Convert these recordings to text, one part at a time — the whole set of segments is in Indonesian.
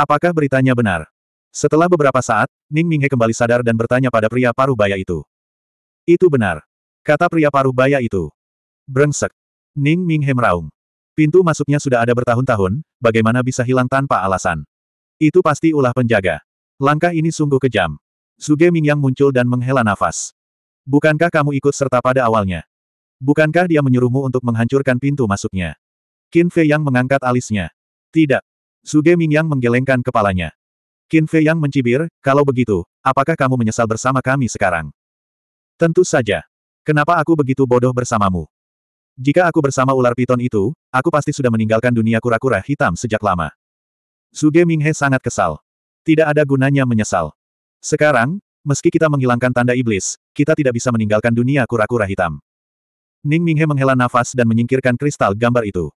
Apakah beritanya benar? Setelah beberapa saat, Ning Minghe kembali sadar dan bertanya pada pria paruh baya itu. Itu benar. Kata pria paruh baya itu. Brengsek. Ning Minghe meraung. Pintu masuknya sudah ada bertahun-tahun, bagaimana bisa hilang tanpa alasan? Itu pasti ulah penjaga. Langkah ini sungguh kejam. Suge Mingyang muncul dan menghela nafas. Bukankah kamu ikut serta pada awalnya? Bukankah dia menyuruhmu untuk menghancurkan pintu masuknya? Qin Fei Yang mengangkat alisnya. Tidak. Zuge Mingyang menggelengkan kepalanya. Qin Fei Yang mencibir, kalau begitu, apakah kamu menyesal bersama kami sekarang? Tentu saja. Kenapa aku begitu bodoh bersamamu? Jika aku bersama ular piton itu, aku pasti sudah meninggalkan dunia kura-kura hitam sejak lama. Suge Minghe sangat kesal. Tidak ada gunanya menyesal. Sekarang, meski kita menghilangkan tanda iblis, kita tidak bisa meninggalkan dunia kura-kura hitam. Ning Minghe menghela nafas dan menyingkirkan kristal gambar itu.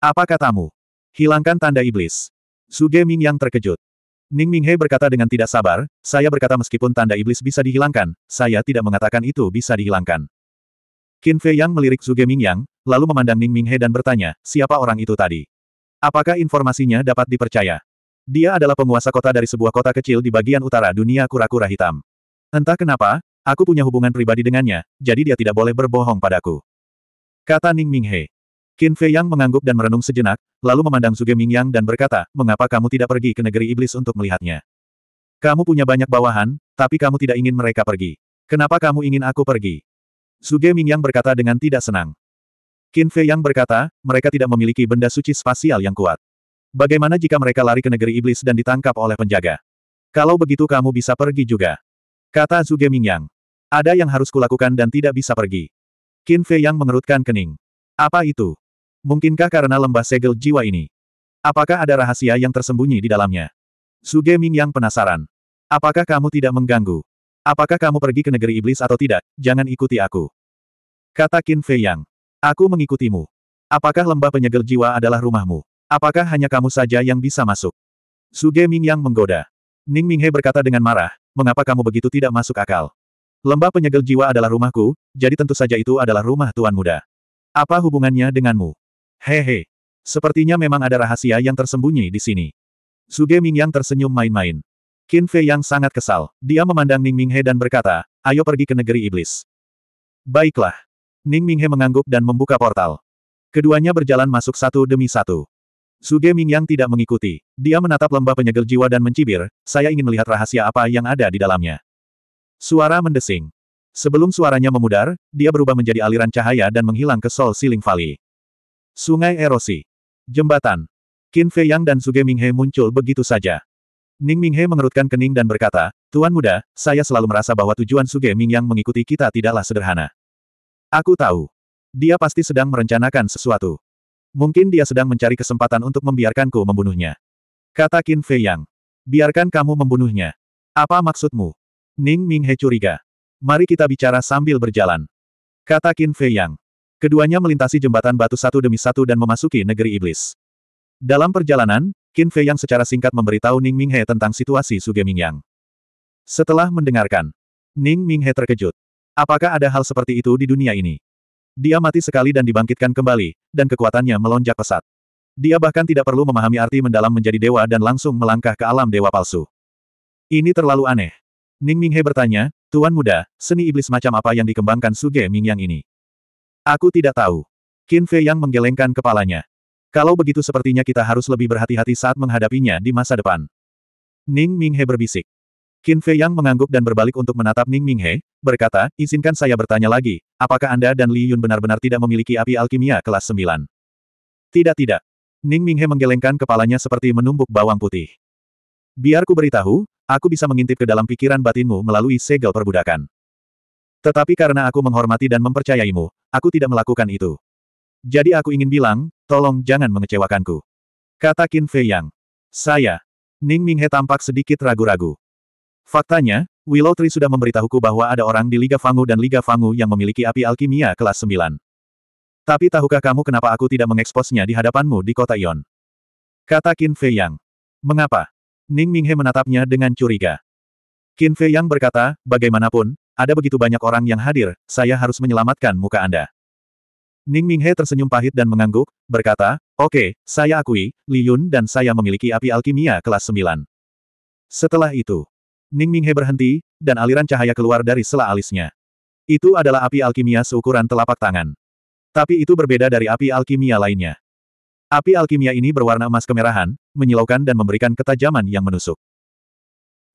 Apa katamu? Hilangkan tanda iblis. Suge Ming yang terkejut. Ning Minghe berkata dengan tidak sabar, saya berkata meskipun tanda iblis bisa dihilangkan, saya tidak mengatakan itu bisa dihilangkan. Qin Fei Yang melirik Suge Ming yang, lalu memandang Ning Minghe dan bertanya, siapa orang itu tadi? Apakah informasinya dapat dipercaya? Dia adalah penguasa kota dari sebuah kota kecil di bagian utara dunia kura-kura hitam. Entah kenapa, aku punya hubungan pribadi dengannya, jadi dia tidak boleh berbohong padaku. Kata Ning Minghe. Qin Fei Yang mengangguk dan merenung sejenak, lalu memandang Zuge Mingyang dan berkata, mengapa kamu tidak pergi ke negeri iblis untuk melihatnya? Kamu punya banyak bawahan, tapi kamu tidak ingin mereka pergi. Kenapa kamu ingin aku pergi? Zuge Mingyang berkata dengan tidak senang. Qin Fei Yang berkata, mereka tidak memiliki benda suci spasial yang kuat. Bagaimana jika mereka lari ke negeri iblis dan ditangkap oleh penjaga? Kalau begitu kamu bisa pergi juga. Kata Zuge Mingyang. Ada yang harus kulakukan dan tidak bisa pergi. Qin Fei Yang mengerutkan kening. Apa itu? Mungkinkah karena lembah segel jiwa ini? Apakah ada rahasia yang tersembunyi di dalamnya? Suge Ming yang penasaran. Apakah kamu tidak mengganggu? Apakah kamu pergi ke negeri iblis atau tidak? Jangan ikuti aku. Kata Qin Fei Yang. Aku mengikutimu. Apakah lembah penyegel jiwa adalah rumahmu? Apakah hanya kamu saja yang bisa masuk? Suge Ming yang menggoda. Ning Minghe berkata dengan marah, mengapa kamu begitu tidak masuk akal? Lembah penyegel jiwa adalah rumahku, jadi tentu saja itu adalah rumah tuan muda. Apa hubungannya denganmu? Hehe. Sepertinya memang ada rahasia yang tersembunyi di sini. Suge Mingyang tersenyum main-main. Qin Fei yang sangat kesal. Dia memandang Ning Minghe dan berkata, ayo pergi ke negeri iblis. Baiklah. Ning Minghe mengangguk dan membuka portal. Keduanya berjalan masuk satu demi satu. Suge Mingyang tidak mengikuti. Dia menatap lembah penyegel jiwa dan mencibir, saya ingin melihat rahasia apa yang ada di dalamnya. Suara mendesing. Sebelum suaranya memudar, dia berubah menjadi aliran cahaya dan menghilang ke Sol Siling Valley. Sungai erosi. Jembatan. Qin Fei Yang dan Suge Minghe muncul begitu saja. Ning Minghe mengerutkan kening dan berkata, Tuan muda, saya selalu merasa bahwa tujuan Suge Ming Yang mengikuti kita tidaklah sederhana. Aku tahu. Dia pasti sedang merencanakan sesuatu. Mungkin dia sedang mencari kesempatan untuk membiarkanku membunuhnya. Kata Qin Fei Yang. Biarkan kamu membunuhnya. Apa maksudmu? Ning Minghe curiga. Mari kita bicara sambil berjalan. Kata Qin Fei Yang. Keduanya melintasi jembatan batu satu demi satu dan memasuki negeri iblis. Dalam perjalanan, Qin Fei yang secara singkat memberitahu Ning Minghe tentang situasi Suge Mingyang. Setelah mendengarkan, Ning Minghe terkejut. Apakah ada hal seperti itu di dunia ini? Dia mati sekali dan dibangkitkan kembali, dan kekuatannya melonjak pesat. Dia bahkan tidak perlu memahami arti mendalam menjadi dewa dan langsung melangkah ke alam dewa palsu. Ini terlalu aneh. Ning Minghe bertanya, Tuan muda, seni iblis macam apa yang dikembangkan Suge Mingyang ini? Aku tidak tahu. Qin Fei yang menggelengkan kepalanya. Kalau begitu sepertinya kita harus lebih berhati-hati saat menghadapinya di masa depan. Ning Minghe berbisik. Qin Fei Yang mengangguk dan berbalik untuk menatap Ning Minghe, berkata, izinkan saya bertanya lagi, apakah Anda dan Li Yun benar-benar tidak memiliki api alkimia kelas 9? Tidak tidak. Ning Minghe menggelengkan kepalanya seperti menumbuk bawang putih. Biar ku beritahu, aku bisa mengintip ke dalam pikiran batinmu melalui segel perbudakan. Tetapi karena aku menghormati dan mempercayaimu, aku tidak melakukan itu. Jadi aku ingin bilang, tolong jangan mengecewakanku. Kata Qin Fei Yang. Saya. Ning Minghe tampak sedikit ragu-ragu. Faktanya, Willow Tree sudah memberitahuku bahwa ada orang di Liga Fangu dan Liga Fangu yang memiliki api alkimia kelas 9. Tapi tahukah kamu kenapa aku tidak mengeksposnya di hadapanmu di kota Ion? Kata Qin Fei Yang. Mengapa? Ning Minghe menatapnya dengan curiga. Qin Fei Yang berkata, bagaimanapun, ada begitu banyak orang yang hadir, saya harus menyelamatkan muka Anda. Ning Minghe tersenyum pahit dan mengangguk, berkata, Oke, okay, saya akui, Li Yun dan saya memiliki api alkimia kelas 9. Setelah itu, Ning Minghe berhenti, dan aliran cahaya keluar dari sela alisnya. Itu adalah api alkimia seukuran telapak tangan. Tapi itu berbeda dari api alkimia lainnya. Api alkimia ini berwarna emas kemerahan, menyilaukan dan memberikan ketajaman yang menusuk.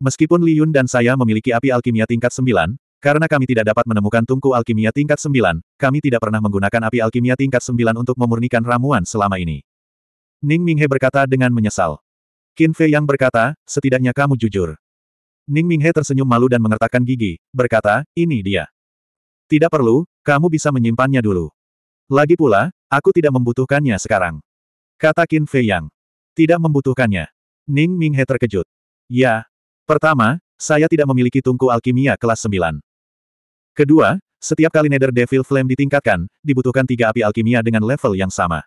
Meskipun Li Yun dan saya memiliki api alkimia tingkat 9, karena kami tidak dapat menemukan tungku alkimia tingkat 9, kami tidak pernah menggunakan api alkimia tingkat 9 untuk memurnikan ramuan selama ini. Ning Minghe berkata dengan menyesal. Qin Fei yang berkata, setidaknya kamu jujur. Ning Minghe tersenyum malu dan mengertakkan gigi, berkata, ini dia. Tidak perlu, kamu bisa menyimpannya dulu. Lagi pula, aku tidak membutuhkannya sekarang. Kata Qin Fei Yang. Tidak membutuhkannya. Ning Minghe terkejut. Ya. Pertama, saya tidak memiliki tungku alkimia kelas 9. Kedua, setiap kali Nether Devil Flame ditingkatkan, dibutuhkan tiga api alkimia dengan level yang sama.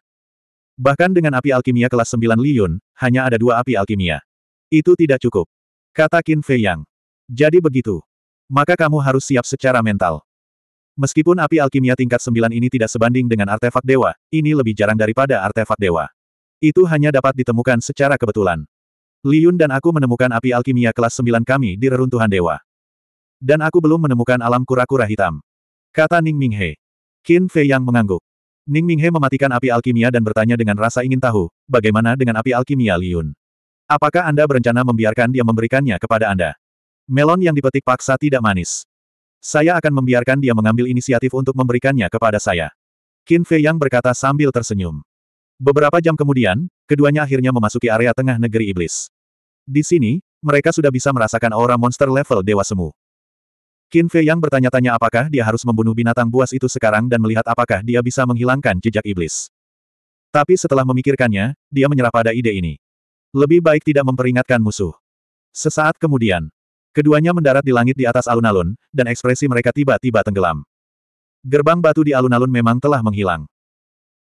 Bahkan dengan api alkimia kelas 9 Liyun, hanya ada dua api alkimia. Itu tidak cukup. Kata Qin Fei Yang. Jadi begitu. Maka kamu harus siap secara mental. Meskipun api alkimia tingkat 9 ini tidak sebanding dengan artefak dewa, ini lebih jarang daripada artefak dewa. Itu hanya dapat ditemukan secara kebetulan. Liyun dan aku menemukan api alkimia kelas 9 kami di reruntuhan dewa. Dan aku belum menemukan alam kura-kura hitam. Kata Ning Minghe. Qin Fei yang mengangguk. Ning Minghe mematikan api alkimia dan bertanya dengan rasa ingin tahu, bagaimana dengan api alkimia Liun? Apakah Anda berencana membiarkan dia memberikannya kepada Anda? Melon yang dipetik paksa tidak manis. Saya akan membiarkan dia mengambil inisiatif untuk memberikannya kepada saya. Qin Fei yang berkata sambil tersenyum. Beberapa jam kemudian, keduanya akhirnya memasuki area tengah negeri iblis. Di sini, mereka sudah bisa merasakan aura monster level dewa semu. Qin Fei yang bertanya-tanya apakah dia harus membunuh binatang buas itu sekarang dan melihat apakah dia bisa menghilangkan jejak iblis. Tapi setelah memikirkannya, dia menyerah pada ide ini. Lebih baik tidak memperingatkan musuh. Sesaat kemudian, keduanya mendarat di langit di atas alun-alun, dan ekspresi mereka tiba-tiba tenggelam. Gerbang batu di alun-alun memang telah menghilang.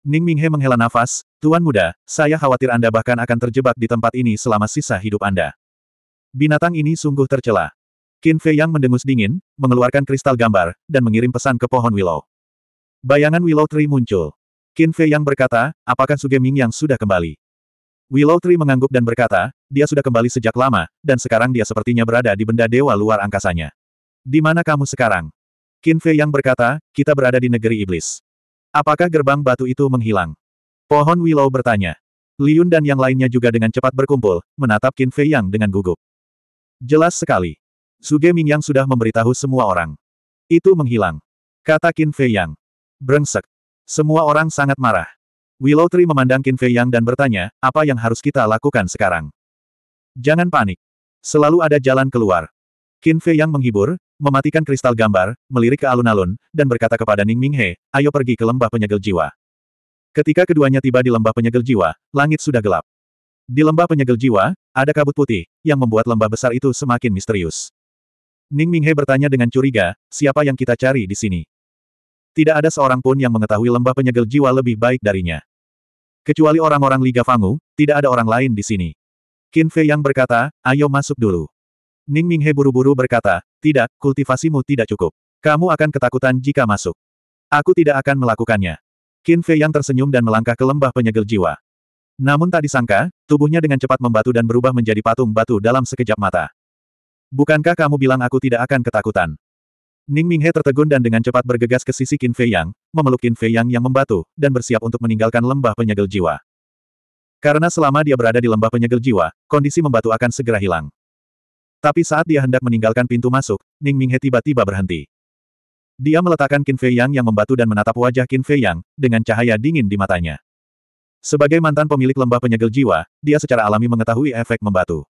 Ning Minghe menghela nafas, Tuan Muda, saya khawatir Anda bahkan akan terjebak di tempat ini selama sisa hidup Anda. Binatang ini sungguh tercela. Qin Fei yang mendengus dingin, mengeluarkan kristal gambar, dan mengirim pesan ke pohon Willow. Bayangan Willow Tree muncul. Qin Fei yang berkata, apakah Ming yang sudah kembali? Willow Tree mengangguk dan berkata, dia sudah kembali sejak lama, dan sekarang dia sepertinya berada di benda dewa luar angkasanya. Di mana kamu sekarang? Qin Fei yang berkata, kita berada di negeri iblis. Apakah gerbang batu itu menghilang? Pohon Willow bertanya. Liun dan yang lainnya juga dengan cepat berkumpul, menatap Qin Fei yang dengan gugup. Jelas sekali. Zuge Mingyang sudah memberitahu semua orang. Itu menghilang. Kata Qin Fei Yang. Brengsek. Semua orang sangat marah. Willow Tree memandang Qin Fei Yang dan bertanya, apa yang harus kita lakukan sekarang? Jangan panik. Selalu ada jalan keluar. Qin Fei Yang menghibur, mematikan kristal gambar, melirik ke alun-alun, dan berkata kepada Ning Minghe, ayo pergi ke lembah penyegel jiwa. Ketika keduanya tiba di lembah penyegel jiwa, langit sudah gelap. Di lembah penyegel jiwa, ada kabut putih, yang membuat lembah besar itu semakin misterius. Ning Minghe bertanya dengan curiga, siapa yang kita cari di sini? Tidak ada seorang pun yang mengetahui lembah penyegel jiwa lebih baik darinya. Kecuali orang-orang Liga Fangu, tidak ada orang lain di sini. Qin Fei yang berkata, ayo masuk dulu. Ning Minghe buru-buru berkata, tidak, kultivasimu tidak cukup. Kamu akan ketakutan jika masuk. Aku tidak akan melakukannya. Qin Fei yang tersenyum dan melangkah ke lembah penyegel jiwa. Namun tak disangka, tubuhnya dengan cepat membatu dan berubah menjadi patung batu dalam sekejap mata. Bukankah kamu bilang aku tidak akan ketakutan? Ning Minghe tertegun dan dengan cepat bergegas ke sisi Qin Fei Yang, memeluk Qin Fei Yang yang membatu, dan bersiap untuk meninggalkan lembah penyegel jiwa. Karena selama dia berada di lembah penyegel jiwa, kondisi membatu akan segera hilang. Tapi saat dia hendak meninggalkan pintu masuk, Ning Minghe tiba-tiba berhenti. Dia meletakkan Qin Fei Yang yang membatu dan menatap wajah Qin Fei Yang, dengan cahaya dingin di matanya. Sebagai mantan pemilik lembah penyegel jiwa, dia secara alami mengetahui efek membatu.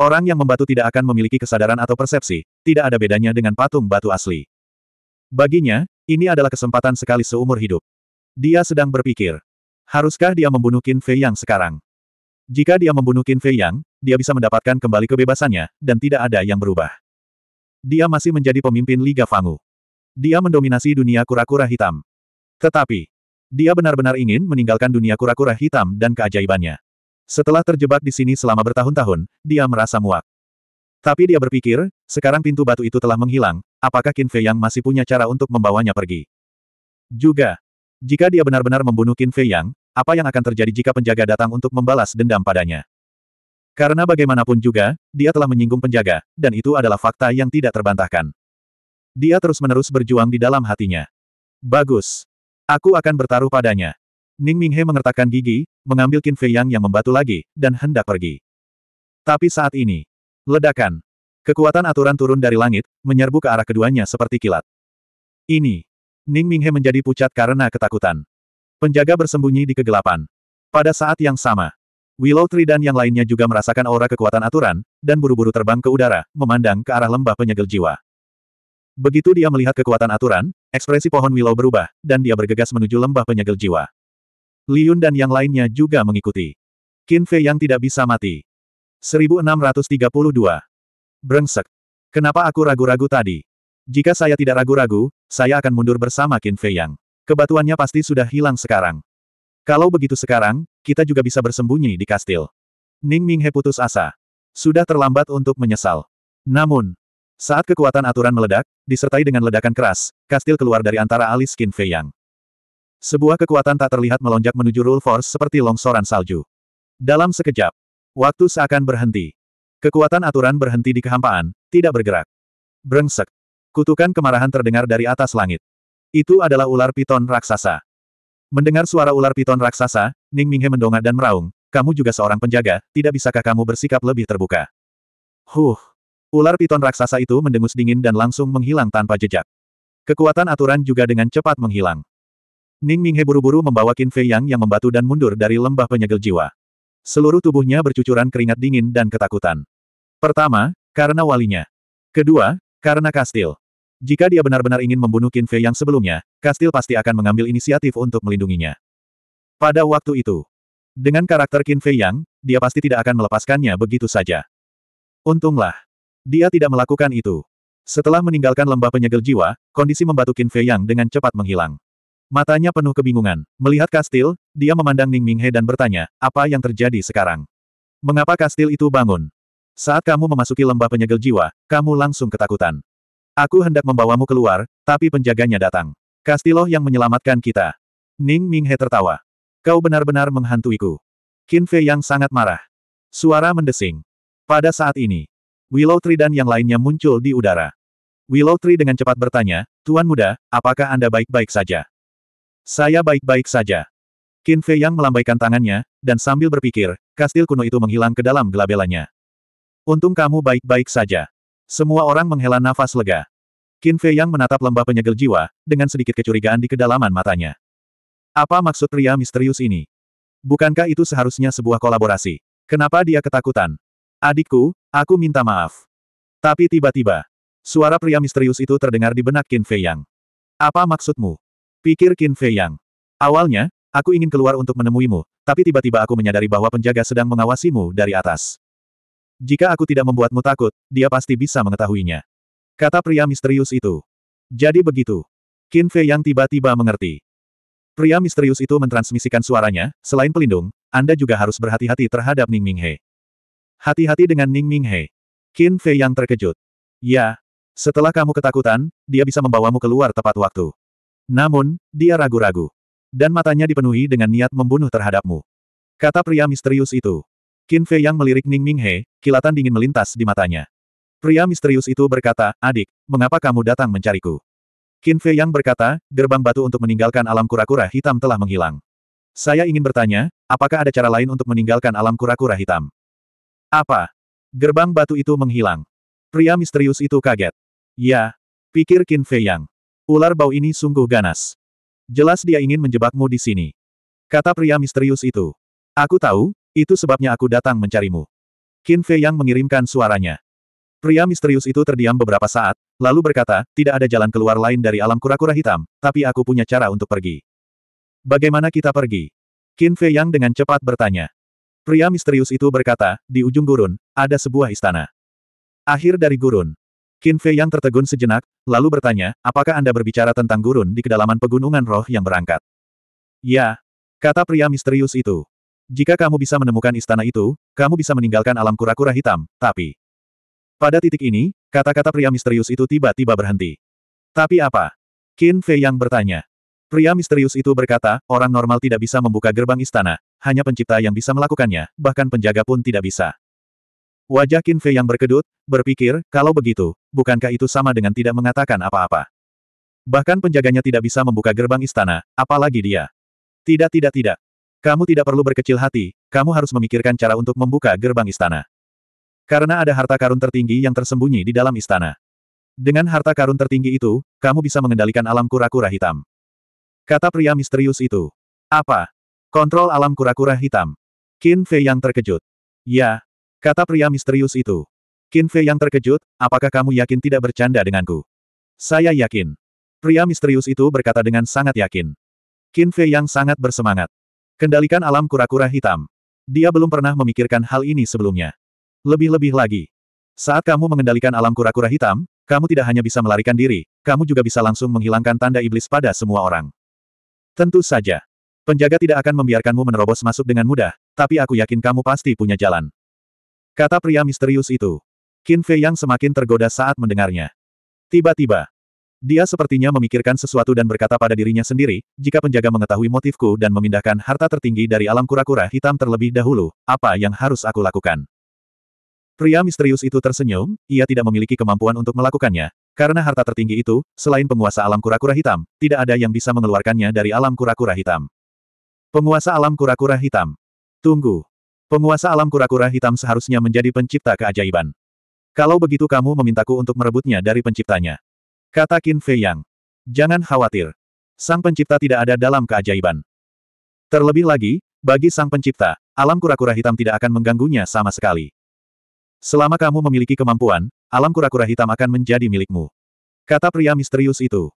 Orang yang membatu tidak akan memiliki kesadaran atau persepsi, tidak ada bedanya dengan patung batu asli. Baginya, ini adalah kesempatan sekali seumur hidup. Dia sedang berpikir, haruskah dia membunuh Qin Fei Yang sekarang? Jika dia membunuh Qin Fei Yang, dia bisa mendapatkan kembali kebebasannya, dan tidak ada yang berubah. Dia masih menjadi pemimpin Liga Fangu. Dia mendominasi dunia kura-kura hitam. Tetapi, dia benar-benar ingin meninggalkan dunia kura-kura hitam dan keajaibannya. Setelah terjebak di sini selama bertahun-tahun, dia merasa muak. Tapi dia berpikir, sekarang pintu batu itu telah menghilang, apakah Qin Fei Yang masih punya cara untuk membawanya pergi? Juga, jika dia benar-benar membunuh Qin Fei Yang, apa yang akan terjadi jika penjaga datang untuk membalas dendam padanya? Karena bagaimanapun juga, dia telah menyinggung penjaga, dan itu adalah fakta yang tidak terbantahkan. Dia terus-menerus berjuang di dalam hatinya. Bagus. Aku akan bertaruh padanya. Ning Minghe mengertakkan gigi, mengambil Qin Fei Yang yang membatu lagi, dan hendak pergi. Tapi saat ini, ledakan. Kekuatan aturan turun dari langit, menyerbu ke arah keduanya seperti kilat. Ini. Ning Minghe menjadi pucat karena ketakutan. Penjaga bersembunyi di kegelapan. Pada saat yang sama, Willow Tree dan yang lainnya juga merasakan aura kekuatan aturan, dan buru-buru terbang ke udara, memandang ke arah lembah penyegel jiwa. Begitu dia melihat kekuatan aturan, ekspresi pohon Willow berubah, dan dia bergegas menuju lembah penyegel jiwa. Liun dan yang lainnya juga mengikuti. Qin Fei yang tidak bisa mati. 1632. Brengsek. Kenapa aku ragu-ragu tadi? Jika saya tidak ragu-ragu, saya akan mundur bersama Qin Fei Yang. Kebatuannya pasti sudah hilang sekarang. Kalau begitu sekarang, kita juga bisa bersembunyi di kastil. Ning Minghe putus asa. Sudah terlambat untuk menyesal. Namun, saat kekuatan aturan meledak, disertai dengan ledakan keras, kastil keluar dari antara alis Qin Fei Yang. Sebuah kekuatan tak terlihat melonjak menuju Rule Force seperti longsoran salju. Dalam sekejap, waktu seakan berhenti. Kekuatan aturan berhenti di kehampaan, tidak bergerak. Brengsek. Kutukan kemarahan terdengar dari atas langit. Itu adalah ular piton raksasa. Mendengar suara ular piton raksasa, Ning Minghe mendongak dan meraung, kamu juga seorang penjaga, tidak bisakah kamu bersikap lebih terbuka? Huh! Ular piton raksasa itu mendengus dingin dan langsung menghilang tanpa jejak. Kekuatan aturan juga dengan cepat menghilang. Ning Minghe buru-buru membawa Qin Fei Yang yang membatu dan mundur dari lembah penyegel jiwa. Seluruh tubuhnya bercucuran keringat dingin dan ketakutan. Pertama, karena walinya. Kedua, karena kastil. Jika dia benar-benar ingin membunuh Qin Fei Yang sebelumnya, kastil pasti akan mengambil inisiatif untuk melindunginya. Pada waktu itu, dengan karakter Qin Fei Yang, dia pasti tidak akan melepaskannya begitu saja. Untunglah, dia tidak melakukan itu. Setelah meninggalkan lembah penyegel jiwa, kondisi membatu Qin Fei Yang dengan cepat menghilang. Matanya penuh kebingungan. Melihat kastil, dia memandang Ning Minghe dan bertanya, apa yang terjadi sekarang? Mengapa kastil itu bangun? Saat kamu memasuki lembah penyegel jiwa, kamu langsung ketakutan. Aku hendak membawamu keluar, tapi penjaganya datang. Kastiloh yang menyelamatkan kita. Ning Minghe tertawa. Kau benar-benar menghantuiku. Qin Fei yang sangat marah. Suara mendesing. Pada saat ini, Willow Tree dan yang lainnya muncul di udara. Willow Tree dengan cepat bertanya, Tuan Muda, apakah Anda baik-baik saja? Saya baik-baik saja. Qin Fei Yang melambaikan tangannya, dan sambil berpikir, kastil kuno itu menghilang ke dalam gelabelanya. Untung kamu baik-baik saja. Semua orang menghela nafas lega. Qin Fei Yang menatap lembah penyegel jiwa, dengan sedikit kecurigaan di kedalaman matanya. Apa maksud pria misterius ini? Bukankah itu seharusnya sebuah kolaborasi? Kenapa dia ketakutan? Adikku, aku minta maaf. Tapi tiba-tiba, suara pria misterius itu terdengar di benak Qin Fei Yang. Apa maksudmu? Pikir Qin Fei Yang. Awalnya, aku ingin keluar untuk menemuimu, tapi tiba-tiba aku menyadari bahwa penjaga sedang mengawasimu dari atas. Jika aku tidak membuatmu takut, dia pasti bisa mengetahuinya. Kata pria misterius itu. Jadi begitu. Qin Fei Yang tiba-tiba mengerti. Pria misterius itu mentransmisikan suaranya, selain pelindung, Anda juga harus berhati-hati terhadap Ning Minghe. Hati-hati dengan Ning Ming He. Qin Fei yang terkejut. Ya. Setelah kamu ketakutan, dia bisa membawamu keluar tepat waktu. Namun, dia ragu-ragu. Dan matanya dipenuhi dengan niat membunuh terhadapmu. Kata pria misterius itu. Qin Fei yang melirik Ning Minghe, kilatan dingin melintas di matanya. Pria misterius itu berkata, adik, mengapa kamu datang mencariku? Qin Fei yang berkata, gerbang batu untuk meninggalkan alam kura-kura hitam telah menghilang. Saya ingin bertanya, apakah ada cara lain untuk meninggalkan alam kura-kura hitam? Apa? Gerbang batu itu menghilang. Pria misterius itu kaget. Ya, pikir Qin Fei yang. Ular bau ini sungguh ganas. Jelas dia ingin menjebakmu di sini. Kata pria misterius itu. Aku tahu, itu sebabnya aku datang mencarimu. Qin Fei yang mengirimkan suaranya. Pria misterius itu terdiam beberapa saat, lalu berkata, tidak ada jalan keluar lain dari alam kura-kura hitam, tapi aku punya cara untuk pergi. Bagaimana kita pergi? Qin Fei Yang dengan cepat bertanya. Pria misterius itu berkata, di ujung gurun, ada sebuah istana. Akhir dari gurun, Qin Fei yang tertegun sejenak, lalu bertanya, apakah Anda berbicara tentang gurun di kedalaman pegunungan roh yang berangkat? Ya, kata pria misterius itu. Jika kamu bisa menemukan istana itu, kamu bisa meninggalkan alam kura-kura hitam, tapi... Pada titik ini, kata-kata pria misterius itu tiba-tiba berhenti. Tapi apa? Qin Fei yang bertanya. Pria misterius itu berkata, orang normal tidak bisa membuka gerbang istana, hanya pencipta yang bisa melakukannya, bahkan penjaga pun tidak bisa. Wajah Qin Fei yang berkedut, berpikir, kalau begitu, bukankah itu sama dengan tidak mengatakan apa-apa? Bahkan penjaganya tidak bisa membuka gerbang istana, apalagi dia. Tidak tidak tidak. Kamu tidak perlu berkecil hati, kamu harus memikirkan cara untuk membuka gerbang istana. Karena ada harta karun tertinggi yang tersembunyi di dalam istana. Dengan harta karun tertinggi itu, kamu bisa mengendalikan alam kura-kura hitam. Kata pria misterius itu. Apa? Kontrol alam kura-kura hitam. Qin Fei yang terkejut. Ya, Kata pria misterius itu. Qin Fei yang terkejut, apakah kamu yakin tidak bercanda denganku? Saya yakin. Pria misterius itu berkata dengan sangat yakin. Qin Fei yang sangat bersemangat. Kendalikan alam kura-kura hitam. Dia belum pernah memikirkan hal ini sebelumnya. Lebih-lebih lagi. Saat kamu mengendalikan alam kura-kura hitam, kamu tidak hanya bisa melarikan diri, kamu juga bisa langsung menghilangkan tanda iblis pada semua orang. Tentu saja. Penjaga tidak akan membiarkanmu menerobos masuk dengan mudah, tapi aku yakin kamu pasti punya jalan. Kata pria misterius itu. Qin Fei yang semakin tergoda saat mendengarnya. Tiba-tiba, dia sepertinya memikirkan sesuatu dan berkata pada dirinya sendiri, jika penjaga mengetahui motifku dan memindahkan harta tertinggi dari alam kura-kura hitam terlebih dahulu, apa yang harus aku lakukan? Pria misterius itu tersenyum, ia tidak memiliki kemampuan untuk melakukannya, karena harta tertinggi itu, selain penguasa alam kura-kura hitam, tidak ada yang bisa mengeluarkannya dari alam kura-kura hitam. Penguasa alam kura-kura hitam. Tunggu. Penguasa alam kura-kura hitam seharusnya menjadi pencipta keajaiban. Kalau begitu kamu memintaku untuk merebutnya dari penciptanya. Kata Qin Fei Yang. Jangan khawatir. Sang pencipta tidak ada dalam keajaiban. Terlebih lagi, bagi sang pencipta, alam kura-kura hitam tidak akan mengganggunya sama sekali. Selama kamu memiliki kemampuan, alam kura-kura hitam akan menjadi milikmu. Kata pria misterius itu.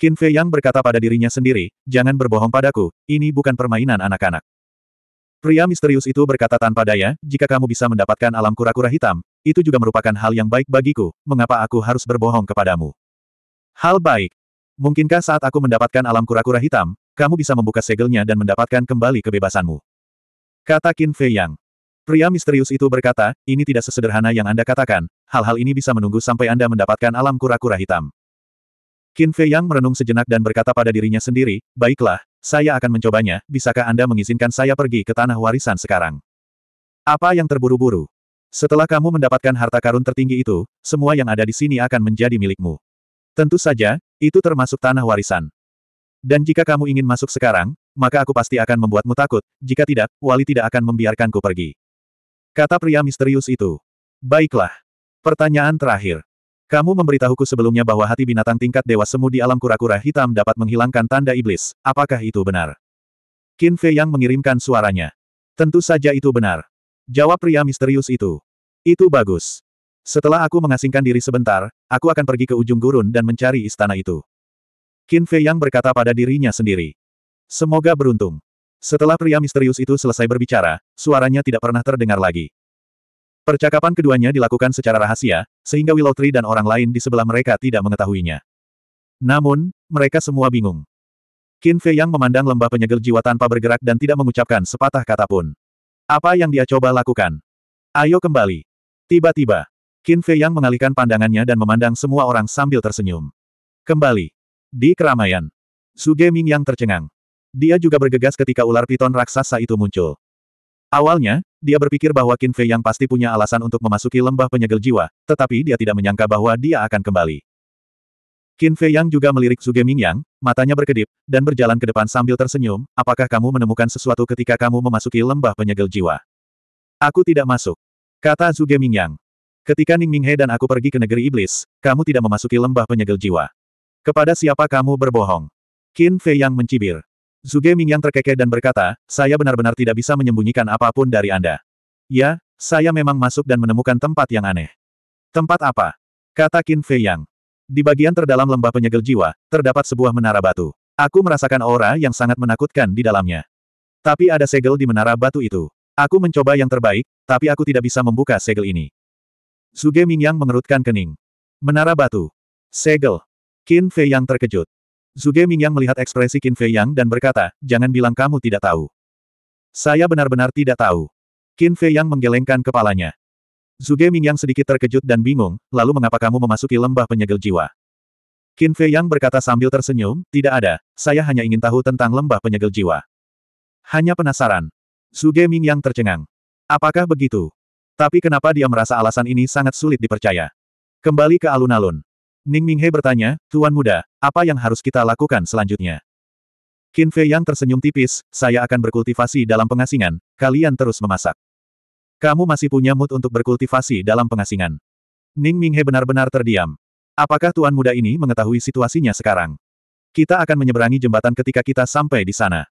Qin Fei Yang berkata pada dirinya sendiri, jangan berbohong padaku, ini bukan permainan anak-anak. Pria misterius itu berkata tanpa daya, jika kamu bisa mendapatkan alam kura-kura hitam, itu juga merupakan hal yang baik bagiku, mengapa aku harus berbohong kepadamu? Hal baik. Mungkinkah saat aku mendapatkan alam kura-kura hitam, kamu bisa membuka segelnya dan mendapatkan kembali kebebasanmu? Kata Qin Fei Yang. Pria misterius itu berkata, ini tidak sesederhana yang Anda katakan, hal-hal ini bisa menunggu sampai Anda mendapatkan alam kura-kura hitam. Qin Fei Yang merenung sejenak dan berkata pada dirinya sendiri, baiklah, saya akan mencobanya, bisakah Anda mengizinkan saya pergi ke tanah warisan sekarang? Apa yang terburu-buru? Setelah kamu mendapatkan harta karun tertinggi itu, semua yang ada di sini akan menjadi milikmu. Tentu saja, itu termasuk tanah warisan. Dan jika kamu ingin masuk sekarang, maka aku pasti akan membuatmu takut, jika tidak, Wali tidak akan membiarkanku pergi. Kata pria misterius itu. Baiklah. Pertanyaan terakhir. Kamu memberitahuku sebelumnya bahwa hati binatang tingkat dewa semu di alam kura-kura hitam dapat menghilangkan tanda iblis. Apakah itu benar? Qin Fei yang mengirimkan suaranya. Tentu saja itu benar. Jawab pria misterius itu. Itu bagus. Setelah aku mengasingkan diri sebentar, aku akan pergi ke ujung gurun dan mencari istana itu. Qin Fei yang berkata pada dirinya sendiri. Semoga beruntung. Setelah pria misterius itu selesai berbicara, suaranya tidak pernah terdengar lagi. Percakapan keduanya dilakukan secara rahasia, sehingga Willow Tree dan orang lain di sebelah mereka tidak mengetahuinya. Namun, mereka semua bingung. Qin Fei Yang memandang lembah penyegel jiwa tanpa bergerak dan tidak mengucapkan sepatah kata pun. Apa yang dia coba lakukan? Ayo kembali. Tiba-tiba, Qin Fei Yang mengalihkan pandangannya dan memandang semua orang sambil tersenyum. Kembali. Di keramaian. Suge Ming Yang tercengang. Dia juga bergegas ketika ular piton raksasa itu muncul. Awalnya, dia berpikir bahwa Qin Fei yang pasti punya alasan untuk memasuki lembah penyegel jiwa, tetapi dia tidak menyangka bahwa dia akan kembali. Qin Fei yang juga melirik Ming yang, matanya berkedip, dan berjalan ke depan sambil tersenyum, apakah kamu menemukan sesuatu ketika kamu memasuki lembah penyegel jiwa? Aku tidak masuk. Kata Ming yang. Ketika Ning Ming He dan aku pergi ke negeri iblis, kamu tidak memasuki lembah penyegel jiwa. Kepada siapa kamu berbohong? Qin Fei yang mencibir. Zuge Mingyang terkekeh dan berkata, saya benar-benar tidak bisa menyembunyikan apapun dari Anda. Ya, saya memang masuk dan menemukan tempat yang aneh. Tempat apa? Kata Qin Fei Yang. Di bagian terdalam lembah penyegel jiwa, terdapat sebuah menara batu. Aku merasakan aura yang sangat menakutkan di dalamnya. Tapi ada segel di menara batu itu. Aku mencoba yang terbaik, tapi aku tidak bisa membuka segel ini. Suge Mingyang mengerutkan kening. Menara batu. Segel. Qin Fei yang terkejut. Zuge Mingyang melihat ekspresi Qin Fei Yang dan berkata, jangan bilang kamu tidak tahu. Saya benar-benar tidak tahu. Qin Fei Yang menggelengkan kepalanya. Zuge Mingyang sedikit terkejut dan bingung, lalu mengapa kamu memasuki lembah penyegel jiwa? Qin Fei Yang berkata sambil tersenyum, tidak ada, saya hanya ingin tahu tentang lembah penyegel jiwa. Hanya penasaran. Zuge Mingyang tercengang. Apakah begitu? Tapi kenapa dia merasa alasan ini sangat sulit dipercaya? Kembali ke alun-alun. Ning Minghe bertanya, Tuan Muda, apa yang harus kita lakukan selanjutnya? Qin Fei yang tersenyum tipis, saya akan berkultivasi dalam pengasingan, kalian terus memasak. Kamu masih punya mood untuk berkultivasi dalam pengasingan. Ning Minghe benar-benar terdiam. Apakah Tuan Muda ini mengetahui situasinya sekarang? Kita akan menyeberangi jembatan ketika kita sampai di sana.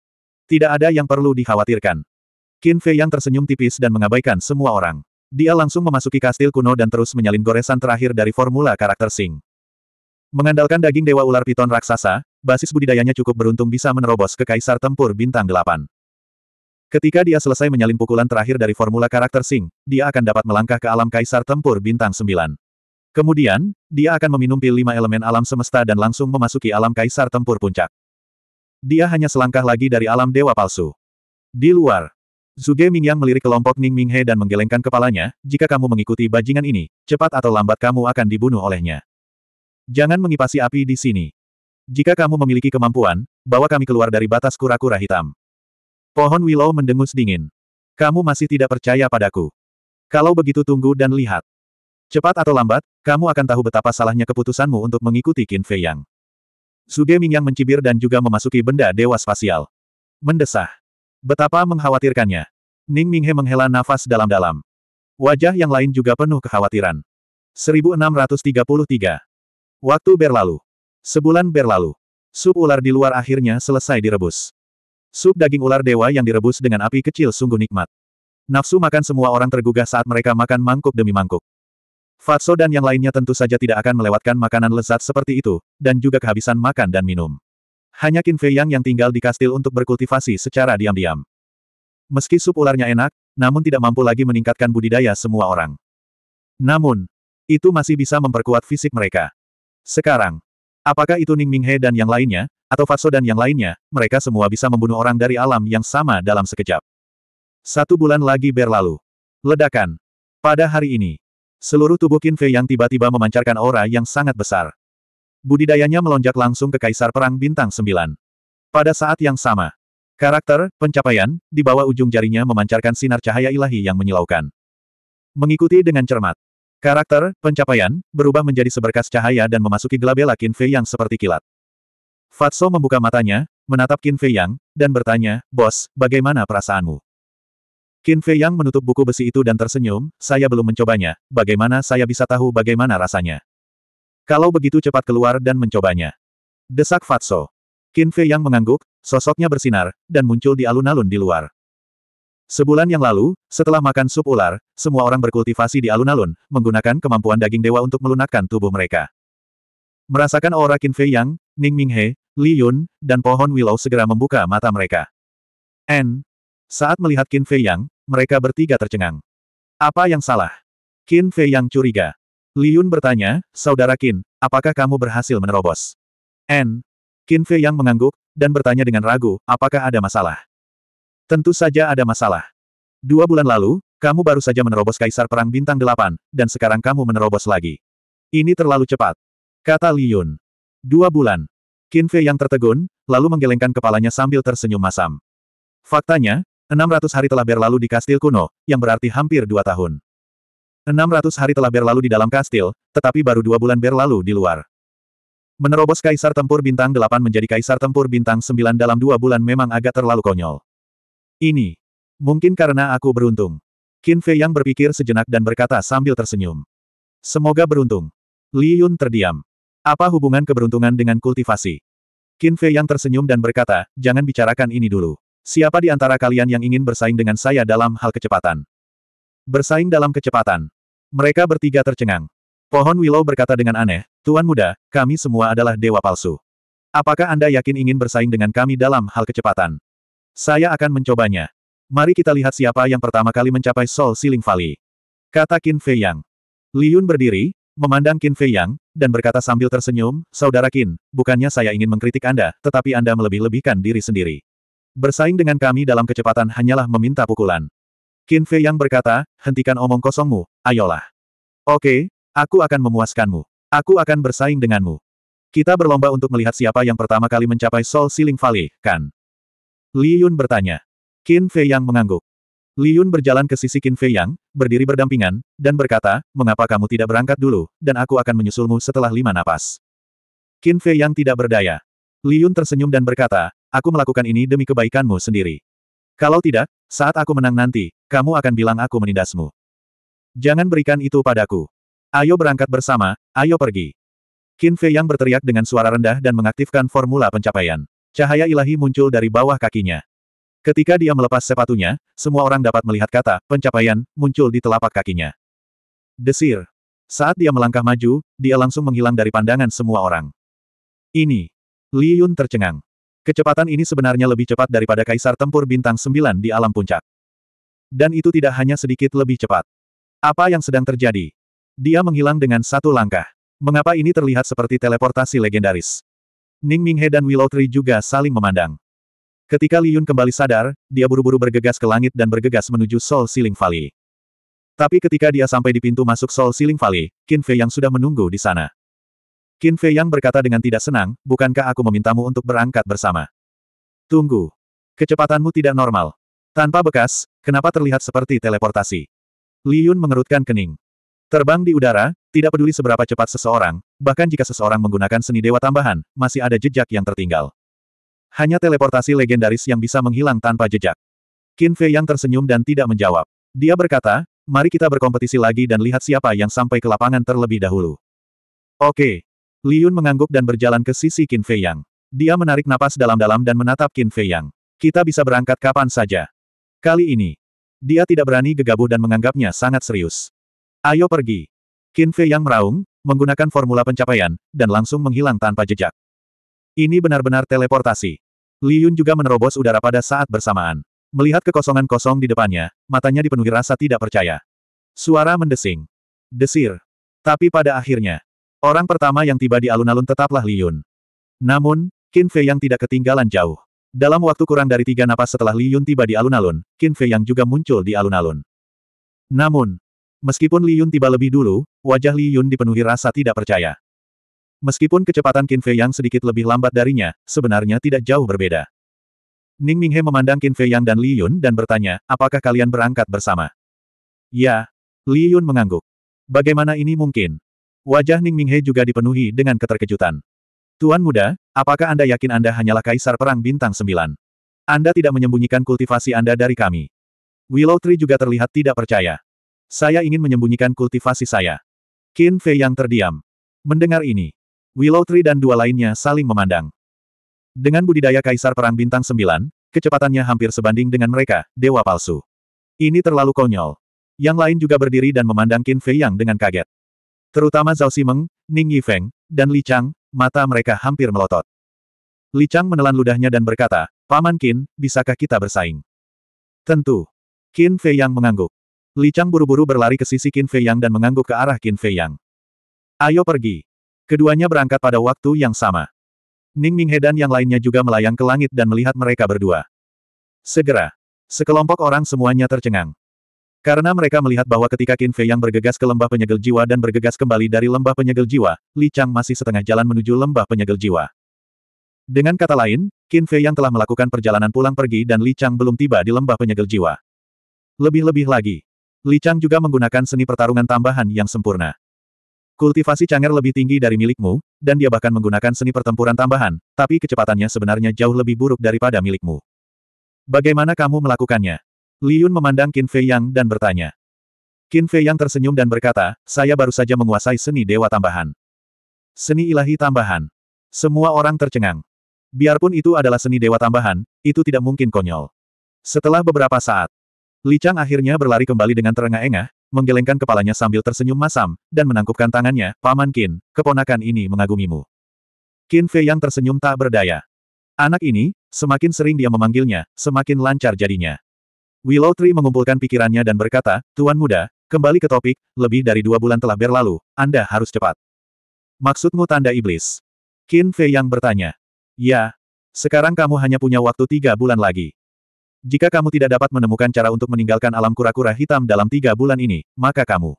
Tidak ada yang perlu dikhawatirkan. Qin Fei yang tersenyum tipis dan mengabaikan semua orang. Dia langsung memasuki kastil kuno dan terus menyalin goresan terakhir dari formula karakter Sing. Mengandalkan daging dewa ular piton raksasa, basis budidayanya cukup beruntung bisa menerobos ke kaisar tempur bintang delapan. Ketika dia selesai menyalin pukulan terakhir dari formula karakter Sing, dia akan dapat melangkah ke alam kaisar tempur bintang sembilan. Kemudian, dia akan meminum pil lima elemen alam semesta dan langsung memasuki alam kaisar tempur puncak. Dia hanya selangkah lagi dari alam dewa palsu. Di luar, Zuge Mingyang melirik kelompok Ning Minghe dan menggelengkan kepalanya, jika kamu mengikuti bajingan ini, cepat atau lambat kamu akan dibunuh olehnya. Jangan mengipasi api di sini. Jika kamu memiliki kemampuan, bawa kami keluar dari batas kura-kura hitam. Pohon Willow mendengus dingin. Kamu masih tidak percaya padaku. Kalau begitu tunggu dan lihat. Cepat atau lambat, kamu akan tahu betapa salahnya keputusanmu untuk mengikuti Qin Fei Yang. Suge Ming yang mencibir dan juga memasuki benda dewa spasial. Mendesah. Betapa mengkhawatirkannya. Ning Minghe menghela nafas dalam-dalam. Wajah yang lain juga penuh kekhawatiran. 1633 Waktu berlalu. Sebulan berlalu. Sup ular di luar akhirnya selesai direbus. Sup daging ular dewa yang direbus dengan api kecil sungguh nikmat. Nafsu makan semua orang tergugah saat mereka makan mangkuk demi mangkuk. Fatso dan yang lainnya tentu saja tidak akan melewatkan makanan lezat seperti itu, dan juga kehabisan makan dan minum. Hanya Qin Fei Yang yang tinggal di kastil untuk berkultivasi secara diam-diam. Meski sup ularnya enak, namun tidak mampu lagi meningkatkan budidaya semua orang. Namun, itu masih bisa memperkuat fisik mereka. Sekarang, apakah itu Ning Minghe dan yang lainnya, atau Fatso dan yang lainnya, mereka semua bisa membunuh orang dari alam yang sama dalam sekejap. Satu bulan lagi berlalu. Ledakan. Pada hari ini, seluruh tubuh Qin Fei yang tiba-tiba memancarkan aura yang sangat besar. Budidayanya melonjak langsung ke Kaisar Perang Bintang Sembilan. Pada saat yang sama, karakter, pencapaian, di bawah ujung jarinya memancarkan sinar cahaya ilahi yang menyilaukan. Mengikuti dengan cermat, Karakter, pencapaian, berubah menjadi seberkas cahaya dan memasuki gelabela Qin Fei Yang seperti kilat. Fatso membuka matanya, menatap Qin Fei Yang, dan bertanya, Bos, bagaimana perasaanmu? Qin Fei Yang menutup buku besi itu dan tersenyum, saya belum mencobanya, bagaimana saya bisa tahu bagaimana rasanya? Kalau begitu cepat keluar dan mencobanya. Desak Fatso. Qin Fei Yang mengangguk, sosoknya bersinar, dan muncul di alun-alun di luar. Sebulan yang lalu, setelah makan sup ular, semua orang berkultivasi di alun-alun, menggunakan kemampuan daging dewa untuk melunakkan tubuh mereka. Merasakan aura Qin Fei Yang, Ning Minghe, Li Yun, dan pohon Willow segera membuka mata mereka. N. Saat melihat Qin Fei Yang, mereka bertiga tercengang. Apa yang salah? Qin Fei Yang curiga. Li Yun bertanya, Saudara Qin, apakah kamu berhasil menerobos? N. Qin Fei Yang mengangguk, dan bertanya dengan ragu, apakah ada masalah? Tentu saja ada masalah. Dua bulan lalu, kamu baru saja menerobos Kaisar Perang Bintang Delapan, dan sekarang kamu menerobos lagi. Ini terlalu cepat. Kata Li Yun. Dua bulan. Qin Fei yang tertegun, lalu menggelengkan kepalanya sambil tersenyum masam. Faktanya, 600 hari telah berlalu di kastil kuno, yang berarti hampir dua tahun. 600 hari telah berlalu di dalam kastil, tetapi baru dua bulan berlalu di luar. Menerobos Kaisar Tempur Bintang Delapan menjadi Kaisar Tempur Bintang Sembilan dalam dua bulan memang agak terlalu konyol. Ini. Mungkin karena aku beruntung. Qin Fei yang berpikir sejenak dan berkata sambil tersenyum. Semoga beruntung. Li Yun terdiam. Apa hubungan keberuntungan dengan kultivasi? Qin Fei yang tersenyum dan berkata, jangan bicarakan ini dulu. Siapa di antara kalian yang ingin bersaing dengan saya dalam hal kecepatan? Bersaing dalam kecepatan. Mereka bertiga tercengang. Pohon Willow berkata dengan aneh, Tuan muda, kami semua adalah dewa palsu. Apakah Anda yakin ingin bersaing dengan kami dalam hal kecepatan? Saya akan mencobanya. Mari kita lihat siapa yang pertama kali mencapai Soul Ceiling Valley. Kata Qin Fei Yang. Li Yun berdiri, memandang Qin Fei Yang, dan berkata sambil tersenyum, Saudara Qin, bukannya saya ingin mengkritik Anda, tetapi Anda melebih-lebihkan diri sendiri. Bersaing dengan kami dalam kecepatan hanyalah meminta pukulan. Qin Fei Yang berkata, hentikan omong kosongmu, ayolah. Oke, aku akan memuaskanmu. Aku akan bersaing denganmu. Kita berlomba untuk melihat siapa yang pertama kali mencapai Soul Ceiling Valley, kan? Li Yun bertanya. Qin Fei Yang mengangguk. Li Yun berjalan ke sisi Qin Fei Yang, berdiri berdampingan, dan berkata, mengapa kamu tidak berangkat dulu, dan aku akan menyusulmu setelah lima napas. Qin Fei Yang tidak berdaya. Li Yun tersenyum dan berkata, aku melakukan ini demi kebaikanmu sendiri. Kalau tidak, saat aku menang nanti, kamu akan bilang aku menindasmu. Jangan berikan itu padaku. Ayo berangkat bersama, ayo pergi. Qin Fei Yang berteriak dengan suara rendah dan mengaktifkan formula pencapaian. Cahaya ilahi muncul dari bawah kakinya. Ketika dia melepas sepatunya, semua orang dapat melihat kata, pencapaian, muncul di telapak kakinya. Desir. Saat dia melangkah maju, dia langsung menghilang dari pandangan semua orang. Ini. Li Yun tercengang. Kecepatan ini sebenarnya lebih cepat daripada kaisar tempur bintang Sembilan di alam puncak. Dan itu tidak hanya sedikit lebih cepat. Apa yang sedang terjadi? Dia menghilang dengan satu langkah. Mengapa ini terlihat seperti teleportasi legendaris? Ning Minghe dan Willow Tree juga saling memandang. Ketika Li Yun kembali sadar, dia buru-buru bergegas ke langit dan bergegas menuju Soul Siling Valley. Tapi ketika dia sampai di pintu masuk Soul Siling Valley, Qin Fei Yang sudah menunggu di sana. Qin Fei Yang berkata dengan tidak senang, bukankah aku memintamu untuk berangkat bersama? Tunggu. Kecepatanmu tidak normal. Tanpa bekas, kenapa terlihat seperti teleportasi? Li Yun mengerutkan kening. Terbang di udara, tidak peduli seberapa cepat seseorang, bahkan jika seseorang menggunakan seni dewa tambahan, masih ada jejak yang tertinggal. Hanya teleportasi legendaris yang bisa menghilang tanpa jejak. Qin Fei yang tersenyum dan tidak menjawab. Dia berkata, mari kita berkompetisi lagi dan lihat siapa yang sampai ke lapangan terlebih dahulu. Oke. Li Yun mengangguk dan berjalan ke sisi Qin Fei yang. Dia menarik napas dalam-dalam dan menatap Qin Fei yang. Kita bisa berangkat kapan saja. Kali ini. Dia tidak berani gegabah dan menganggapnya sangat serius. Ayo pergi. Qin Fei yang meraung, menggunakan formula pencapaian, dan langsung menghilang tanpa jejak. Ini benar-benar teleportasi. Li Yun juga menerobos udara pada saat bersamaan. Melihat kekosongan kosong di depannya, matanya dipenuhi rasa tidak percaya. Suara mendesing. Desir. Tapi pada akhirnya, orang pertama yang tiba di alun-alun tetaplah Li Yun. Namun, Qin Fei yang tidak ketinggalan jauh. Dalam waktu kurang dari tiga napas setelah Li Yun tiba di alun-alun, Qin Fei yang juga muncul di alun-alun. Namun, Meskipun Li Yun tiba lebih dulu, wajah Li Yun dipenuhi rasa tidak percaya. Meskipun kecepatan Qin Fei yang sedikit lebih lambat darinya, sebenarnya tidak jauh berbeda. Ning Minghe memandang Qin Fei yang dan Li Yun dan bertanya, apakah kalian berangkat bersama? Ya. Li Yun mengangguk. Bagaimana ini mungkin? Wajah Ning Minghe juga dipenuhi dengan keterkejutan. Tuan muda, apakah Anda yakin Anda hanyalah kaisar perang bintang sembilan? Anda tidak menyembunyikan kultivasi Anda dari kami. Willow Tree juga terlihat tidak percaya. Saya ingin menyembunyikan kultivasi saya. Qin Fei yang terdiam. Mendengar ini, Willow Tree dan dua lainnya saling memandang. Dengan budidaya Kaisar Perang Bintang 9, kecepatannya hampir sebanding dengan mereka, Dewa Palsu. Ini terlalu konyol. Yang lain juga berdiri dan memandang Qin Fei Yang dengan kaget. Terutama Zhao Simeng, Ning Yi Feng, dan Li Chang, mata mereka hampir melotot. Li Chang menelan ludahnya dan berkata, Paman Qin, bisakah kita bersaing? Tentu. Qin Fei Yang mengangguk. Li Chang buru-buru berlari ke sisi Qin Fei Yang dan mengangguk ke arah Qin Fei Yang. Ayo pergi. Keduanya berangkat pada waktu yang sama. Ning Minghe dan yang lainnya juga melayang ke langit dan melihat mereka berdua. Segera. Sekelompok orang semuanya tercengang. Karena mereka melihat bahwa ketika Qin Fei Yang bergegas ke lembah penyegel jiwa dan bergegas kembali dari lembah penyegel jiwa, Li Chang masih setengah jalan menuju lembah penyegel jiwa. Dengan kata lain, Qin Fei Yang telah melakukan perjalanan pulang pergi dan Li Chang belum tiba di lembah penyegel jiwa. Lebih-lebih lagi, Li Chang juga menggunakan seni pertarungan tambahan yang sempurna. Kultivasi Changer lebih tinggi dari milikmu, dan dia bahkan menggunakan seni pertempuran tambahan, tapi kecepatannya sebenarnya jauh lebih buruk daripada milikmu. Bagaimana kamu melakukannya? Yun memandang Qin Fei Yang dan bertanya. Qin Fei Yang tersenyum dan berkata, saya baru saja menguasai seni dewa tambahan. Seni ilahi tambahan. Semua orang tercengang. Biarpun itu adalah seni dewa tambahan, itu tidak mungkin konyol. Setelah beberapa saat, Li Chang akhirnya berlari kembali dengan terengah-engah, menggelengkan kepalanya sambil tersenyum masam, dan menangkupkan tangannya, Paman Qin, keponakan ini mengagumimu. Qin Fei yang tersenyum tak berdaya. Anak ini, semakin sering dia memanggilnya, semakin lancar jadinya. Willow Tree mengumpulkan pikirannya dan berkata, Tuan Muda, kembali ke topik, lebih dari dua bulan telah berlalu, Anda harus cepat. Maksudmu tanda iblis? Qin Fei yang bertanya. Ya, sekarang kamu hanya punya waktu tiga bulan lagi. Jika kamu tidak dapat menemukan cara untuk meninggalkan alam kura-kura hitam dalam tiga bulan ini, maka kamu.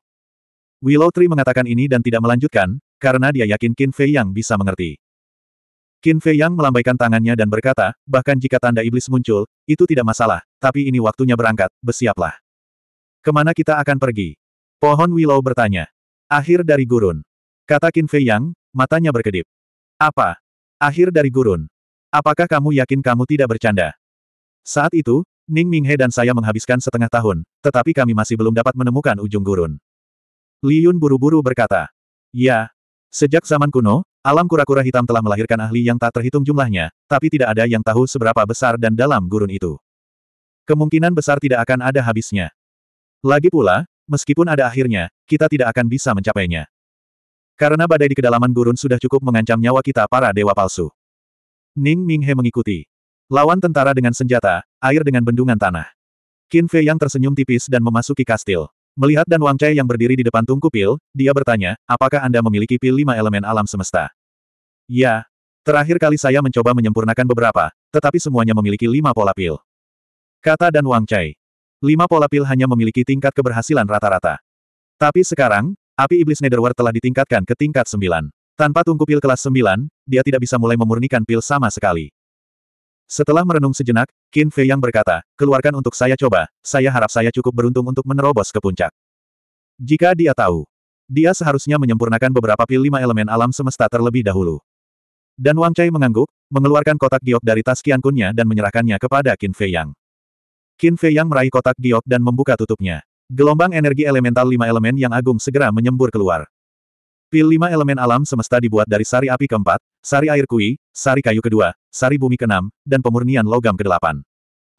Willow Tree mengatakan ini dan tidak melanjutkan, karena dia yakin Qin Fei Yang bisa mengerti. Qin Fei Yang melambaikan tangannya dan berkata, bahkan jika tanda iblis muncul, itu tidak masalah, tapi ini waktunya berangkat, bersiaplah. Kemana kita akan pergi? Pohon Willow bertanya. Akhir dari gurun. Kata Qin Fei Yang, matanya berkedip. Apa? Akhir dari gurun. Apakah kamu yakin kamu tidak bercanda? Saat itu, Ning Minghe dan saya menghabiskan setengah tahun, tetapi kami masih belum dapat menemukan ujung gurun. Li Yun buru-buru berkata, Ya, sejak zaman kuno, alam kura-kura hitam telah melahirkan ahli yang tak terhitung jumlahnya, tapi tidak ada yang tahu seberapa besar dan dalam gurun itu. Kemungkinan besar tidak akan ada habisnya. Lagi pula, meskipun ada akhirnya, kita tidak akan bisa mencapainya. Karena badai di kedalaman gurun sudah cukup mengancam nyawa kita para dewa palsu. Ning Minghe mengikuti. Lawan tentara dengan senjata, air dengan bendungan tanah. Qin Fei yang tersenyum tipis dan memasuki kastil. Melihat Dan Wang Chai yang berdiri di depan tungku pil, dia bertanya, apakah Anda memiliki pil lima elemen alam semesta? Ya. Terakhir kali saya mencoba menyempurnakan beberapa, tetapi semuanya memiliki lima pola pil. Kata Dan Wang Chai. Lima pola pil hanya memiliki tingkat keberhasilan rata-rata. Tapi sekarang, api iblis Netherworld telah ditingkatkan ke tingkat sembilan. Tanpa tungku pil kelas sembilan, dia tidak bisa mulai memurnikan pil sama sekali. Setelah merenung sejenak, Qin Fei yang berkata, keluarkan untuk saya coba, saya harap saya cukup beruntung untuk menerobos ke puncak. Jika dia tahu, dia seharusnya menyempurnakan beberapa pil lima elemen alam semesta terlebih dahulu. Dan Wang Chai mengangguk, mengeluarkan kotak giok dari tas Qian Kunnya dan menyerahkannya kepada Qin Fei Yang. Qin Fei Yang meraih kotak giok dan membuka tutupnya. Gelombang energi elemental lima elemen yang agung segera menyembur keluar. Pil lima elemen alam semesta dibuat dari sari api keempat, sari air kui, sari kayu kedua, sari bumi ke-6, dan pemurnian logam ke-8.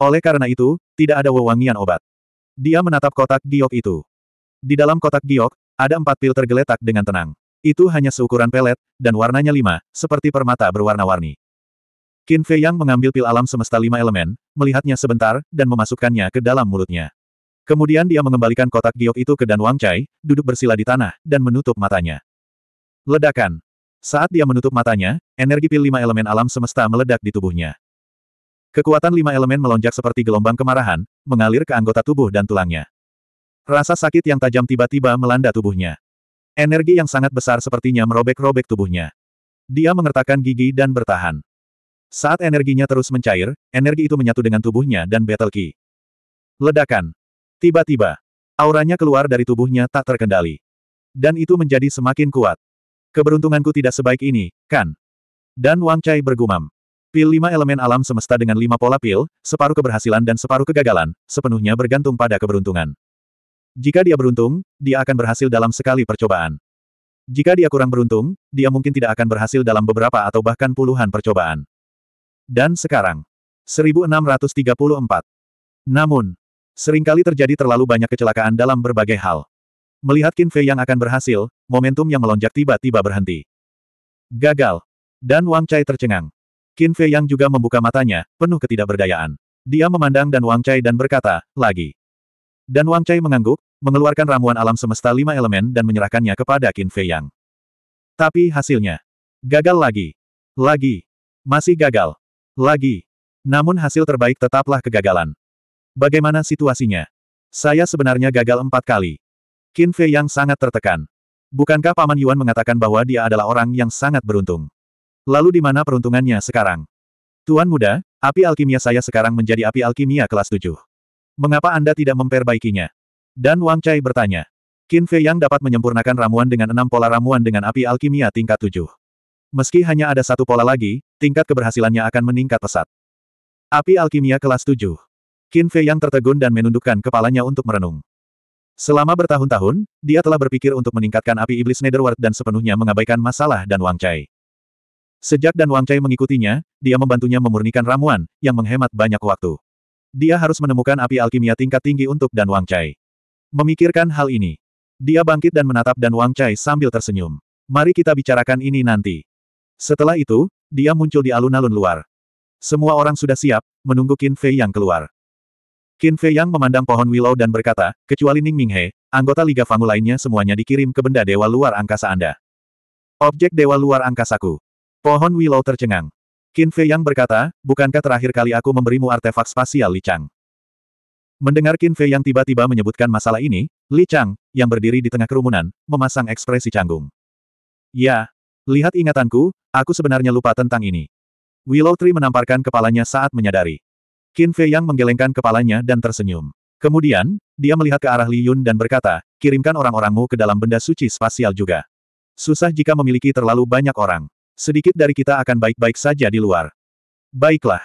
Oleh karena itu, tidak ada wewangian obat. Dia menatap kotak giok itu. Di dalam kotak giok, ada empat pil tergeletak dengan tenang. Itu hanya seukuran pelet, dan warnanya lima, seperti permata berwarna-warni. Qin Fei Yang mengambil pil alam semesta lima elemen, melihatnya sebentar, dan memasukkannya ke dalam mulutnya. Kemudian dia mengembalikan kotak giok itu ke Dan Wang Chai, duduk bersila di tanah, dan menutup matanya. Ledakan. Saat dia menutup matanya, energi pil lima elemen alam semesta meledak di tubuhnya. Kekuatan lima elemen melonjak seperti gelombang kemarahan, mengalir ke anggota tubuh dan tulangnya. Rasa sakit yang tajam tiba-tiba melanda tubuhnya. Energi yang sangat besar sepertinya merobek-robek tubuhnya. Dia mengertakkan gigi dan bertahan. Saat energinya terus mencair, energi itu menyatu dengan tubuhnya dan Battle Key. Ledakan. Tiba-tiba, auranya keluar dari tubuhnya tak terkendali. Dan itu menjadi semakin kuat. Keberuntunganku tidak sebaik ini, kan? Dan Wang Chai bergumam. Pil lima elemen alam semesta dengan lima pola pil, separuh keberhasilan dan separuh kegagalan, sepenuhnya bergantung pada keberuntungan. Jika dia beruntung, dia akan berhasil dalam sekali percobaan. Jika dia kurang beruntung, dia mungkin tidak akan berhasil dalam beberapa atau bahkan puluhan percobaan. Dan sekarang, 1634. Namun, seringkali terjadi terlalu banyak kecelakaan dalam berbagai hal. Melihat Qin Fei yang akan berhasil, momentum yang melonjak tiba-tiba berhenti. Gagal. Dan Wang Chai tercengang. Qin Fei Yang juga membuka matanya, penuh ketidakberdayaan. Dia memandang Dan Wang Chai dan berkata, lagi. Dan Wang Chai mengangguk, mengeluarkan ramuan alam semesta lima elemen dan menyerahkannya kepada Qin Fei Yang. Tapi hasilnya. Gagal lagi. Lagi. Masih gagal. Lagi. Namun hasil terbaik tetaplah kegagalan. Bagaimana situasinya? Saya sebenarnya gagal empat kali. Qin Fei Yang sangat tertekan. Bukankah Paman Yuan mengatakan bahwa dia adalah orang yang sangat beruntung? Lalu di mana peruntungannya sekarang? Tuan muda, api alkimia saya sekarang menjadi api alkimia kelas 7. Mengapa Anda tidak memperbaikinya? Dan Wang Chai bertanya. Qin Fei yang dapat menyempurnakan ramuan dengan enam pola ramuan dengan api alkimia tingkat 7. Meski hanya ada satu pola lagi, tingkat keberhasilannya akan meningkat pesat. Api alkimia kelas 7. Qin Fei yang tertegun dan menundukkan kepalanya untuk merenung. Selama bertahun-tahun, dia telah berpikir untuk meningkatkan api iblis Netherworld dan sepenuhnya mengabaikan masalah dan Wang Chai. Sejak dan Wang Chai mengikutinya, dia membantunya memurnikan ramuan, yang menghemat banyak waktu. Dia harus menemukan api alkimia tingkat tinggi untuk dan Wang Chai. Memikirkan hal ini, dia bangkit dan menatap dan Wang Chai sambil tersenyum. Mari kita bicarakan ini nanti. Setelah itu, dia muncul di alun-alun luar. Semua orang sudah siap, menunggu Qin Fei yang keluar. Qin Fei Yang memandang pohon Willow dan berkata, kecuali Ning Minghe, anggota Liga Fangu lainnya semuanya dikirim ke benda dewa luar angkasa Anda. Objek dewa luar angkasaku. Pohon Willow tercengang. Qin Fei Yang berkata, bukankah terakhir kali aku memberimu artefak spasial Li Chang? Mendengar Qin Fei Yang tiba-tiba menyebutkan masalah ini, Li Chang, yang berdiri di tengah kerumunan, memasang ekspresi canggung. Ya, lihat ingatanku, aku sebenarnya lupa tentang ini. Willow Tree menamparkan kepalanya saat menyadari. Qin Fei Yang menggelengkan kepalanya dan tersenyum. Kemudian, dia melihat ke arah Li Yun dan berkata, kirimkan orang-orangmu ke dalam benda suci spasial juga. Susah jika memiliki terlalu banyak orang. Sedikit dari kita akan baik-baik saja di luar. Baiklah.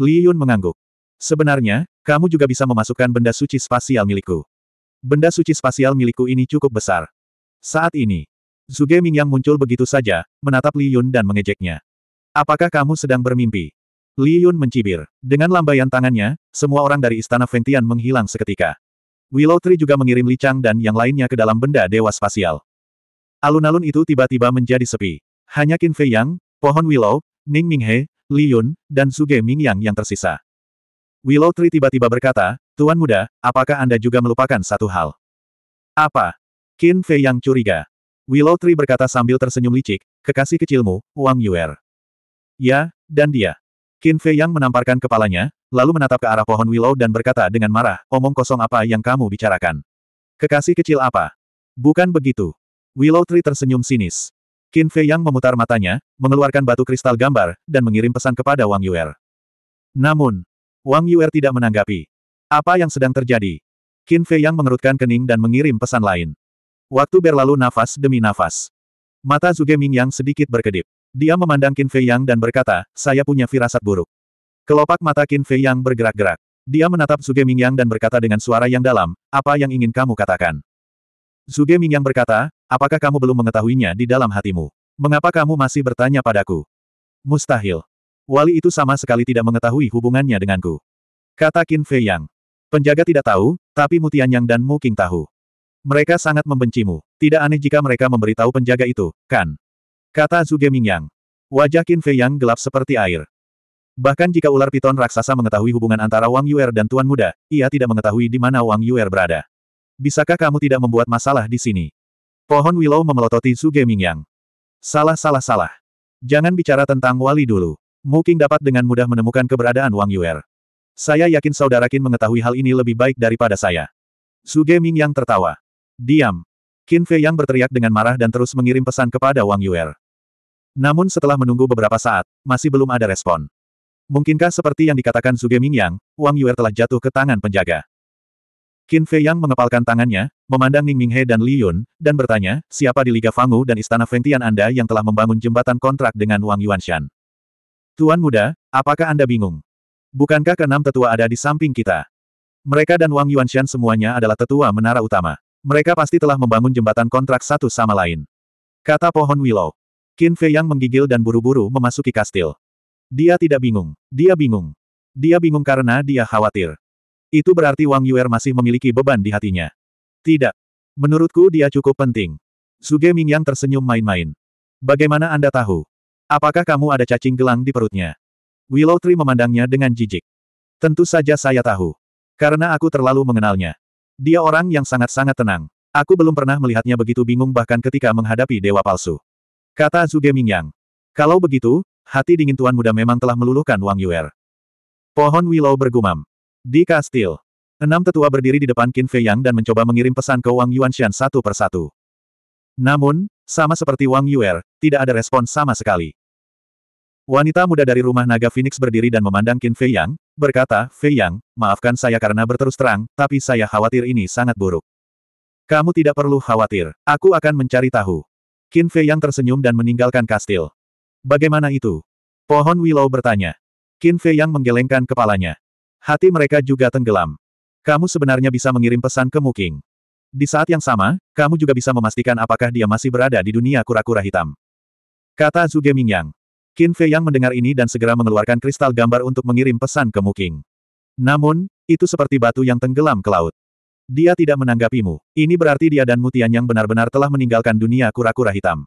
Li Yun mengangguk. Sebenarnya, kamu juga bisa memasukkan benda suci spasial milikku. Benda suci spasial milikku ini cukup besar. Saat ini, Zuge Mingyang muncul begitu saja, menatap Li Yun dan mengejeknya. Apakah kamu sedang bermimpi? Li Yun mencibir. Dengan lambaian tangannya, semua orang dari Istana Fengtian menghilang seketika. Willow Tree juga mengirim Li Chang dan yang lainnya ke dalam benda dewa spasial. Alun-alun itu tiba-tiba menjadi sepi. Hanya Qin Fei Yang, pohon Willow, Ning Minghe, Li Yun, dan Suge Yang yang tersisa. Willow Tree tiba-tiba berkata, Tuan muda, apakah Anda juga melupakan satu hal? Apa? Qin Fei Yang curiga. Willow Tree berkata sambil tersenyum licik, kekasih kecilmu, Wang Yuer. Ya, dan dia. Qin Fei Yang menamparkan kepalanya, lalu menatap ke arah pohon willow dan berkata dengan marah, omong kosong apa yang kamu bicarakan? Kekasih kecil apa? Bukan begitu. Willow Tree tersenyum sinis. Qin Fei Yang memutar matanya, mengeluarkan batu kristal gambar, dan mengirim pesan kepada Wang Yuer. Namun, Wang Yuer tidak menanggapi. Apa yang sedang terjadi? Qin Fei Yang mengerutkan kening dan mengirim pesan lain. Waktu berlalu nafas demi nafas. Mata Zuge Ming yang sedikit berkedip. Dia memandang Qin Fei Yang dan berkata, saya punya firasat buruk. Kelopak mata Qin Fei Yang bergerak-gerak. Dia menatap Zuge Yang dan berkata dengan suara yang dalam, apa yang ingin kamu katakan? Zuge Yang berkata, apakah kamu belum mengetahuinya di dalam hatimu? Mengapa kamu masih bertanya padaku? Mustahil. Wali itu sama sekali tidak mengetahui hubungannya denganku. Kata Qin Fei Yang. Penjaga tidak tahu, tapi Mutian Yang dan Mu King tahu. Mereka sangat membencimu. Tidak aneh jika mereka memberitahu penjaga itu, kan? Kata Zuge Mingyang. Wajah Qin Fei yang gelap seperti air. Bahkan jika ular piton raksasa mengetahui hubungan antara Wang Yuer dan Tuan Muda, ia tidak mengetahui di mana Wang Yuer berada. Bisakah kamu tidak membuat masalah di sini? Pohon Willow memelototi Zuge Mingyang. Salah salah salah. Jangan bicara tentang wali dulu. Muking dapat dengan mudah menemukan keberadaan Wang Yuer. Saya yakin saudara Qin mengetahui hal ini lebih baik daripada saya. Zuge Mingyang tertawa. Diam. Qin Fei yang berteriak dengan marah dan terus mengirim pesan kepada Wang Yuer. Namun setelah menunggu beberapa saat, masih belum ada respon. Mungkinkah seperti yang dikatakan Zuge Mingyang, Wang Yuer telah jatuh ke tangan penjaga? Qin Fei Yang mengepalkan tangannya, memandang Ning Minghe dan Li Yun, dan bertanya, siapa di Liga Fangu dan Istana Fengtian Anda yang telah membangun jembatan kontrak dengan Wang Yuanshan? Tuan muda, apakah Anda bingung? Bukankah keenam tetua ada di samping kita? Mereka dan Wang Yuanshan semuanya adalah tetua menara utama. Mereka pasti telah membangun jembatan kontrak satu sama lain. Kata pohon Willow. Qin Fei Yang menggigil dan buru-buru memasuki kastil. Dia tidak bingung. Dia bingung. Dia bingung karena dia khawatir. Itu berarti Wang Yuer masih memiliki beban di hatinya. Tidak. Menurutku dia cukup penting. Suge yang tersenyum main-main. Bagaimana Anda tahu? Apakah kamu ada cacing gelang di perutnya? Willow Tree memandangnya dengan jijik. Tentu saja saya tahu. Karena aku terlalu mengenalnya. Dia orang yang sangat-sangat tenang. Aku belum pernah melihatnya begitu bingung bahkan ketika menghadapi dewa palsu. Kata Zuge Mingyang. Kalau begitu, hati dingin Tuan Muda memang telah meluluhkan Wang Yuer. Pohon Willow bergumam. Di kastil. Enam tetua berdiri di depan Qin Fei Yang dan mencoba mengirim pesan ke Wang Yuanshan satu persatu. Namun, sama seperti Wang Yuer, tidak ada respon sama sekali. Wanita muda dari rumah naga Phoenix berdiri dan memandang Qin Fei Yang, berkata, Fei Yang, maafkan saya karena berterus terang, tapi saya khawatir ini sangat buruk. Kamu tidak perlu khawatir, aku akan mencari tahu. Qin Fei yang tersenyum dan meninggalkan kastil. Bagaimana itu? Pohon Willow bertanya. Qin Fei yang menggelengkan kepalanya. Hati mereka juga tenggelam. Kamu sebenarnya bisa mengirim pesan ke Muking. Di saat yang sama, kamu juga bisa memastikan apakah dia masih berada di dunia kura-kura hitam. Kata Zuge Mingyang. Qin Fei yang mendengar ini dan segera mengeluarkan kristal gambar untuk mengirim pesan ke Muking. Namun, itu seperti batu yang tenggelam ke laut. Dia tidak menanggapimu. Ini berarti dia dan Mutian yang benar-benar telah meninggalkan dunia kura-kura hitam.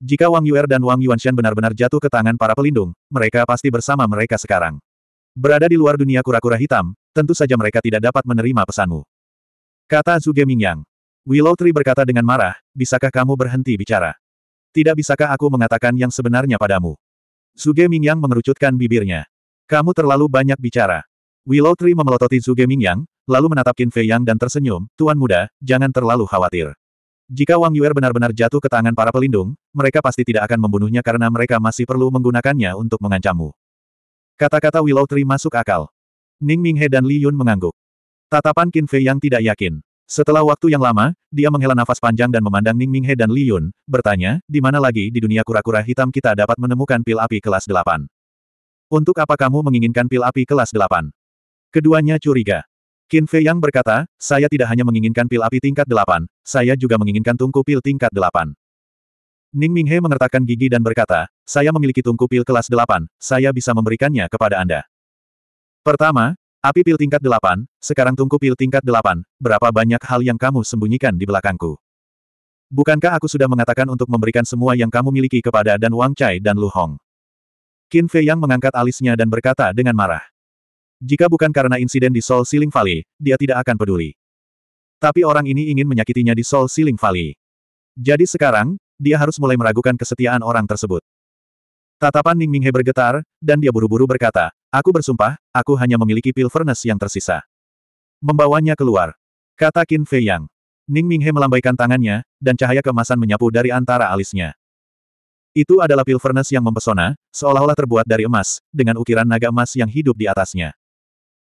Jika Wang Yuer dan Wang Yuanshan benar-benar jatuh ke tangan para pelindung, mereka pasti bersama mereka sekarang. Berada di luar dunia kura-kura hitam, tentu saja mereka tidak dapat menerima pesanmu. Kata Zuge Mingyang. Willow Tree berkata dengan marah, bisakah kamu berhenti bicara? Tidak bisakah aku mengatakan yang sebenarnya padamu? Zuge Mingyang mengerucutkan bibirnya. Kamu terlalu banyak bicara. Willow Tree memelototi Zuge Mingyang, lalu menatap Qin Fei Yang dan tersenyum, Tuan Muda, jangan terlalu khawatir. Jika Wang Yuer benar-benar jatuh ke tangan para pelindung, mereka pasti tidak akan membunuhnya karena mereka masih perlu menggunakannya untuk mengancammu. Kata-kata Willow Tree masuk akal. Ning Minghe dan Li Yun mengangguk. Tatapan Qin Fei Yang tidak yakin. Setelah waktu yang lama, dia menghela nafas panjang dan memandang Ning Minghe dan Li Yun, bertanya, di mana lagi di dunia kura-kura hitam kita dapat menemukan pil api kelas 8? Untuk apa kamu menginginkan pil api kelas 8? Keduanya curiga. Qin Fei Yang berkata, saya tidak hanya menginginkan pil api tingkat delapan, saya juga menginginkan tungku pil tingkat delapan. Ning Minghe mengertakkan gigi dan berkata, saya memiliki tungku pil kelas delapan, saya bisa memberikannya kepada Anda. Pertama, api pil tingkat delapan, sekarang tungku pil tingkat delapan, berapa banyak hal yang kamu sembunyikan di belakangku. Bukankah aku sudah mengatakan untuk memberikan semua yang kamu miliki kepada Dan Wang Chai dan Lu Hong? Qin Fei Yang mengangkat alisnya dan berkata dengan marah. Jika bukan karena insiden di Soul Ceiling Valley, dia tidak akan peduli. Tapi orang ini ingin menyakitinya di Soul Ceiling Valley. Jadi sekarang, dia harus mulai meragukan kesetiaan orang tersebut. Tatapan Ning Minghe bergetar, dan dia buru-buru berkata, Aku bersumpah, aku hanya memiliki pil furnace yang tersisa. Membawanya keluar. Kata Qin Fei Yang. Ning Minghe melambaikan tangannya, dan cahaya kemasan menyapu dari antara alisnya. Itu adalah pil furnace yang mempesona, seolah-olah terbuat dari emas, dengan ukiran naga emas yang hidup di atasnya.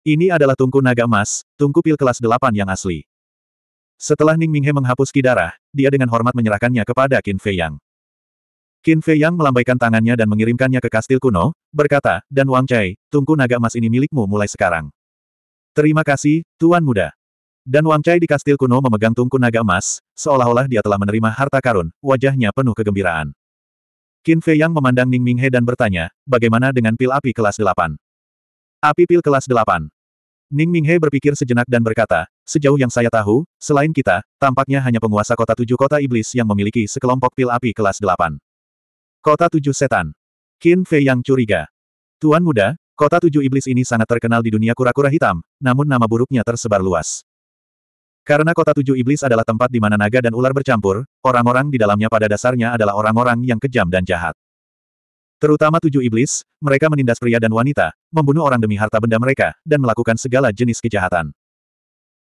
Ini adalah tungku naga emas, tungku pil kelas 8 yang asli. Setelah Ning Minghe menghapus kidarah, dia dengan hormat menyerahkannya kepada Qin Fei Yang. Qin Fei Yang melambaikan tangannya dan mengirimkannya ke kastil kuno, berkata, dan Wang Chai, tungku naga emas ini milikmu mulai sekarang. Terima kasih, Tuan Muda. Dan Wang Chai di kastil kuno memegang tungku naga emas, seolah-olah dia telah menerima harta karun, wajahnya penuh kegembiraan. Qin Fei Yang memandang Ning Minghe dan bertanya, bagaimana dengan pil api kelas 8? Api pil kelas 8. Ning Minghe berpikir sejenak dan berkata, sejauh yang saya tahu, selain kita, tampaknya hanya penguasa kota tujuh kota iblis yang memiliki sekelompok pil api kelas 8. Kota tujuh setan. Qin Fei yang curiga. Tuan muda, kota tujuh iblis ini sangat terkenal di dunia kura-kura hitam, namun nama buruknya tersebar luas. Karena kota tujuh iblis adalah tempat di mana naga dan ular bercampur, orang-orang di dalamnya pada dasarnya adalah orang-orang yang kejam dan jahat. Terutama tujuh iblis, mereka menindas pria dan wanita, membunuh orang demi harta benda mereka, dan melakukan segala jenis kejahatan.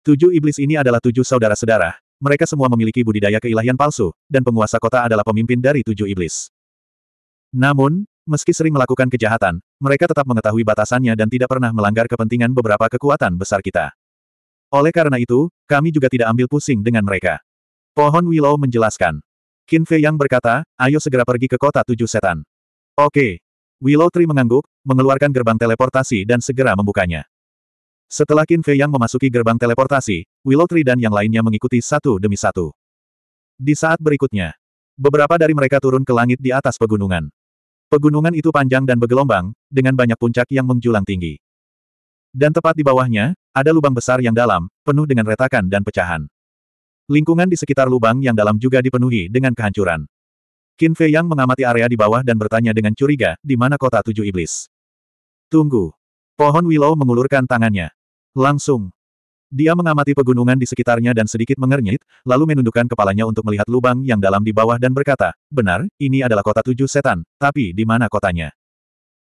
Tujuh iblis ini adalah tujuh saudara-saudara, mereka semua memiliki budidaya keilahian palsu, dan penguasa kota adalah pemimpin dari tujuh iblis. Namun, meski sering melakukan kejahatan, mereka tetap mengetahui batasannya dan tidak pernah melanggar kepentingan beberapa kekuatan besar kita. Oleh karena itu, kami juga tidak ambil pusing dengan mereka. Pohon Willow menjelaskan. Qin Fei yang berkata, ayo segera pergi ke kota tujuh setan. Oke. Willow Tree mengangguk, mengeluarkan gerbang teleportasi dan segera membukanya. Setelah Qin Fei Yang memasuki gerbang teleportasi, Willow Tree dan yang lainnya mengikuti satu demi satu. Di saat berikutnya, beberapa dari mereka turun ke langit di atas pegunungan. Pegunungan itu panjang dan bergelombang, dengan banyak puncak yang menjulang tinggi. Dan tepat di bawahnya, ada lubang besar yang dalam, penuh dengan retakan dan pecahan. Lingkungan di sekitar lubang yang dalam juga dipenuhi dengan kehancuran. Qin Fei Yang mengamati area di bawah dan bertanya dengan curiga, di mana kota tujuh iblis? Tunggu. Pohon Willow mengulurkan tangannya. Langsung. Dia mengamati pegunungan di sekitarnya dan sedikit mengernyit, lalu menundukkan kepalanya untuk melihat lubang yang dalam di bawah dan berkata, benar, ini adalah kota tujuh setan, tapi di mana kotanya?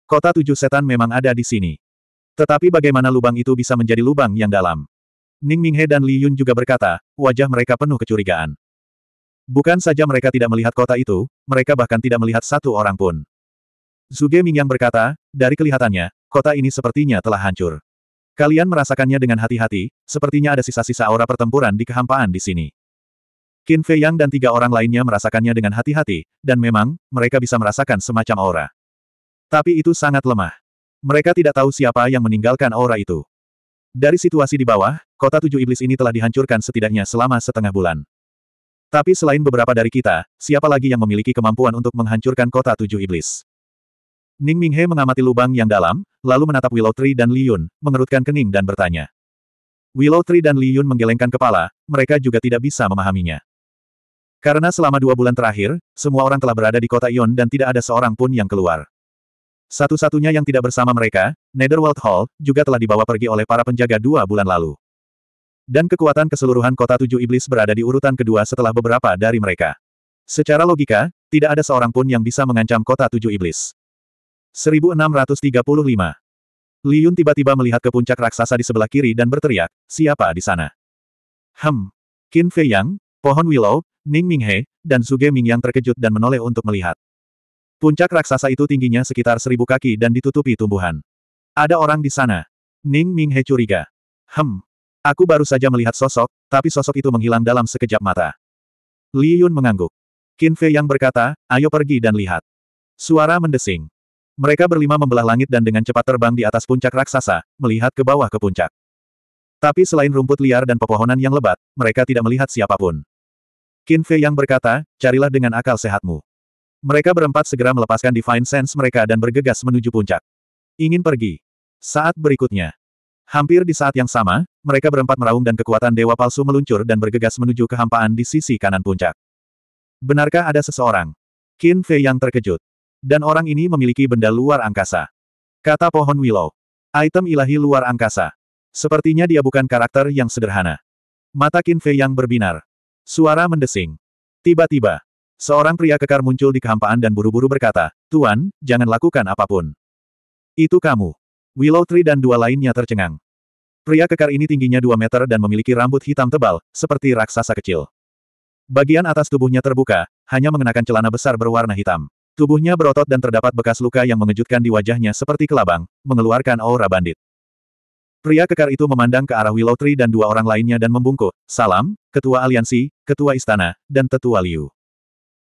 Kota tujuh setan memang ada di sini. Tetapi bagaimana lubang itu bisa menjadi lubang yang dalam? Ning Minghe dan Li Yun juga berkata, wajah mereka penuh kecurigaan. Bukan saja mereka tidak melihat kota itu, mereka bahkan tidak melihat satu orang pun. Zuge Mingyang berkata, dari kelihatannya, kota ini sepertinya telah hancur. Kalian merasakannya dengan hati-hati, sepertinya ada sisa-sisa aura pertempuran di kehampaan di sini. Qin Fei Yang dan tiga orang lainnya merasakannya dengan hati-hati, dan memang, mereka bisa merasakan semacam aura. Tapi itu sangat lemah. Mereka tidak tahu siapa yang meninggalkan aura itu. Dari situasi di bawah, kota tujuh iblis ini telah dihancurkan setidaknya selama setengah bulan. Tapi selain beberapa dari kita, siapa lagi yang memiliki kemampuan untuk menghancurkan kota tujuh iblis? Ning Minghe mengamati lubang yang dalam, lalu menatap Willow Tree dan Li Yun, mengerutkan kening dan bertanya. Willow Tree dan Li Yun menggelengkan kepala, mereka juga tidak bisa memahaminya. Karena selama dua bulan terakhir, semua orang telah berada di kota Ion dan tidak ada seorang pun yang keluar. Satu-satunya yang tidak bersama mereka, Netherworld Hall, juga telah dibawa pergi oleh para penjaga dua bulan lalu. Dan kekuatan keseluruhan kota tujuh iblis berada di urutan kedua setelah beberapa dari mereka. Secara logika, tidak ada seorang pun yang bisa mengancam kota tujuh iblis. 1635 Liyun tiba-tiba melihat ke puncak raksasa di sebelah kiri dan berteriak, siapa di sana? Hem. Qin Fei Yang, Pohon Willow, Ning Minghe, dan Suge yang terkejut dan menoleh untuk melihat. Puncak raksasa itu tingginya sekitar seribu kaki dan ditutupi tumbuhan. Ada orang di sana. Ning Minghe curiga. Hem. Aku baru saja melihat sosok, tapi sosok itu menghilang dalam sekejap mata. Li Yun mengangguk. Qin Fei yang berkata, ayo pergi dan lihat. Suara mendesing. Mereka berlima membelah langit dan dengan cepat terbang di atas puncak raksasa, melihat ke bawah ke puncak. Tapi selain rumput liar dan pepohonan yang lebat, mereka tidak melihat siapapun. Qin Fei yang berkata, carilah dengan akal sehatmu. Mereka berempat segera melepaskan Divine Sense mereka dan bergegas menuju puncak. Ingin pergi. Saat berikutnya, Hampir di saat yang sama, mereka berempat meraung dan kekuatan dewa palsu meluncur dan bergegas menuju kehampaan di sisi kanan puncak. Benarkah ada seseorang? Qin Fei yang terkejut. Dan orang ini memiliki benda luar angkasa. Kata pohon Willow. Item ilahi luar angkasa. Sepertinya dia bukan karakter yang sederhana. Mata Qin Fei yang berbinar. Suara mendesing. Tiba-tiba, seorang pria kekar muncul di kehampaan dan buru-buru berkata, Tuan, jangan lakukan apapun. Itu kamu. Willow Tree dan dua lainnya tercengang. Pria kekar ini tingginya 2 meter dan memiliki rambut hitam tebal, seperti raksasa kecil. Bagian atas tubuhnya terbuka, hanya mengenakan celana besar berwarna hitam. Tubuhnya berotot dan terdapat bekas luka yang mengejutkan di wajahnya seperti kelabang, mengeluarkan aura bandit. Pria kekar itu memandang ke arah Willow Tree dan dua orang lainnya dan membungkuk, Salam, Ketua Aliansi, Ketua Istana, dan Tetua Liu.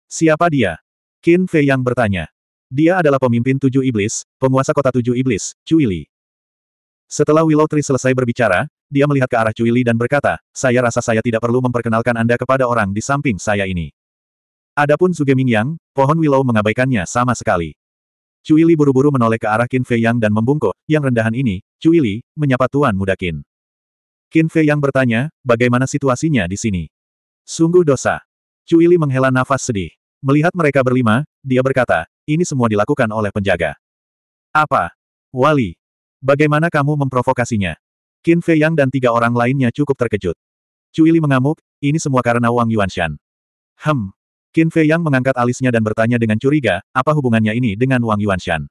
Siapa dia? Qin Fei yang bertanya. Dia adalah pemimpin tujuh iblis, penguasa kota tujuh iblis, Cuili. Setelah Willow Tree selesai berbicara, dia melihat ke arah Cuili dan berkata, saya rasa saya tidak perlu memperkenalkan Anda kepada orang di samping saya ini. Adapun Ming Yang, pohon Willow mengabaikannya sama sekali. Cuili buru-buru menoleh ke arah Qin Fei Yang dan membungkuk, yang rendahan ini, Cuili, menyapa Tuan Muda Qin. Qin Fei Yang bertanya, bagaimana situasinya di sini? Sungguh dosa. Cuili menghela nafas sedih. Melihat mereka berlima, dia berkata, ini semua dilakukan oleh penjaga. Apa? Wali. Bagaimana kamu memprovokasinya? Qin Fei Yang dan tiga orang lainnya cukup terkejut. Cui Li mengamuk, ini semua karena Wang Yuanshan. Hem. Qin Fei Yang mengangkat alisnya dan bertanya dengan curiga, apa hubungannya ini dengan Wang Yuanshan?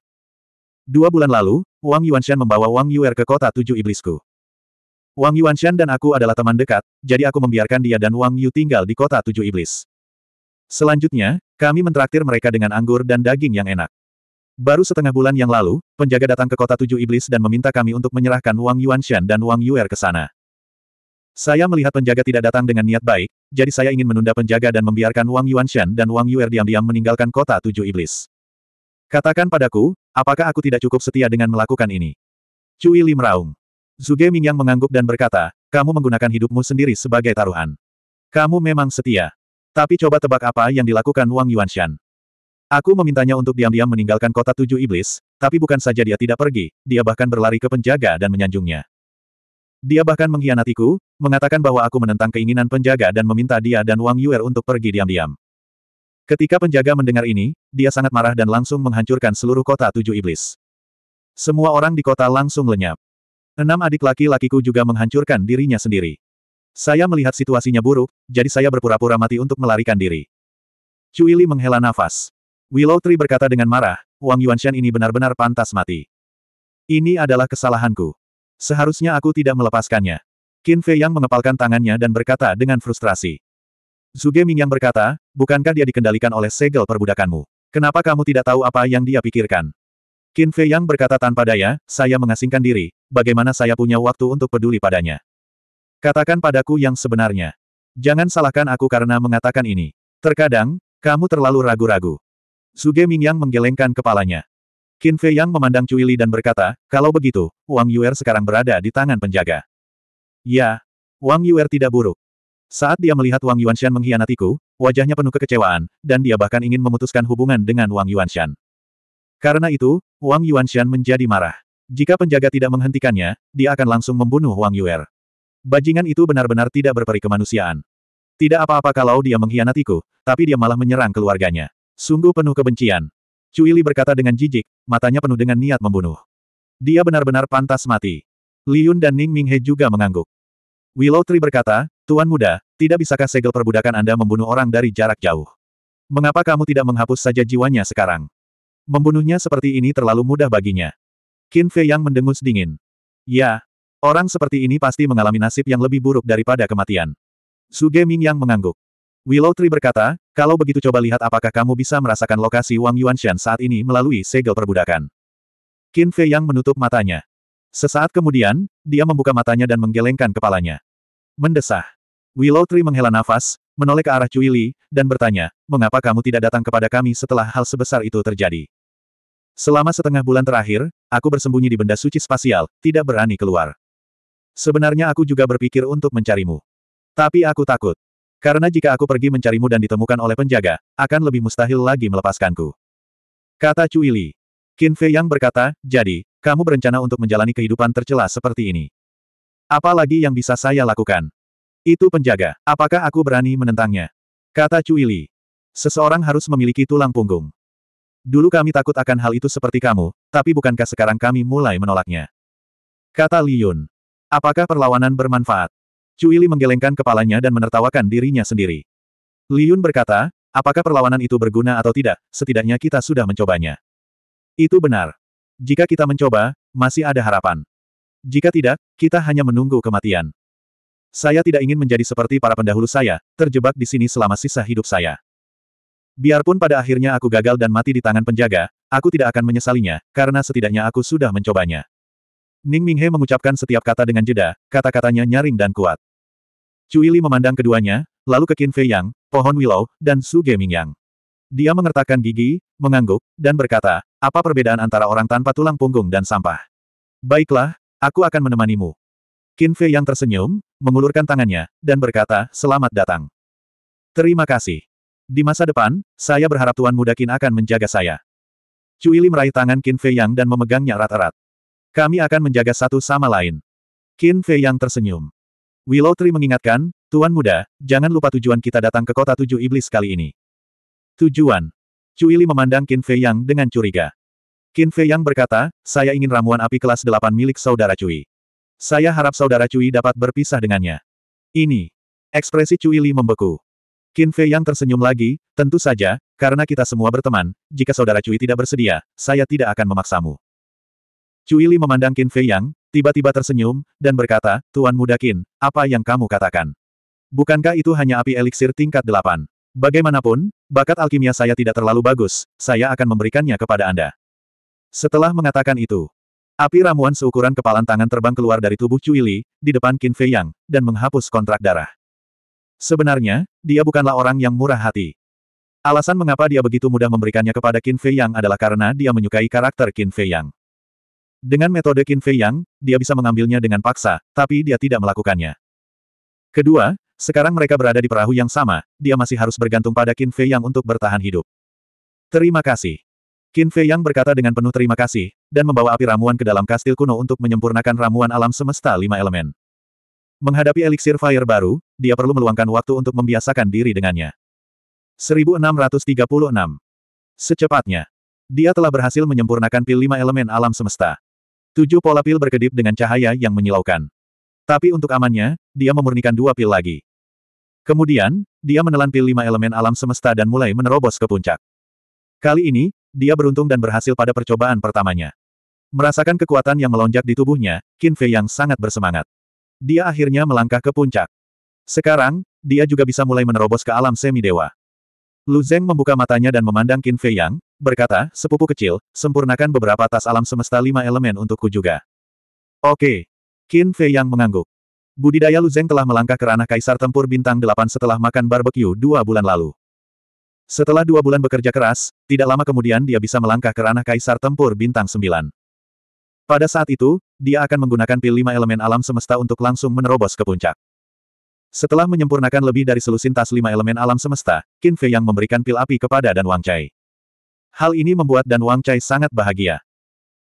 Dua bulan lalu, Wang Yuanshan membawa Wang Yuer ke kota tujuh iblisku. Wang Yuanshan dan aku adalah teman dekat, jadi aku membiarkan dia dan Wang Yu tinggal di kota tujuh iblis. Selanjutnya, kami mentraktir mereka dengan anggur dan daging yang enak. Baru setengah bulan yang lalu, penjaga datang ke kota tujuh iblis dan meminta kami untuk menyerahkan Wang Yuanshan dan Wang Yuer ke sana. Saya melihat penjaga tidak datang dengan niat baik, jadi saya ingin menunda penjaga dan membiarkan Wang Yuanshan dan Wang Yuer diam-diam meninggalkan kota tujuh iblis. Katakan padaku, apakah aku tidak cukup setia dengan melakukan ini? Cui Lim Raung. Zuge Mingyang mengangguk dan berkata, kamu menggunakan hidupmu sendiri sebagai taruhan. Kamu memang setia. Tapi coba tebak apa yang dilakukan Wang Yuanshan. Aku memintanya untuk diam-diam meninggalkan kota tujuh iblis, tapi bukan saja dia tidak pergi, dia bahkan berlari ke penjaga dan menyanjungnya. Dia bahkan mengkhianatiku, mengatakan bahwa aku menentang keinginan penjaga dan meminta dia dan Wang Yuer untuk pergi diam-diam. Ketika penjaga mendengar ini, dia sangat marah dan langsung menghancurkan seluruh kota tujuh iblis. Semua orang di kota langsung lenyap. Enam adik laki-lakiku juga menghancurkan dirinya sendiri. Saya melihat situasinya buruk, jadi saya berpura-pura mati untuk melarikan diri. Cui Li menghela nafas. Willow Tree berkata dengan marah, Wang Yuanshan ini benar-benar pantas mati. Ini adalah kesalahanku. Seharusnya aku tidak melepaskannya. Qin Fei Yang mengepalkan tangannya dan berkata dengan frustrasi. Zhuge yang berkata, bukankah dia dikendalikan oleh segel perbudakanmu? Kenapa kamu tidak tahu apa yang dia pikirkan? Qin Fei Yang berkata tanpa daya, saya mengasingkan diri, bagaimana saya punya waktu untuk peduli padanya? Katakan padaku yang sebenarnya. Jangan salahkan aku karena mengatakan ini. Terkadang, kamu terlalu ragu-ragu. Suge Mingyang menggelengkan kepalanya. Qin Fei Yang memandang Cui Li dan berkata, kalau begitu, Wang Yuer sekarang berada di tangan penjaga. Ya, Wang Yuer tidak buruk. Saat dia melihat Wang Yuanshan mengkhianatiku, wajahnya penuh kekecewaan, dan dia bahkan ingin memutuskan hubungan dengan Wang Yuanshan. Karena itu, Wang Yuanshan menjadi marah. Jika penjaga tidak menghentikannya, dia akan langsung membunuh Wang Yuer. Bajingan itu benar-benar tidak berperi kemanusiaan. Tidak apa-apa kalau dia mengkhianatiku, tapi dia malah menyerang keluarganya. Sungguh penuh kebencian. Cuili berkata dengan jijik, matanya penuh dengan niat membunuh. Dia benar-benar pantas mati. Liun dan Ning Minghe juga mengangguk. Willow Tree berkata, Tuan muda, tidak bisakah segel perbudakan Anda membunuh orang dari jarak jauh? Mengapa kamu tidak menghapus saja jiwanya sekarang? Membunuhnya seperti ini terlalu mudah baginya. Qin Fei yang mendengus dingin. Ya, Orang seperti ini pasti mengalami nasib yang lebih buruk daripada kematian. Suge Ming yang mengangguk. Willow Tree berkata, kalau begitu coba lihat apakah kamu bisa merasakan lokasi Wang Yuanshan saat ini melalui segel perbudakan. Qin Fei Yang menutup matanya. Sesaat kemudian, dia membuka matanya dan menggelengkan kepalanya. Mendesah. Willow Tree menghela nafas, menoleh ke arah Cui Li, dan bertanya, mengapa kamu tidak datang kepada kami setelah hal sebesar itu terjadi? Selama setengah bulan terakhir, aku bersembunyi di benda suci spasial, tidak berani keluar. Sebenarnya aku juga berpikir untuk mencarimu. Tapi aku takut. Karena jika aku pergi mencarimu dan ditemukan oleh penjaga, akan lebih mustahil lagi melepaskanku. Kata Cui Li. Qin Fei yang berkata, jadi, kamu berencana untuk menjalani kehidupan tercela seperti ini. Apalagi yang bisa saya lakukan? Itu penjaga, apakah aku berani menentangnya? Kata Cui Li. Seseorang harus memiliki tulang punggung. Dulu kami takut akan hal itu seperti kamu, tapi bukankah sekarang kami mulai menolaknya? Kata Li Yun. Apakah perlawanan bermanfaat? Cuili menggelengkan kepalanya dan menertawakan dirinya sendiri. Liun berkata, apakah perlawanan itu berguna atau tidak, setidaknya kita sudah mencobanya. Itu benar. Jika kita mencoba, masih ada harapan. Jika tidak, kita hanya menunggu kematian. Saya tidak ingin menjadi seperti para pendahulu saya, terjebak di sini selama sisa hidup saya. Biarpun pada akhirnya aku gagal dan mati di tangan penjaga, aku tidak akan menyesalinya, karena setidaknya aku sudah mencobanya. Ning Minghe mengucapkan setiap kata dengan jeda, kata-katanya nyaring dan kuat. Cui Li memandang keduanya, lalu ke Qin Fei Yang, pohon Willow, dan Su Geming Yang. Dia mengertakkan gigi, mengangguk, dan berkata, apa perbedaan antara orang tanpa tulang punggung dan sampah? Baiklah, aku akan menemanimu. Qin Fei Yang tersenyum, mengulurkan tangannya, dan berkata, selamat datang. Terima kasih. Di masa depan, saya berharap Tuan Muda Qin akan menjaga saya. Cui Li meraih tangan Qin Fei Yang dan memegangnya erat-erat. Kami akan menjaga satu sama lain. Qin Fei yang tersenyum. Willow Tree mengingatkan, Tuan Muda, jangan lupa tujuan kita datang ke kota tujuh iblis kali ini. Tujuan. Cui Li memandang Qin Fei Yang dengan curiga. Qin Fei Yang berkata, saya ingin ramuan api kelas delapan milik saudara Cui. Saya harap saudara Cui dapat berpisah dengannya. Ini. Ekspresi Cui Li membeku. Qin Fei Yang tersenyum lagi, tentu saja, karena kita semua berteman, jika saudara Cui tidak bersedia, saya tidak akan memaksamu. Cui Li memandang Qin Fei Yang, tiba-tiba tersenyum, dan berkata, Tuan Muda Qin, apa yang kamu katakan? Bukankah itu hanya api eliksir tingkat delapan? Bagaimanapun, bakat alkimia saya tidak terlalu bagus, saya akan memberikannya kepada Anda. Setelah mengatakan itu, api ramuan seukuran kepalan tangan terbang keluar dari tubuh Cui Li, di depan Qin Fei Yang, dan menghapus kontrak darah. Sebenarnya, dia bukanlah orang yang murah hati. Alasan mengapa dia begitu mudah memberikannya kepada Qin Fei Yang adalah karena dia menyukai karakter Qin Fei Yang. Dengan metode Qin Fei Yang, dia bisa mengambilnya dengan paksa, tapi dia tidak melakukannya. Kedua, sekarang mereka berada di perahu yang sama, dia masih harus bergantung pada Qin Fei Yang untuk bertahan hidup. Terima kasih. Qin Fei Yang berkata dengan penuh terima kasih, dan membawa api ramuan ke dalam kastil kuno untuk menyempurnakan ramuan alam semesta lima elemen. Menghadapi eliksir fire baru, dia perlu meluangkan waktu untuk membiasakan diri dengannya. 1636 Secepatnya. Dia telah berhasil menyempurnakan pil lima elemen alam semesta. Tujuh pola pil berkedip dengan cahaya yang menyilaukan. Tapi untuk amannya, dia memurnikan dua pil lagi. Kemudian, dia menelan pil lima elemen alam semesta dan mulai menerobos ke puncak. Kali ini, dia beruntung dan berhasil pada percobaan pertamanya. Merasakan kekuatan yang melonjak di tubuhnya, Qin Fei yang sangat bersemangat. Dia akhirnya melangkah ke puncak. Sekarang, dia juga bisa mulai menerobos ke alam semi dewa. Lu Zeng membuka matanya dan memandang Qin Fei Yang, berkata, sepupu kecil, sempurnakan beberapa tas alam semesta lima elemen untukku juga. Oke. Qin Fei yang mengangguk. Budidaya Luzeng telah melangkah ke ranah Kaisar Tempur Bintang 8 setelah makan barbecue dua bulan lalu. Setelah dua bulan bekerja keras, tidak lama kemudian dia bisa melangkah ke ranah Kaisar Tempur Bintang 9. Pada saat itu, dia akan menggunakan pil lima elemen alam semesta untuk langsung menerobos ke puncak. Setelah menyempurnakan lebih dari selusin tas lima elemen alam semesta, Qin Fei yang memberikan pil api kepada Dan Wang Chai. Hal ini membuat Dan Wang Chai sangat bahagia.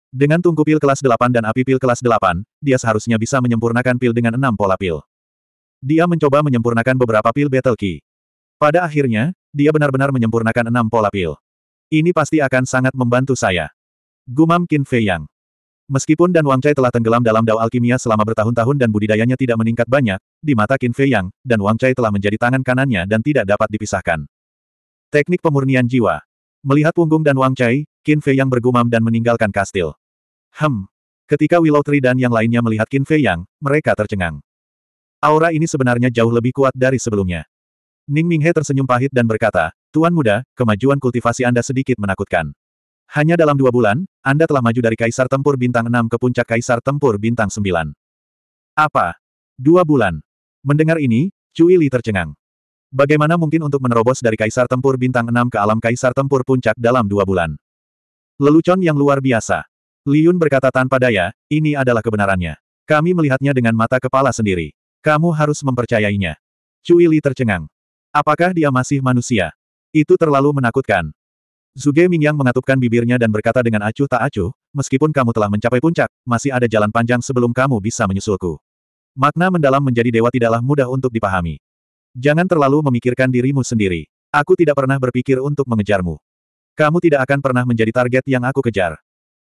Dengan tungku pil kelas 8 dan api pil kelas 8, dia seharusnya bisa menyempurnakan pil dengan enam pola pil. Dia mencoba menyempurnakan beberapa pil Battle Key. Pada akhirnya, dia benar-benar menyempurnakan enam pola pil. Ini pasti akan sangat membantu saya. Gumam Qin Fei Yang. Meskipun Dan Wang Chai telah tenggelam dalam dao alkimia selama bertahun-tahun dan budidayanya tidak meningkat banyak, di mata Qin Fei Yang, Dan Wang Chai telah menjadi tangan kanannya dan tidak dapat dipisahkan. Teknik pemurnian jiwa. Melihat punggung dan Wang Chai, Qin Fei yang bergumam dan meninggalkan kastil. Hem. Ketika Willow Tree dan yang lainnya melihat Qin Fei yang, mereka tercengang. Aura ini sebenarnya jauh lebih kuat dari sebelumnya. Ning Minghe tersenyum pahit dan berkata, Tuan muda, kemajuan kultivasi Anda sedikit menakutkan. Hanya dalam dua bulan, Anda telah maju dari Kaisar Tempur Bintang 6 ke puncak Kaisar Tempur Bintang 9. Apa? Dua bulan. Mendengar ini, Cui Li tercengang. Bagaimana mungkin untuk menerobos dari Kaisar Tempur Bintang 6 ke alam Kaisar Tempur Puncak dalam dua bulan? Lelucon yang luar biasa. Liun berkata tanpa daya, ini adalah kebenarannya. Kami melihatnya dengan mata kepala sendiri. Kamu harus mempercayainya. Cui Li tercengang. Apakah dia masih manusia? Itu terlalu menakutkan. Zuge Mingyang mengatupkan bibirnya dan berkata dengan acuh tak acuh, meskipun kamu telah mencapai puncak, masih ada jalan panjang sebelum kamu bisa menyusulku. Makna mendalam menjadi dewa tidaklah mudah untuk dipahami. Jangan terlalu memikirkan dirimu sendiri. Aku tidak pernah berpikir untuk mengejarmu. Kamu tidak akan pernah menjadi target yang aku kejar.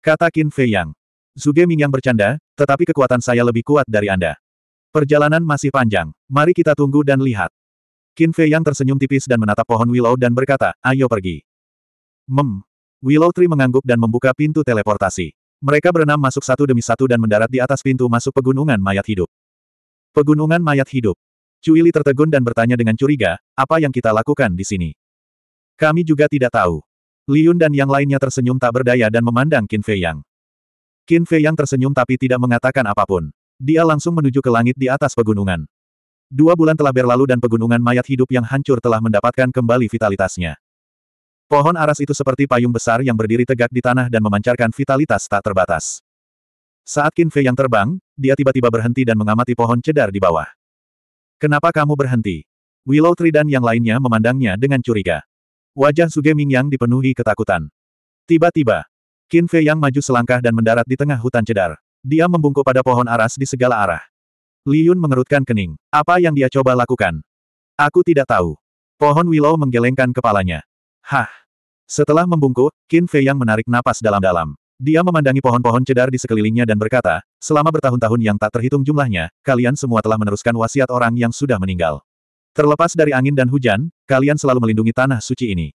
Kata Qin Fei Yang. Zuge yang bercanda, tetapi kekuatan saya lebih kuat dari Anda. Perjalanan masih panjang, mari kita tunggu dan lihat. Qin Fei Yang tersenyum tipis dan menatap pohon Willow dan berkata, ayo pergi. Mem. Willow Tree mengangguk dan membuka pintu teleportasi. Mereka berenam masuk satu demi satu dan mendarat di atas pintu masuk pegunungan mayat hidup. Pegunungan mayat hidup. Cuili tertegun dan bertanya dengan curiga, apa yang kita lakukan di sini? Kami juga tidak tahu. Liun dan yang lainnya tersenyum tak berdaya dan memandang Qin Fei Yang. Qin Fei Yang tersenyum tapi tidak mengatakan apapun. Dia langsung menuju ke langit di atas pegunungan. Dua bulan telah berlalu dan pegunungan mayat hidup yang hancur telah mendapatkan kembali vitalitasnya. Pohon aras itu seperti payung besar yang berdiri tegak di tanah dan memancarkan vitalitas tak terbatas. Saat Qin Fei yang terbang, dia tiba-tiba berhenti dan mengamati pohon cedar di bawah. Kenapa kamu berhenti? Willow Tree dan yang lainnya memandangnya dengan curiga. Wajah Suge Ming yang dipenuhi ketakutan. Tiba-tiba, Qin Fei yang maju selangkah dan mendarat di tengah hutan cedar. Dia membungkuk pada pohon aras di segala arah. Li Yun mengerutkan kening. Apa yang dia coba lakukan? Aku tidak tahu. Pohon Willow menggelengkan kepalanya. Hah. Setelah membungkuk, Qin Fei yang menarik napas dalam-dalam. Dia memandangi pohon-pohon cedar di sekelilingnya dan berkata, selama bertahun-tahun yang tak terhitung jumlahnya, kalian semua telah meneruskan wasiat orang yang sudah meninggal. Terlepas dari angin dan hujan, kalian selalu melindungi tanah suci ini.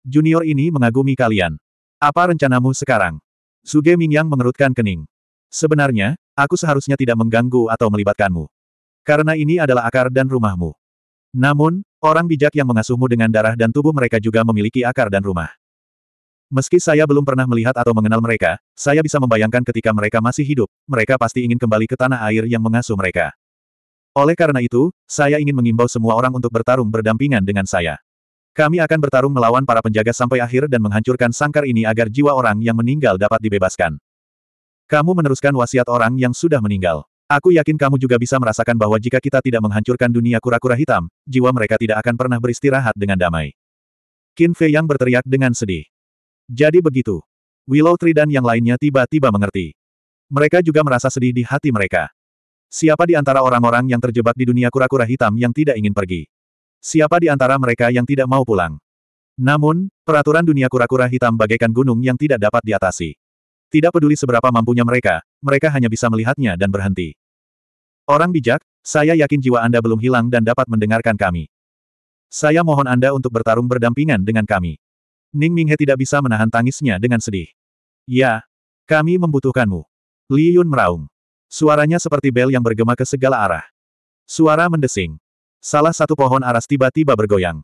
Junior ini mengagumi kalian. Apa rencanamu sekarang? Suge Mingyang mengerutkan kening. Sebenarnya, aku seharusnya tidak mengganggu atau melibatkanmu. Karena ini adalah akar dan rumahmu. Namun, orang bijak yang mengasuhmu dengan darah dan tubuh mereka juga memiliki akar dan rumah. Meski saya belum pernah melihat atau mengenal mereka, saya bisa membayangkan ketika mereka masih hidup, mereka pasti ingin kembali ke tanah air yang mengasuh mereka. Oleh karena itu, saya ingin mengimbau semua orang untuk bertarung berdampingan dengan saya. Kami akan bertarung melawan para penjaga sampai akhir dan menghancurkan sangkar ini agar jiwa orang yang meninggal dapat dibebaskan. Kamu meneruskan wasiat orang yang sudah meninggal. Aku yakin kamu juga bisa merasakan bahwa jika kita tidak menghancurkan dunia kura-kura hitam, jiwa mereka tidak akan pernah beristirahat dengan damai. Qin Fei yang berteriak dengan sedih. Jadi begitu. Willow Tree dan yang lainnya tiba-tiba mengerti. Mereka juga merasa sedih di hati mereka. Siapa di antara orang-orang yang terjebak di dunia kura-kura hitam yang tidak ingin pergi? Siapa di antara mereka yang tidak mau pulang? Namun, peraturan dunia kura-kura hitam bagaikan gunung yang tidak dapat diatasi. Tidak peduli seberapa mampunya mereka, mereka hanya bisa melihatnya dan berhenti. Orang bijak, saya yakin jiwa Anda belum hilang dan dapat mendengarkan kami. Saya mohon Anda untuk bertarung berdampingan dengan kami. Ning Minghe tidak bisa menahan tangisnya dengan sedih. Ya, kami membutuhkanmu. Li Yun meraung. Suaranya seperti bel yang bergema ke segala arah. Suara mendesing. Salah satu pohon aras tiba-tiba bergoyang.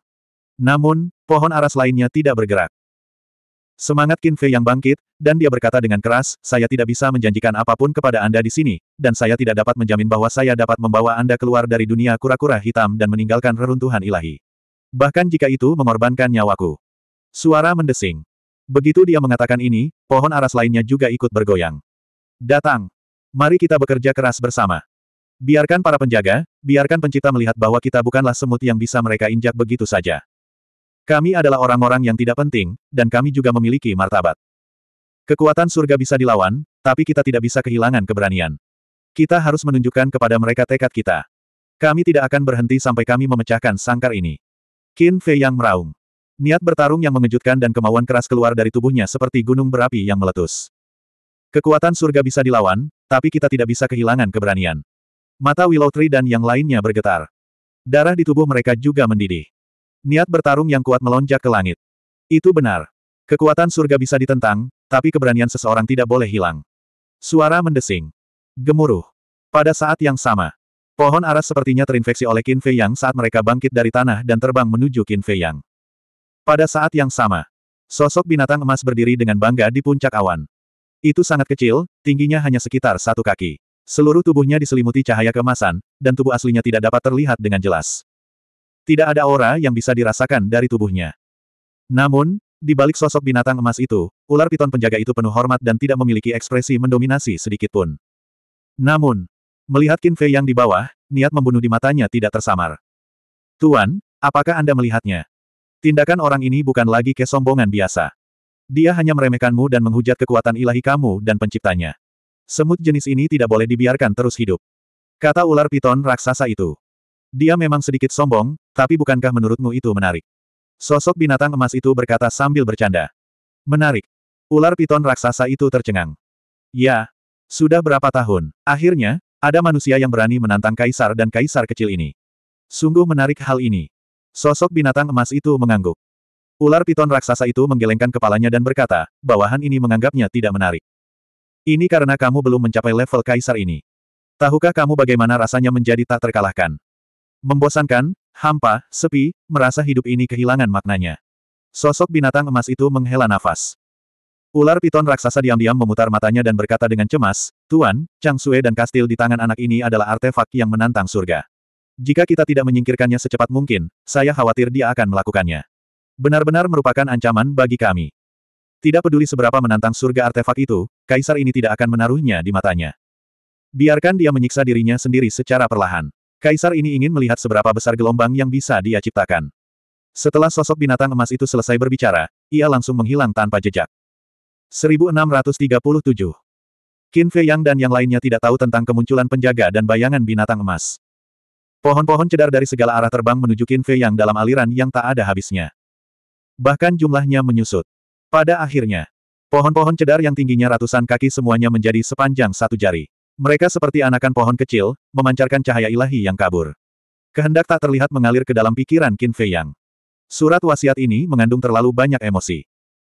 Namun, pohon aras lainnya tidak bergerak. Semangat Qin Fei yang bangkit, dan dia berkata dengan keras, saya tidak bisa menjanjikan apapun kepada Anda di sini, dan saya tidak dapat menjamin bahwa saya dapat membawa Anda keluar dari dunia kura-kura hitam dan meninggalkan reruntuhan ilahi. Bahkan jika itu mengorbankan nyawaku. Suara mendesing. Begitu dia mengatakan ini, pohon aras lainnya juga ikut bergoyang. Datang. Mari kita bekerja keras bersama. Biarkan para penjaga, biarkan pencipta melihat bahwa kita bukanlah semut yang bisa mereka injak begitu saja. Kami adalah orang-orang yang tidak penting, dan kami juga memiliki martabat. Kekuatan surga bisa dilawan, tapi kita tidak bisa kehilangan keberanian. Kita harus menunjukkan kepada mereka tekad kita. Kami tidak akan berhenti sampai kami memecahkan sangkar ini. Qin Fei yang meraung. Niat bertarung yang mengejutkan dan kemauan keras keluar dari tubuhnya seperti gunung berapi yang meletus. Kekuatan surga bisa dilawan, tapi kita tidak bisa kehilangan keberanian. Mata Willow Tree dan yang lainnya bergetar. Darah di tubuh mereka juga mendidih. Niat bertarung yang kuat melonjak ke langit. Itu benar. Kekuatan surga bisa ditentang, tapi keberanian seseorang tidak boleh hilang. Suara mendesing. Gemuruh. Pada saat yang sama, pohon aras sepertinya terinfeksi oleh Qin Fei Yang saat mereka bangkit dari tanah dan terbang menuju Qin Fei Yang. Pada saat yang sama, sosok binatang emas berdiri dengan bangga di puncak awan. Itu sangat kecil, tingginya hanya sekitar satu kaki. Seluruh tubuhnya diselimuti cahaya kemasan, dan tubuh aslinya tidak dapat terlihat dengan jelas. Tidak ada aura yang bisa dirasakan dari tubuhnya. Namun, di balik sosok binatang emas itu, ular piton penjaga itu penuh hormat dan tidak memiliki ekspresi mendominasi sedikitpun. Namun, melihat Qin Fei yang di bawah, niat membunuh di matanya tidak tersamar. Tuan, apakah Anda melihatnya? Tindakan orang ini bukan lagi kesombongan biasa. Dia hanya meremehkanmu dan menghujat kekuatan ilahi kamu dan penciptanya. Semut jenis ini tidak boleh dibiarkan terus hidup. Kata ular piton raksasa itu. Dia memang sedikit sombong, tapi bukankah menurutmu itu menarik? Sosok binatang emas itu berkata sambil bercanda. Menarik. Ular piton raksasa itu tercengang. Ya. Sudah berapa tahun? Akhirnya, ada manusia yang berani menantang kaisar dan kaisar kecil ini. Sungguh menarik hal ini. Sosok binatang emas itu mengangguk. Ular piton raksasa itu menggelengkan kepalanya dan berkata, bawahan ini menganggapnya tidak menarik. Ini karena kamu belum mencapai level kaisar ini. Tahukah kamu bagaimana rasanya menjadi tak terkalahkan? Membosankan, hampa, sepi, merasa hidup ini kehilangan maknanya. Sosok binatang emas itu menghela nafas. Ular piton raksasa diam-diam memutar matanya dan berkata dengan cemas, Tuan, Chang Sue dan kastil di tangan anak ini adalah artefak yang menantang surga. Jika kita tidak menyingkirkannya secepat mungkin, saya khawatir dia akan melakukannya. Benar-benar merupakan ancaman bagi kami. Tidak peduli seberapa menantang surga artefak itu, kaisar ini tidak akan menaruhnya di matanya. Biarkan dia menyiksa dirinya sendiri secara perlahan. Kaisar ini ingin melihat seberapa besar gelombang yang bisa dia ciptakan. Setelah sosok binatang emas itu selesai berbicara, ia langsung menghilang tanpa jejak. 1637 Qin Fei Yang dan yang lainnya tidak tahu tentang kemunculan penjaga dan bayangan binatang emas. Pohon-pohon cedar dari segala arah terbang menuju Qin Fei yang dalam aliran yang tak ada habisnya. Bahkan jumlahnya menyusut. Pada akhirnya, pohon-pohon cedar yang tingginya ratusan kaki semuanya menjadi sepanjang satu jari. Mereka seperti anakan pohon kecil, memancarkan cahaya ilahi yang kabur. Kehendak tak terlihat mengalir ke dalam pikiran Qin Fei Yang. Surat wasiat ini mengandung terlalu banyak emosi.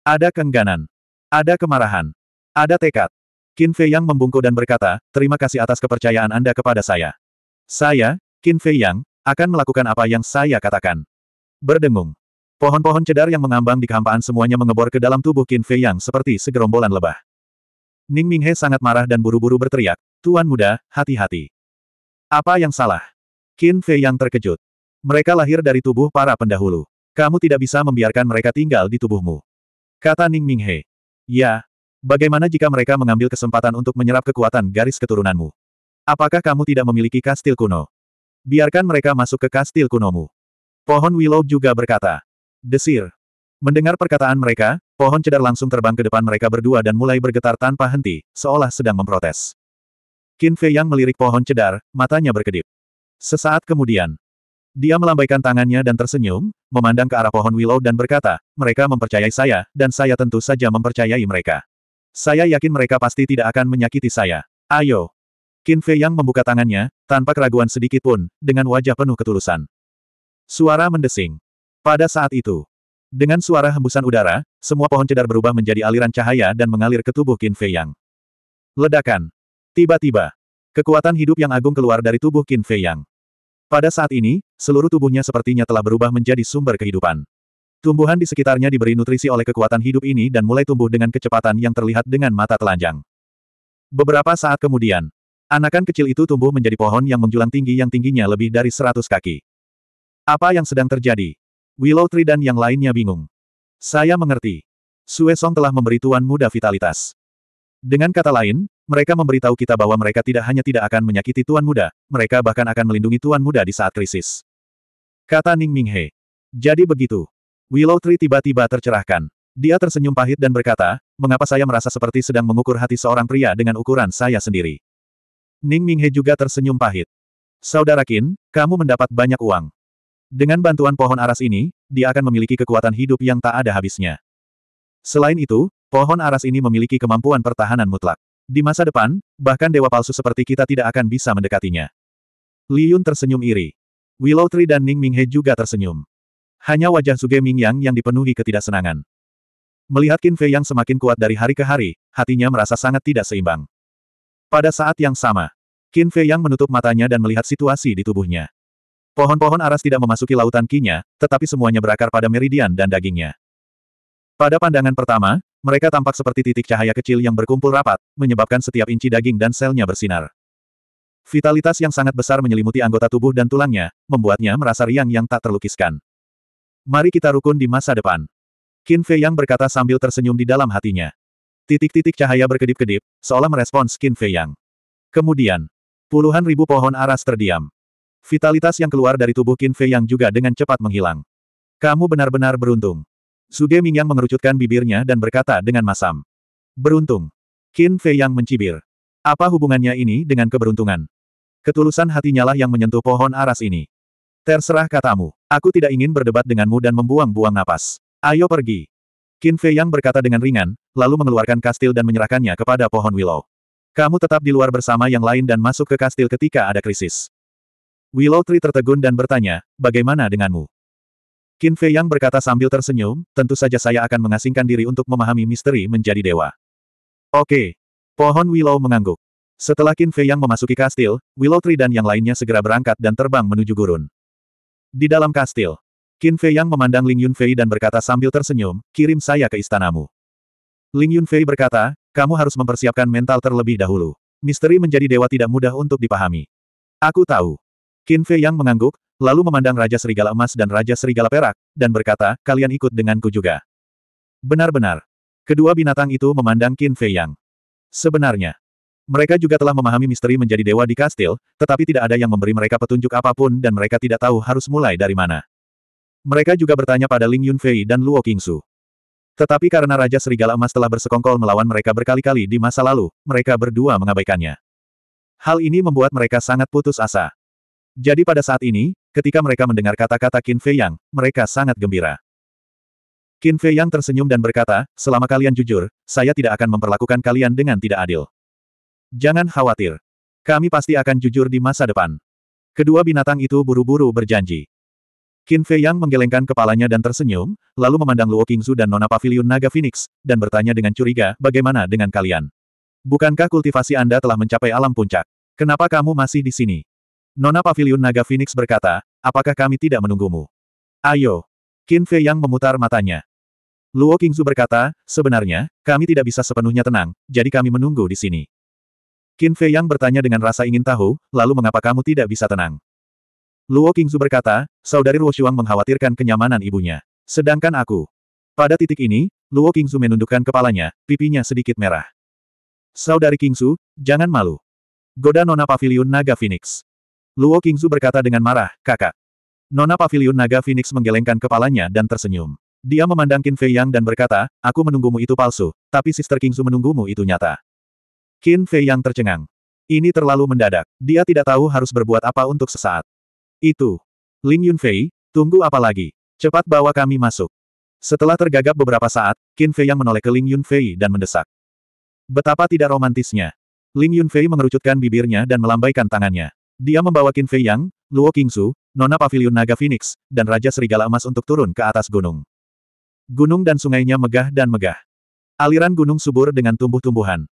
Ada kengganan. Ada kemarahan. Ada tekad. Qin Fei Yang membungkuk dan berkata, terima kasih atas kepercayaan Anda kepada saya. Saya, Qin Fei Yang, akan melakukan apa yang saya katakan. Berdengung. Pohon-pohon cedar yang mengambang di kehampaan semuanya mengebor ke dalam tubuh Qin Fei Yang seperti segerombolan lebah. Ning Minghe sangat marah dan buru-buru berteriak, Tuan muda, hati-hati. Apa yang salah? Qin Fei Yang terkejut. Mereka lahir dari tubuh para pendahulu. Kamu tidak bisa membiarkan mereka tinggal di tubuhmu. Kata Ning Minghe. Ya. Bagaimana jika mereka mengambil kesempatan untuk menyerap kekuatan garis keturunanmu? Apakah kamu tidak memiliki kastil kuno? Biarkan mereka masuk ke kastil kunomu. Pohon Willow juga berkata. Desir. Mendengar perkataan mereka, pohon cedar langsung terbang ke depan mereka berdua dan mulai bergetar tanpa henti, seolah sedang memprotes. Qin Fei yang melirik pohon cedar, matanya berkedip. Sesaat kemudian, dia melambaikan tangannya dan tersenyum, memandang ke arah pohon Willow dan berkata, mereka mempercayai saya, dan saya tentu saja mempercayai mereka. Saya yakin mereka pasti tidak akan menyakiti saya. Ayo. Qin Fei yang membuka tangannya, tanpa keraguan sedikit pun, dengan wajah penuh ketulusan. Suara mendesing. Pada saat itu, dengan suara hembusan udara, semua pohon cedar berubah menjadi aliran cahaya dan mengalir ke tubuh Qin Fei Yang. Ledakan. Tiba-tiba, kekuatan hidup yang agung keluar dari tubuh Qin Fei Yang. Pada saat ini, seluruh tubuhnya sepertinya telah berubah menjadi sumber kehidupan. Tumbuhan di sekitarnya diberi nutrisi oleh kekuatan hidup ini dan mulai tumbuh dengan kecepatan yang terlihat dengan mata telanjang. Beberapa saat kemudian, Anakan kecil itu tumbuh menjadi pohon yang menjulang tinggi yang tingginya lebih dari seratus kaki. Apa yang sedang terjadi? Willow Tree dan yang lainnya bingung. Saya mengerti. Sue Song telah memberi tuan muda vitalitas. Dengan kata lain, mereka memberitahu kita bahwa mereka tidak hanya tidak akan menyakiti tuan muda, mereka bahkan akan melindungi tuan muda di saat krisis. Kata Ning Minghe. Jadi begitu. Willow Tree tiba-tiba tercerahkan. Dia tersenyum pahit dan berkata, mengapa saya merasa seperti sedang mengukur hati seorang pria dengan ukuran saya sendiri. Ning Minghe juga tersenyum pahit. Saudara Qin, kamu mendapat banyak uang. Dengan bantuan pohon aras ini, dia akan memiliki kekuatan hidup yang tak ada habisnya. Selain itu, pohon aras ini memiliki kemampuan pertahanan mutlak. Di masa depan, bahkan dewa palsu seperti kita tidak akan bisa mendekatinya. Li Yun tersenyum iri. Willow Tree dan Ning Minghe juga tersenyum. Hanya wajah Ming Yang yang dipenuhi ketidaksenangan. Melihat Qin Fei yang semakin kuat dari hari ke hari, hatinya merasa sangat tidak seimbang. Pada saat yang sama, Qin Fei Yang menutup matanya dan melihat situasi di tubuhnya. Pohon-pohon aras tidak memasuki lautan kinya, tetapi semuanya berakar pada meridian dan dagingnya. Pada pandangan pertama, mereka tampak seperti titik cahaya kecil yang berkumpul rapat, menyebabkan setiap inci daging dan selnya bersinar. Vitalitas yang sangat besar menyelimuti anggota tubuh dan tulangnya, membuatnya merasa riang yang tak terlukiskan. Mari kita rukun di masa depan. Qin Fei Yang berkata sambil tersenyum di dalam hatinya. Titik-titik cahaya berkedip-kedip, seolah merespons Qin Fei Yang. Kemudian, puluhan ribu pohon aras terdiam. Vitalitas yang keluar dari tubuh Qin Fei Yang juga dengan cepat menghilang. Kamu benar-benar beruntung. Suge Yang mengerucutkan bibirnya dan berkata dengan masam. Beruntung. Qin Fei Yang mencibir. Apa hubungannya ini dengan keberuntungan? Ketulusan hatinya lah yang menyentuh pohon aras ini. Terserah katamu. Aku tidak ingin berdebat denganmu dan membuang-buang napas. Ayo pergi. Qin Fei Yang berkata dengan ringan, lalu mengeluarkan kastil dan menyerahkannya kepada pohon willow. Kamu tetap di luar bersama yang lain dan masuk ke kastil ketika ada krisis. Willow Tree tertegun dan bertanya, bagaimana denganmu? Qin Fei Yang berkata sambil tersenyum, tentu saja saya akan mengasingkan diri untuk memahami misteri menjadi dewa. Oke. Pohon Willow mengangguk. Setelah Qin Fei Yang memasuki kastil, Willow Tree dan yang lainnya segera berangkat dan terbang menuju gurun. Di dalam kastil, Qin Fei Yang memandang Ling Yunfei dan berkata sambil tersenyum, kirim saya ke istanamu. Ling Yunfei berkata, kamu harus mempersiapkan mental terlebih dahulu. Misteri menjadi dewa tidak mudah untuk dipahami. Aku tahu. Qin Fei Yang mengangguk, lalu memandang Raja Serigala Emas dan Raja Serigala Perak, dan berkata, kalian ikut denganku juga. Benar-benar. Kedua binatang itu memandang Qin Fei Yang. Sebenarnya, mereka juga telah memahami misteri menjadi dewa di kastil, tetapi tidak ada yang memberi mereka petunjuk apapun dan mereka tidak tahu harus mulai dari mana. Mereka juga bertanya pada Ling Yunfei dan Luo Qingsu. Tetapi karena Raja Serigala Emas telah bersekongkol melawan mereka berkali-kali di masa lalu, mereka berdua mengabaikannya. Hal ini membuat mereka sangat putus asa. Jadi pada saat ini, ketika mereka mendengar kata-kata Qin Fei Yang, mereka sangat gembira. Qin Fei Yang tersenyum dan berkata, selama kalian jujur, saya tidak akan memperlakukan kalian dengan tidak adil. Jangan khawatir. Kami pasti akan jujur di masa depan. Kedua binatang itu buru-buru berjanji. Qin Fei Yang menggelengkan kepalanya dan tersenyum, lalu memandang Luo Qingzu dan Nona Pavilion Naga Phoenix, dan bertanya dengan curiga, bagaimana dengan kalian? Bukankah kultivasi Anda telah mencapai alam puncak? Kenapa kamu masih di sini? Nona Pavilion Naga Phoenix berkata, apakah kami tidak menunggumu? Ayo! Qin Fei Yang memutar matanya. Luo Qingzu berkata, sebenarnya, kami tidak bisa sepenuhnya tenang, jadi kami menunggu di sini. Qin Fei Yang bertanya dengan rasa ingin tahu, lalu mengapa kamu tidak bisa tenang? Luo Qingzu berkata, saudari Luo Xuang mengkhawatirkan kenyamanan ibunya. Sedangkan aku. Pada titik ini, Luo Qingzu menundukkan kepalanya, pipinya sedikit merah. Saudari Qingzu, jangan malu. Goda Nona Pavilion Naga Phoenix. Luo Qingzu berkata dengan marah, kakak. Nona Pavilion Naga Phoenix menggelengkan kepalanya dan tersenyum. Dia memandang Qin Fei Yang dan berkata, aku menunggumu itu palsu, tapi Sister Qingzu menunggumu itu nyata. Qin Fei Yang tercengang. Ini terlalu mendadak. Dia tidak tahu harus berbuat apa untuk sesaat. Itu. Ling Yunfei, tunggu apa lagi? Cepat bawa kami masuk. Setelah tergagap beberapa saat, Qin Fei yang menoleh ke Ling Yunfei dan mendesak. Betapa tidak romantisnya. Ling Yunfei mengerucutkan bibirnya dan melambaikan tangannya. Dia membawa Qin Fei Yang, Luo Qingsu, Nona Pavilion Naga Phoenix, dan Raja Serigala Emas untuk turun ke atas gunung. Gunung dan sungainya megah dan megah. Aliran gunung subur dengan tumbuh-tumbuhan.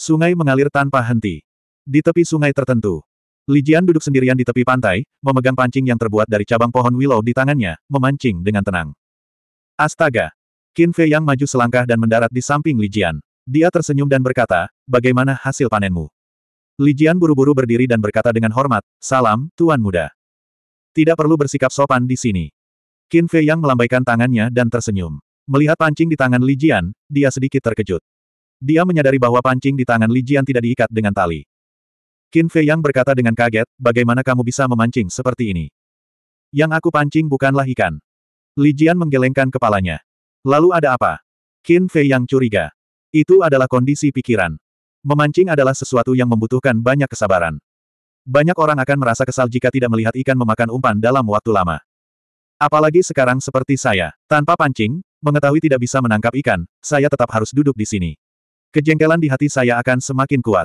Sungai mengalir tanpa henti. Di tepi sungai tertentu, Lijian duduk sendirian di tepi pantai, memegang pancing yang terbuat dari cabang pohon willow di tangannya, memancing dengan tenang. Astaga! Qin Fei yang maju selangkah dan mendarat di samping Lijian. Dia tersenyum dan berkata, bagaimana hasil panenmu? Lijian buru-buru berdiri dan berkata dengan hormat, salam, Tuan Muda. Tidak perlu bersikap sopan di sini. Qin Fei yang melambaikan tangannya dan tersenyum. Melihat pancing di tangan Lijian, dia sedikit terkejut. Dia menyadari bahwa pancing di tangan Lijian tidak diikat dengan tali. Qin Fei Yang berkata dengan kaget, bagaimana kamu bisa memancing seperti ini? Yang aku pancing bukanlah ikan. Li Jian menggelengkan kepalanya. Lalu ada apa? Qin Fei Yang curiga. Itu adalah kondisi pikiran. Memancing adalah sesuatu yang membutuhkan banyak kesabaran. Banyak orang akan merasa kesal jika tidak melihat ikan memakan umpan dalam waktu lama. Apalagi sekarang seperti saya, tanpa pancing, mengetahui tidak bisa menangkap ikan, saya tetap harus duduk di sini. Kejengkelan di hati saya akan semakin kuat.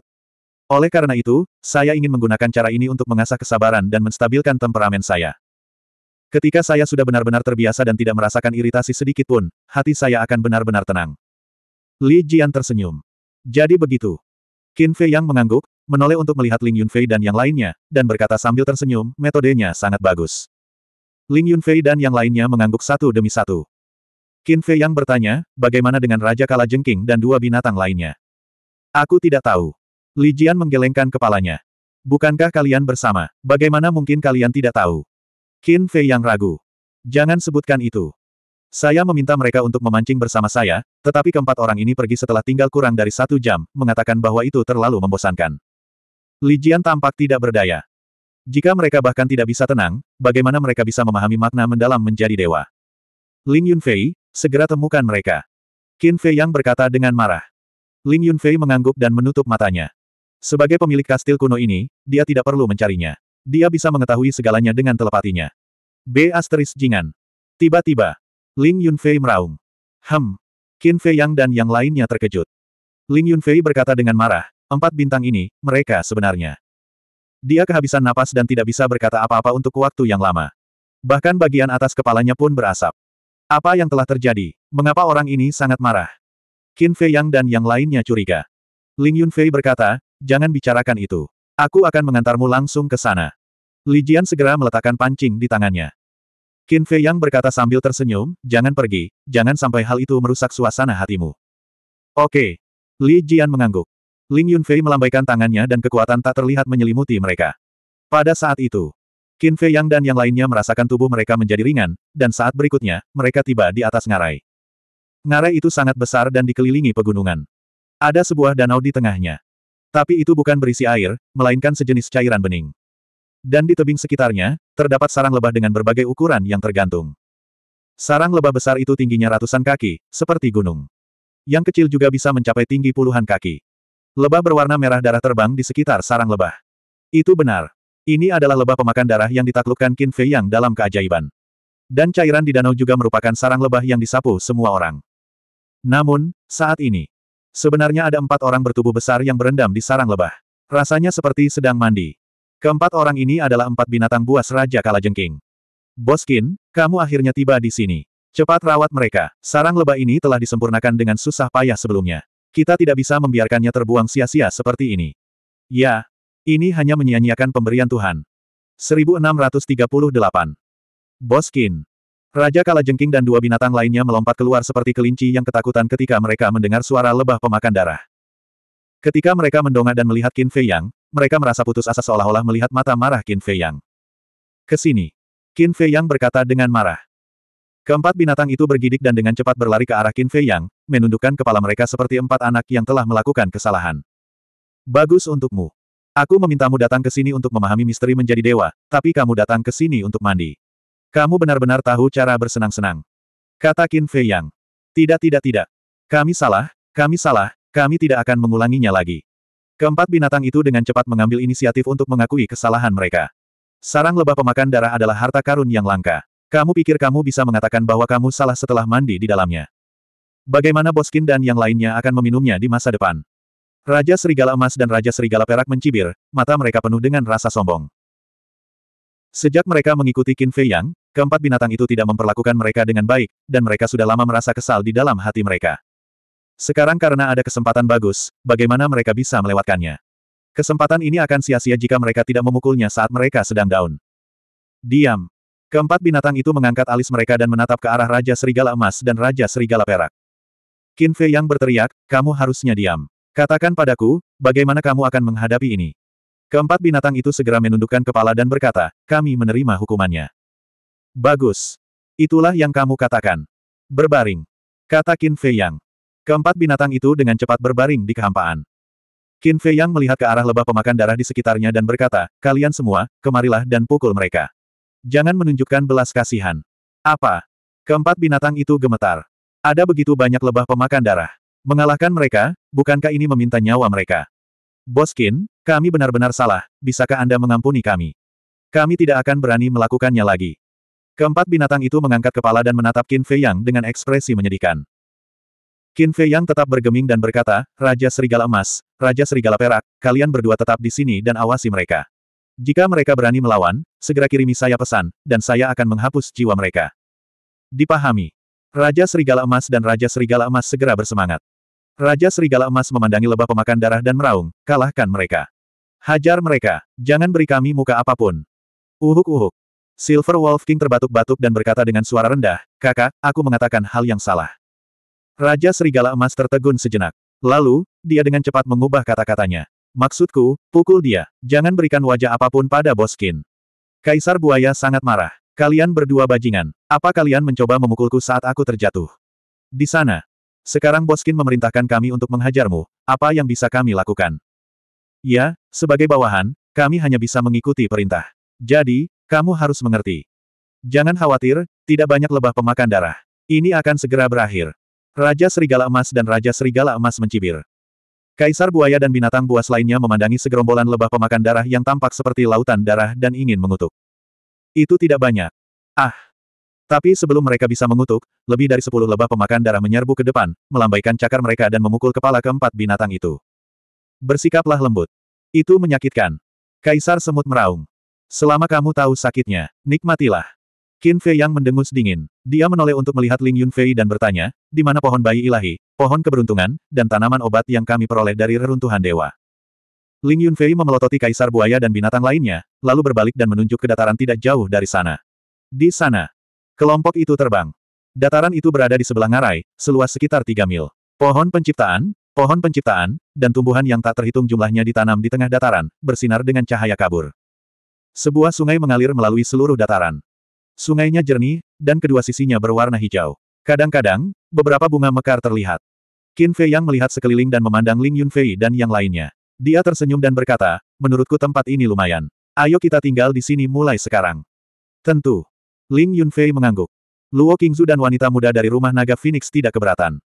Oleh karena itu, saya ingin menggunakan cara ini untuk mengasah kesabaran dan menstabilkan temperamen saya. Ketika saya sudah benar-benar terbiasa dan tidak merasakan iritasi sedikit pun, hati saya akan benar-benar tenang. Li Jian tersenyum. Jadi begitu. Qin Fei yang mengangguk, menoleh untuk melihat Ling Yunfei dan yang lainnya, dan berkata sambil tersenyum, metodenya sangat bagus. Ling Yunfei dan yang lainnya mengangguk satu demi satu. Qin Fei yang bertanya, bagaimana dengan Raja Kala Jengking dan dua binatang lainnya? Aku tidak tahu. Li Jian menggelengkan kepalanya. Bukankah kalian bersama? Bagaimana mungkin kalian tidak tahu? Qin Fei yang ragu. Jangan sebutkan itu. Saya meminta mereka untuk memancing bersama saya, tetapi keempat orang ini pergi setelah tinggal kurang dari satu jam, mengatakan bahwa itu terlalu membosankan. Li Jian tampak tidak berdaya. Jika mereka bahkan tidak bisa tenang, bagaimana mereka bisa memahami makna mendalam menjadi dewa? Ling Yunfei, segera temukan mereka. Qin Fei yang berkata dengan marah. Ling Yunfei mengangguk dan menutup matanya. Sebagai pemilik kastil kuno ini, dia tidak perlu mencarinya. Dia bisa mengetahui segalanya dengan telepatinya. B asteris jingan. Tiba-tiba, Ling Yunfei meraung. Hem. Qin Fei Yang dan yang lainnya terkejut. Ling Yunfei berkata dengan marah, empat bintang ini, mereka sebenarnya. Dia kehabisan napas dan tidak bisa berkata apa-apa untuk waktu yang lama. Bahkan bagian atas kepalanya pun berasap. Apa yang telah terjadi? Mengapa orang ini sangat marah? Qin Fei Yang dan yang lainnya curiga. Ling Yunfei berkata, Jangan bicarakan itu. Aku akan mengantarmu langsung ke sana. Li Jian segera meletakkan pancing di tangannya. Qin Fei Yang berkata sambil tersenyum, jangan pergi, jangan sampai hal itu merusak suasana hatimu. Oke. Li Jian mengangguk. Ling Yunfei melambaikan tangannya dan kekuatan tak terlihat menyelimuti mereka. Pada saat itu, Qin Fei Yang dan yang lainnya merasakan tubuh mereka menjadi ringan, dan saat berikutnya, mereka tiba di atas ngarai. Ngarai itu sangat besar dan dikelilingi pegunungan. Ada sebuah danau di tengahnya. Tapi itu bukan berisi air, melainkan sejenis cairan bening. Dan di tebing sekitarnya, terdapat sarang lebah dengan berbagai ukuran yang tergantung. Sarang lebah besar itu tingginya ratusan kaki, seperti gunung. Yang kecil juga bisa mencapai tinggi puluhan kaki. Lebah berwarna merah darah terbang di sekitar sarang lebah. Itu benar. Ini adalah lebah pemakan darah yang ditaklukkan Qin Fei Yang dalam keajaiban. Dan cairan di danau juga merupakan sarang lebah yang disapu semua orang. Namun, saat ini, Sebenarnya ada empat orang bertubuh besar yang berendam di sarang lebah. Rasanya seperti sedang mandi. Keempat orang ini adalah empat binatang buas Raja Kalajengking. Boskin, kamu akhirnya tiba di sini. Cepat rawat mereka. Sarang lebah ini telah disempurnakan dengan susah payah sebelumnya. Kita tidak bisa membiarkannya terbuang sia-sia seperti ini. Ya, ini hanya menyia-nyiakan pemberian Tuhan. 1638. Boskin, Raja Kalajengking dan dua binatang lainnya melompat keluar seperti kelinci yang ketakutan ketika mereka mendengar suara lebah pemakan darah. Ketika mereka mendongak dan melihat Qin Fei Yang, mereka merasa putus asa seolah-olah melihat mata marah Qin Fei Yang. Kesini. Qin Fei Yang berkata dengan marah. Keempat binatang itu bergidik dan dengan cepat berlari ke arah Qin Fei Yang, menundukkan kepala mereka seperti empat anak yang telah melakukan kesalahan. Bagus untukmu. Aku memintamu datang ke sini untuk memahami misteri menjadi dewa, tapi kamu datang ke sini untuk mandi. Kamu benar-benar tahu cara bersenang-senang. Kata Qin Fei Yang. Tidak tidak tidak. Kami salah, kami salah, kami tidak akan mengulanginya lagi. Keempat binatang itu dengan cepat mengambil inisiatif untuk mengakui kesalahan mereka. Sarang lebah pemakan darah adalah harta karun yang langka. Kamu pikir kamu bisa mengatakan bahwa kamu salah setelah mandi di dalamnya. Bagaimana Boskin dan yang lainnya akan meminumnya di masa depan? Raja Serigala Emas dan Raja Serigala Perak mencibir, mata mereka penuh dengan rasa sombong. Sejak mereka mengikuti Qin Fei Yang, keempat binatang itu tidak memperlakukan mereka dengan baik, dan mereka sudah lama merasa kesal di dalam hati mereka. Sekarang karena ada kesempatan bagus, bagaimana mereka bisa melewatkannya? Kesempatan ini akan sia-sia jika mereka tidak memukulnya saat mereka sedang down. Diam. Keempat binatang itu mengangkat alis mereka dan menatap ke arah Raja Serigala Emas dan Raja Serigala Perak. Qin Fei yang berteriak, kamu harusnya diam. Katakan padaku, bagaimana kamu akan menghadapi ini? Keempat binatang itu segera menundukkan kepala dan berkata, kami menerima hukumannya. Bagus. Itulah yang kamu katakan. Berbaring. Kata Qin Fei Yang. Keempat binatang itu dengan cepat berbaring di kehampaan. Qin Fei Yang melihat ke arah lebah pemakan darah di sekitarnya dan berkata, kalian semua, kemarilah dan pukul mereka. Jangan menunjukkan belas kasihan. Apa? Keempat binatang itu gemetar. Ada begitu banyak lebah pemakan darah. Mengalahkan mereka, bukankah ini meminta nyawa mereka? Boskin, kami benar-benar salah, bisakah Anda mengampuni kami? Kami tidak akan berani melakukannya lagi. Keempat binatang itu mengangkat kepala dan menatap Qin Fei Yang dengan ekspresi menyedihkan. Qin Fei Yang tetap bergeming dan berkata, Raja Serigala Emas, Raja Serigala Perak, kalian berdua tetap di sini dan awasi mereka. Jika mereka berani melawan, segera kirimi saya pesan, dan saya akan menghapus jiwa mereka. Dipahami. Raja Serigala Emas dan Raja Serigala Emas segera bersemangat. Raja Serigala Emas memandangi lebah pemakan darah dan meraung, kalahkan mereka. Hajar mereka, jangan beri kami muka apapun. Uhuk-uhuk. Silver Wolf King terbatuk-batuk dan berkata dengan suara rendah, kakak, aku mengatakan hal yang salah. Raja Serigala Emas tertegun sejenak. Lalu, dia dengan cepat mengubah kata-katanya. Maksudku, pukul dia, jangan berikan wajah apapun pada Boskin. Kaisar Buaya sangat marah. Kalian berdua bajingan. Apa kalian mencoba memukulku saat aku terjatuh? Di sana, sekarang Boskin memerintahkan kami untuk menghajarmu, apa yang bisa kami lakukan? Ya, sebagai bawahan, kami hanya bisa mengikuti perintah. Jadi, kamu harus mengerti. Jangan khawatir, tidak banyak lebah pemakan darah. Ini akan segera berakhir. Raja Serigala Emas dan Raja Serigala Emas mencibir. Kaisar buaya dan binatang buas lainnya memandangi segerombolan lebah pemakan darah yang tampak seperti lautan darah dan ingin mengutuk. Itu tidak banyak. Ah! Tapi sebelum mereka bisa mengutuk, lebih dari sepuluh lebah pemakan darah menyerbu ke depan, melambaikan cakar mereka dan memukul kepala keempat binatang itu. Bersikaplah lembut. Itu menyakitkan. Kaisar semut meraung. Selama kamu tahu sakitnya, nikmatilah. Qin Fei yang mendengus dingin. Dia menoleh untuk melihat Ling Yun Fei dan bertanya, di mana pohon bayi ilahi, pohon keberuntungan, dan tanaman obat yang kami peroleh dari reruntuhan dewa. Ling Yunfei memelototi kaisar buaya dan binatang lainnya, lalu berbalik dan menunjuk ke dataran tidak jauh dari sana. Di sana, Kelompok itu terbang. Dataran itu berada di sebelah ngarai, seluas sekitar 3 mil. Pohon penciptaan, pohon penciptaan, dan tumbuhan yang tak terhitung jumlahnya ditanam di tengah dataran, bersinar dengan cahaya kabur. Sebuah sungai mengalir melalui seluruh dataran. Sungainya jernih, dan kedua sisinya berwarna hijau. Kadang-kadang, beberapa bunga mekar terlihat. Qin Fei yang melihat sekeliling dan memandang Ling Yunfei dan yang lainnya. Dia tersenyum dan berkata, menurutku tempat ini lumayan. Ayo kita tinggal di sini mulai sekarang. Tentu. Ling Yunfei mengangguk. Luo Qingzu dan wanita muda dari rumah naga Phoenix tidak keberatan.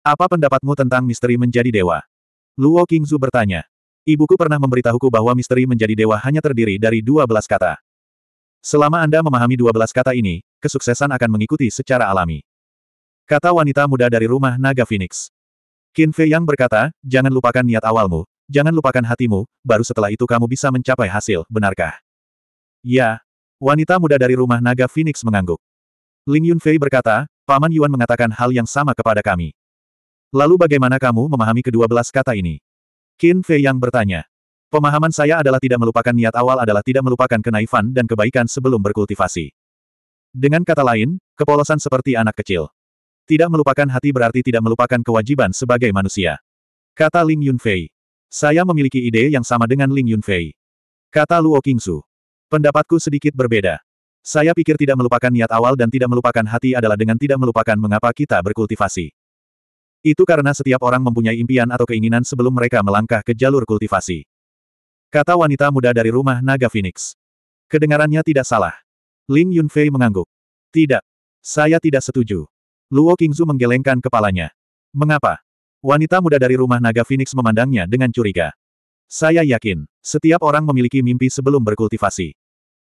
Apa pendapatmu tentang misteri menjadi dewa? Luo Qingzu bertanya. Ibuku pernah memberitahuku bahwa misteri menjadi dewa hanya terdiri dari dua belas kata. Selama Anda memahami dua belas kata ini, kesuksesan akan mengikuti secara alami. Kata wanita muda dari rumah naga Phoenix. Qin Fei Yang berkata, jangan lupakan niat awalmu, jangan lupakan hatimu, baru setelah itu kamu bisa mencapai hasil, benarkah? Ya, Wanita muda dari rumah naga Phoenix mengangguk. Ling Yunfei berkata, Paman Yuan mengatakan hal yang sama kepada kami. Lalu bagaimana kamu memahami kedua belas kata ini? Qin Fei yang bertanya. Pemahaman saya adalah tidak melupakan niat awal adalah tidak melupakan kenaifan dan kebaikan sebelum berkultivasi. Dengan kata lain, kepolosan seperti anak kecil. Tidak melupakan hati berarti tidak melupakan kewajiban sebagai manusia. Kata Ling Yunfei. Saya memiliki ide yang sama dengan Ling Yunfei. Kata Luo Qingsu. Pendapatku sedikit berbeda. Saya pikir tidak melupakan niat awal dan tidak melupakan hati adalah dengan tidak melupakan mengapa kita berkultivasi. Itu karena setiap orang mempunyai impian atau keinginan sebelum mereka melangkah ke jalur kultivasi. Kata wanita muda dari rumah naga Phoenix. Kedengarannya tidak salah. Ling Yunfei mengangguk. Tidak. Saya tidak setuju. Luo Qingzu menggelengkan kepalanya. Mengapa? Wanita muda dari rumah naga Phoenix memandangnya dengan curiga. Saya yakin, setiap orang memiliki mimpi sebelum berkultivasi.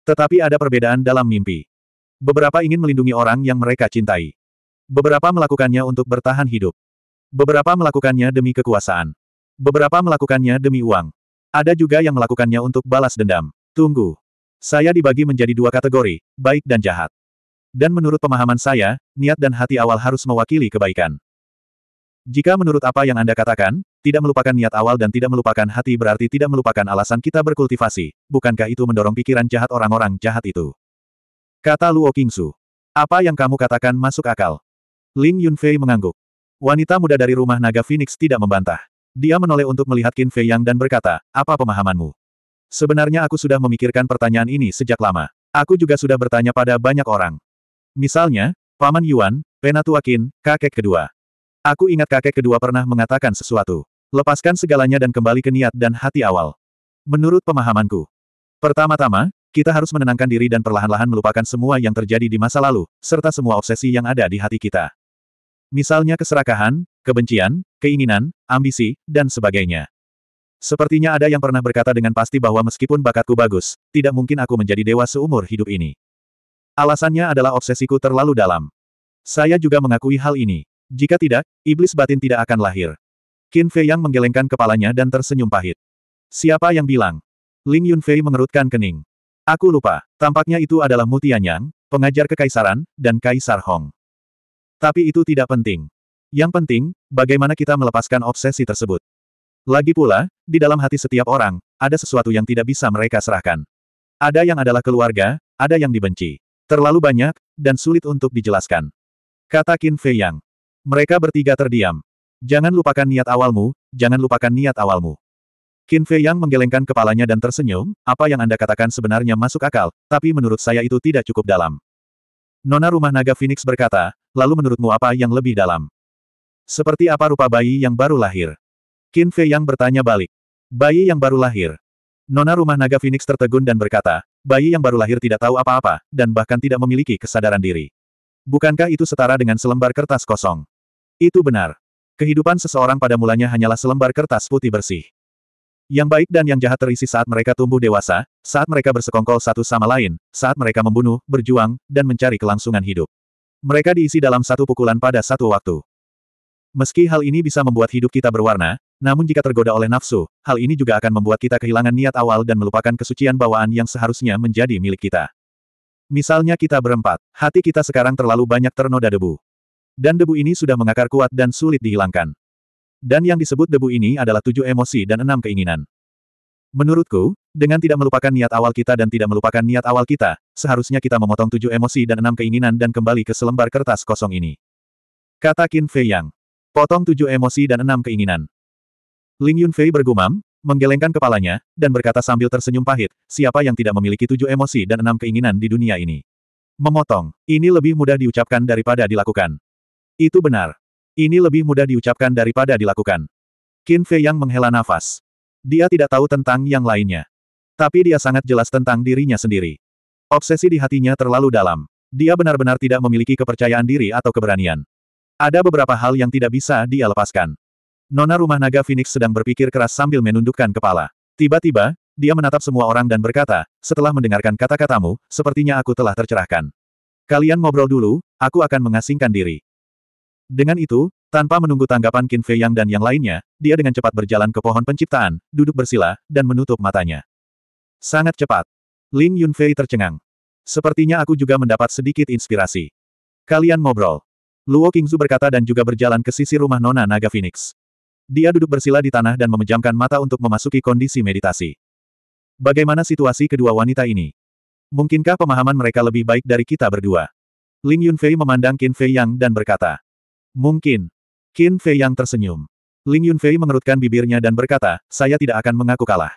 Tetapi ada perbedaan dalam mimpi. Beberapa ingin melindungi orang yang mereka cintai. Beberapa melakukannya untuk bertahan hidup. Beberapa melakukannya demi kekuasaan. Beberapa melakukannya demi uang. Ada juga yang melakukannya untuk balas dendam. Tunggu. Saya dibagi menjadi dua kategori, baik dan jahat. Dan menurut pemahaman saya, niat dan hati awal harus mewakili kebaikan. Jika menurut apa yang Anda katakan, tidak melupakan niat awal dan tidak melupakan hati berarti tidak melupakan alasan kita berkultivasi, bukankah itu mendorong pikiran jahat orang-orang jahat itu? Kata Luo Qingsu. Apa yang kamu katakan masuk akal? Ling Yunfei mengangguk. Wanita muda dari rumah naga Phoenix tidak membantah. Dia menoleh untuk melihat Qin Fei Yang dan berkata, apa pemahamanmu? Sebenarnya aku sudah memikirkan pertanyaan ini sejak lama. Aku juga sudah bertanya pada banyak orang. Misalnya, Paman Yuan, Penatua Qin, kakek kedua. Aku ingat kakek kedua pernah mengatakan sesuatu. Lepaskan segalanya dan kembali ke niat dan hati awal. Menurut pemahamanku. Pertama-tama, kita harus menenangkan diri dan perlahan-lahan melupakan semua yang terjadi di masa lalu, serta semua obsesi yang ada di hati kita. Misalnya keserakahan, kebencian, keinginan, ambisi, dan sebagainya. Sepertinya ada yang pernah berkata dengan pasti bahwa meskipun bakatku bagus, tidak mungkin aku menjadi dewa seumur hidup ini. Alasannya adalah obsesiku terlalu dalam. Saya juga mengakui hal ini. Jika tidak, iblis batin tidak akan lahir. Qin Fei yang menggelengkan kepalanya dan tersenyum pahit. Siapa yang bilang? Ling Yunfei mengerutkan kening. Aku lupa, tampaknya itu adalah Mu pengajar kekaisaran, dan Kaisar Hong. Tapi itu tidak penting. Yang penting, bagaimana kita melepaskan obsesi tersebut. Lagi pula, di dalam hati setiap orang, ada sesuatu yang tidak bisa mereka serahkan. Ada yang adalah keluarga, ada yang dibenci. Terlalu banyak, dan sulit untuk dijelaskan. Kata Qin Fei Yang. Mereka bertiga terdiam. Jangan lupakan niat awalmu, jangan lupakan niat awalmu. Qin Fei Yang menggelengkan kepalanya dan tersenyum, apa yang Anda katakan sebenarnya masuk akal, tapi menurut saya itu tidak cukup dalam. Nona rumah naga Phoenix berkata, lalu menurutmu apa yang lebih dalam? Seperti apa rupa bayi yang baru lahir? Qin Fei Yang bertanya balik. Bayi yang baru lahir. Nona rumah naga Phoenix tertegun dan berkata, bayi yang baru lahir tidak tahu apa-apa, dan bahkan tidak memiliki kesadaran diri. Bukankah itu setara dengan selembar kertas kosong? Itu benar. Kehidupan seseorang pada mulanya hanyalah selembar kertas putih bersih. Yang baik dan yang jahat terisi saat mereka tumbuh dewasa, saat mereka bersekongkol satu sama lain, saat mereka membunuh, berjuang, dan mencari kelangsungan hidup. Mereka diisi dalam satu pukulan pada satu waktu. Meski hal ini bisa membuat hidup kita berwarna, namun jika tergoda oleh nafsu, hal ini juga akan membuat kita kehilangan niat awal dan melupakan kesucian bawaan yang seharusnya menjadi milik kita. Misalnya kita berempat, hati kita sekarang terlalu banyak ternoda debu. Dan debu ini sudah mengakar kuat dan sulit dihilangkan. Dan yang disebut debu ini adalah tujuh emosi dan enam keinginan. Menurutku, dengan tidak melupakan niat awal kita dan tidak melupakan niat awal kita, seharusnya kita memotong tujuh emosi dan enam keinginan dan kembali ke selembar kertas kosong ini. Kata Qin Fei Yang. Potong tujuh emosi dan enam keinginan. Ling Yunfei bergumam, menggelengkan kepalanya, dan berkata sambil tersenyum pahit, siapa yang tidak memiliki tujuh emosi dan enam keinginan di dunia ini? Memotong, ini lebih mudah diucapkan daripada dilakukan. Itu benar. Ini lebih mudah diucapkan daripada dilakukan. Qin Fei yang menghela nafas. Dia tidak tahu tentang yang lainnya. Tapi dia sangat jelas tentang dirinya sendiri. Obsesi di hatinya terlalu dalam. Dia benar-benar tidak memiliki kepercayaan diri atau keberanian. Ada beberapa hal yang tidak bisa dia lepaskan. Nona rumah naga Phoenix sedang berpikir keras sambil menundukkan kepala. Tiba-tiba, dia menatap semua orang dan berkata, setelah mendengarkan kata-katamu, sepertinya aku telah tercerahkan. Kalian ngobrol dulu, aku akan mengasingkan diri. Dengan itu, tanpa menunggu tanggapan Qin Fei Yang dan yang lainnya, dia dengan cepat berjalan ke pohon penciptaan, duduk bersila, dan menutup matanya. Sangat cepat. Ling Yunfei tercengang. Sepertinya aku juga mendapat sedikit inspirasi. Kalian ngobrol. Luo Qingzu berkata dan juga berjalan ke sisi rumah Nona Naga Phoenix. Dia duduk bersila di tanah dan memejamkan mata untuk memasuki kondisi meditasi. Bagaimana situasi kedua wanita ini? Mungkinkah pemahaman mereka lebih baik dari kita berdua? Ling Yunfei memandang Qin Fei Yang dan berkata, Mungkin. Qin Fei yang tersenyum. Ling Yunfei mengerutkan bibirnya dan berkata, saya tidak akan mengaku kalah.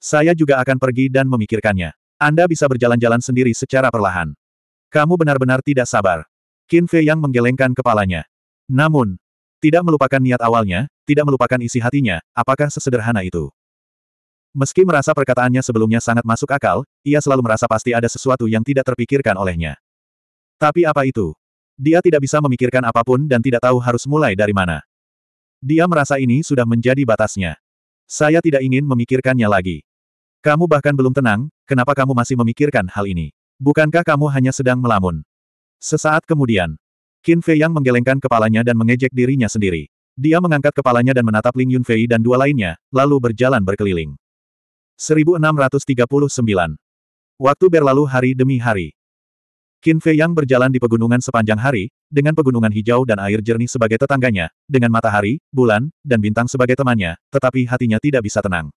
Saya juga akan pergi dan memikirkannya. Anda bisa berjalan-jalan sendiri secara perlahan. Kamu benar-benar tidak sabar. Qin Fei yang menggelengkan kepalanya. Namun, tidak melupakan niat awalnya, tidak melupakan isi hatinya, apakah sesederhana itu? Meski merasa perkataannya sebelumnya sangat masuk akal, ia selalu merasa pasti ada sesuatu yang tidak terpikirkan olehnya. Tapi apa itu? Dia tidak bisa memikirkan apapun dan tidak tahu harus mulai dari mana. Dia merasa ini sudah menjadi batasnya. Saya tidak ingin memikirkannya lagi. Kamu bahkan belum tenang, kenapa kamu masih memikirkan hal ini? Bukankah kamu hanya sedang melamun? Sesaat kemudian, Qin Fei yang menggelengkan kepalanya dan mengejek dirinya sendiri. Dia mengangkat kepalanya dan menatap Ling Yunfei dan dua lainnya, lalu berjalan berkeliling. 1639. Waktu berlalu hari demi hari. Qin Fei Yang berjalan di pegunungan sepanjang hari, dengan pegunungan hijau dan air jernih sebagai tetangganya, dengan matahari, bulan, dan bintang sebagai temannya, tetapi hatinya tidak bisa tenang.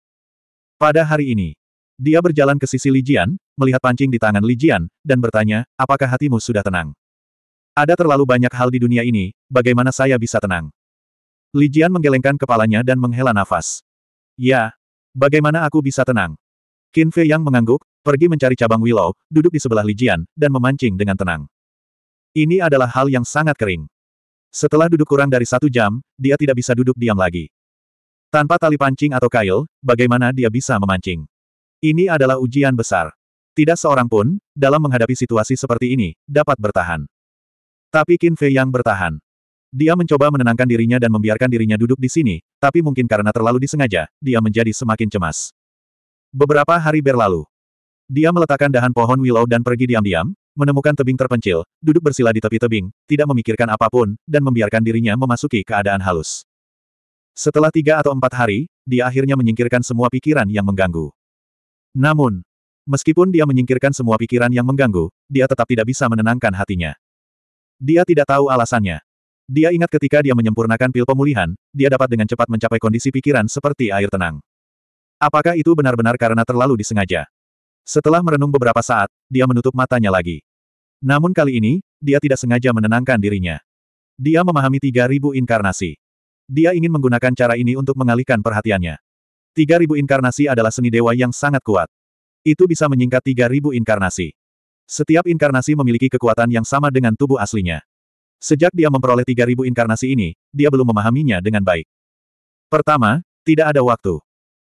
Pada hari ini, dia berjalan ke sisi Li Jian, melihat pancing di tangan Li Jian, dan bertanya, apakah hatimu sudah tenang? Ada terlalu banyak hal di dunia ini, bagaimana saya bisa tenang? Li Jian menggelengkan kepalanya dan menghela nafas. Ya, bagaimana aku bisa tenang? Qin Fei Yang mengangguk, pergi mencari cabang Willow, duduk di sebelah Lijian, dan memancing dengan tenang. Ini adalah hal yang sangat kering. Setelah duduk kurang dari satu jam, dia tidak bisa duduk diam lagi. Tanpa tali pancing atau kail, bagaimana dia bisa memancing? Ini adalah ujian besar. Tidak seorang pun, dalam menghadapi situasi seperti ini, dapat bertahan. Tapi Qin Fei yang bertahan. Dia mencoba menenangkan dirinya dan membiarkan dirinya duduk di sini, tapi mungkin karena terlalu disengaja, dia menjadi semakin cemas. Beberapa hari berlalu. Dia meletakkan dahan pohon willow dan pergi diam-diam, menemukan tebing terpencil, duduk bersila di tepi tebing, tidak memikirkan apapun, dan membiarkan dirinya memasuki keadaan halus. Setelah tiga atau empat hari, dia akhirnya menyingkirkan semua pikiran yang mengganggu. Namun, meskipun dia menyingkirkan semua pikiran yang mengganggu, dia tetap tidak bisa menenangkan hatinya. Dia tidak tahu alasannya. Dia ingat ketika dia menyempurnakan pil pemulihan, dia dapat dengan cepat mencapai kondisi pikiran seperti air tenang. Apakah itu benar-benar karena terlalu disengaja? Setelah merenung beberapa saat, dia menutup matanya lagi. Namun kali ini, dia tidak sengaja menenangkan dirinya. Dia memahami 3000 inkarnasi. Dia ingin menggunakan cara ini untuk mengalihkan perhatiannya. 3000 inkarnasi adalah seni dewa yang sangat kuat. Itu bisa menyingkat 3000 inkarnasi. Setiap inkarnasi memiliki kekuatan yang sama dengan tubuh aslinya. Sejak dia memperoleh 3000 inkarnasi ini, dia belum memahaminya dengan baik. Pertama, tidak ada waktu.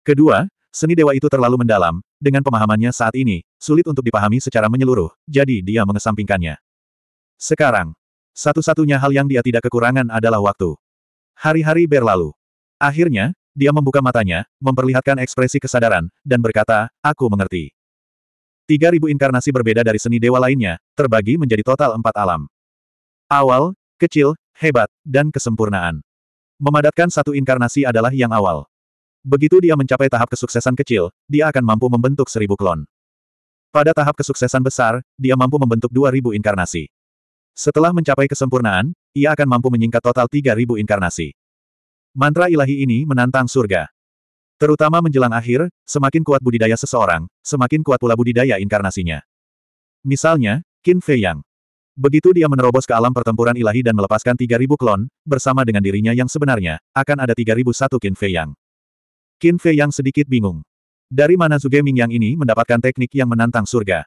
Kedua, seni dewa itu terlalu mendalam, dengan pemahamannya saat ini, sulit untuk dipahami secara menyeluruh, jadi dia mengesampingkannya. Sekarang, satu-satunya hal yang dia tidak kekurangan adalah waktu. Hari-hari berlalu. Akhirnya, dia membuka matanya, memperlihatkan ekspresi kesadaran, dan berkata, aku mengerti. Tiga ribu inkarnasi berbeda dari seni dewa lainnya, terbagi menjadi total empat alam. Awal, kecil, hebat, dan kesempurnaan. Memadatkan satu inkarnasi adalah yang awal. Begitu dia mencapai tahap kesuksesan kecil, dia akan mampu membentuk seribu klon. Pada tahap kesuksesan besar, dia mampu membentuk dua ribu inkarnasi. Setelah mencapai kesempurnaan, ia akan mampu menyingkat total tiga ribu inkarnasi. Mantra ilahi ini menantang surga. Terutama menjelang akhir, semakin kuat budidaya seseorang, semakin kuat pula budidaya inkarnasinya. Misalnya, Qin Fei Yang. Begitu dia menerobos ke alam pertempuran ilahi dan melepaskan 3.000 klon, bersama dengan dirinya yang sebenarnya, akan ada 3.001 Qin Fei Yang. Qin Fei yang sedikit bingung. Dari mana Zuge yang ini mendapatkan teknik yang menantang surga?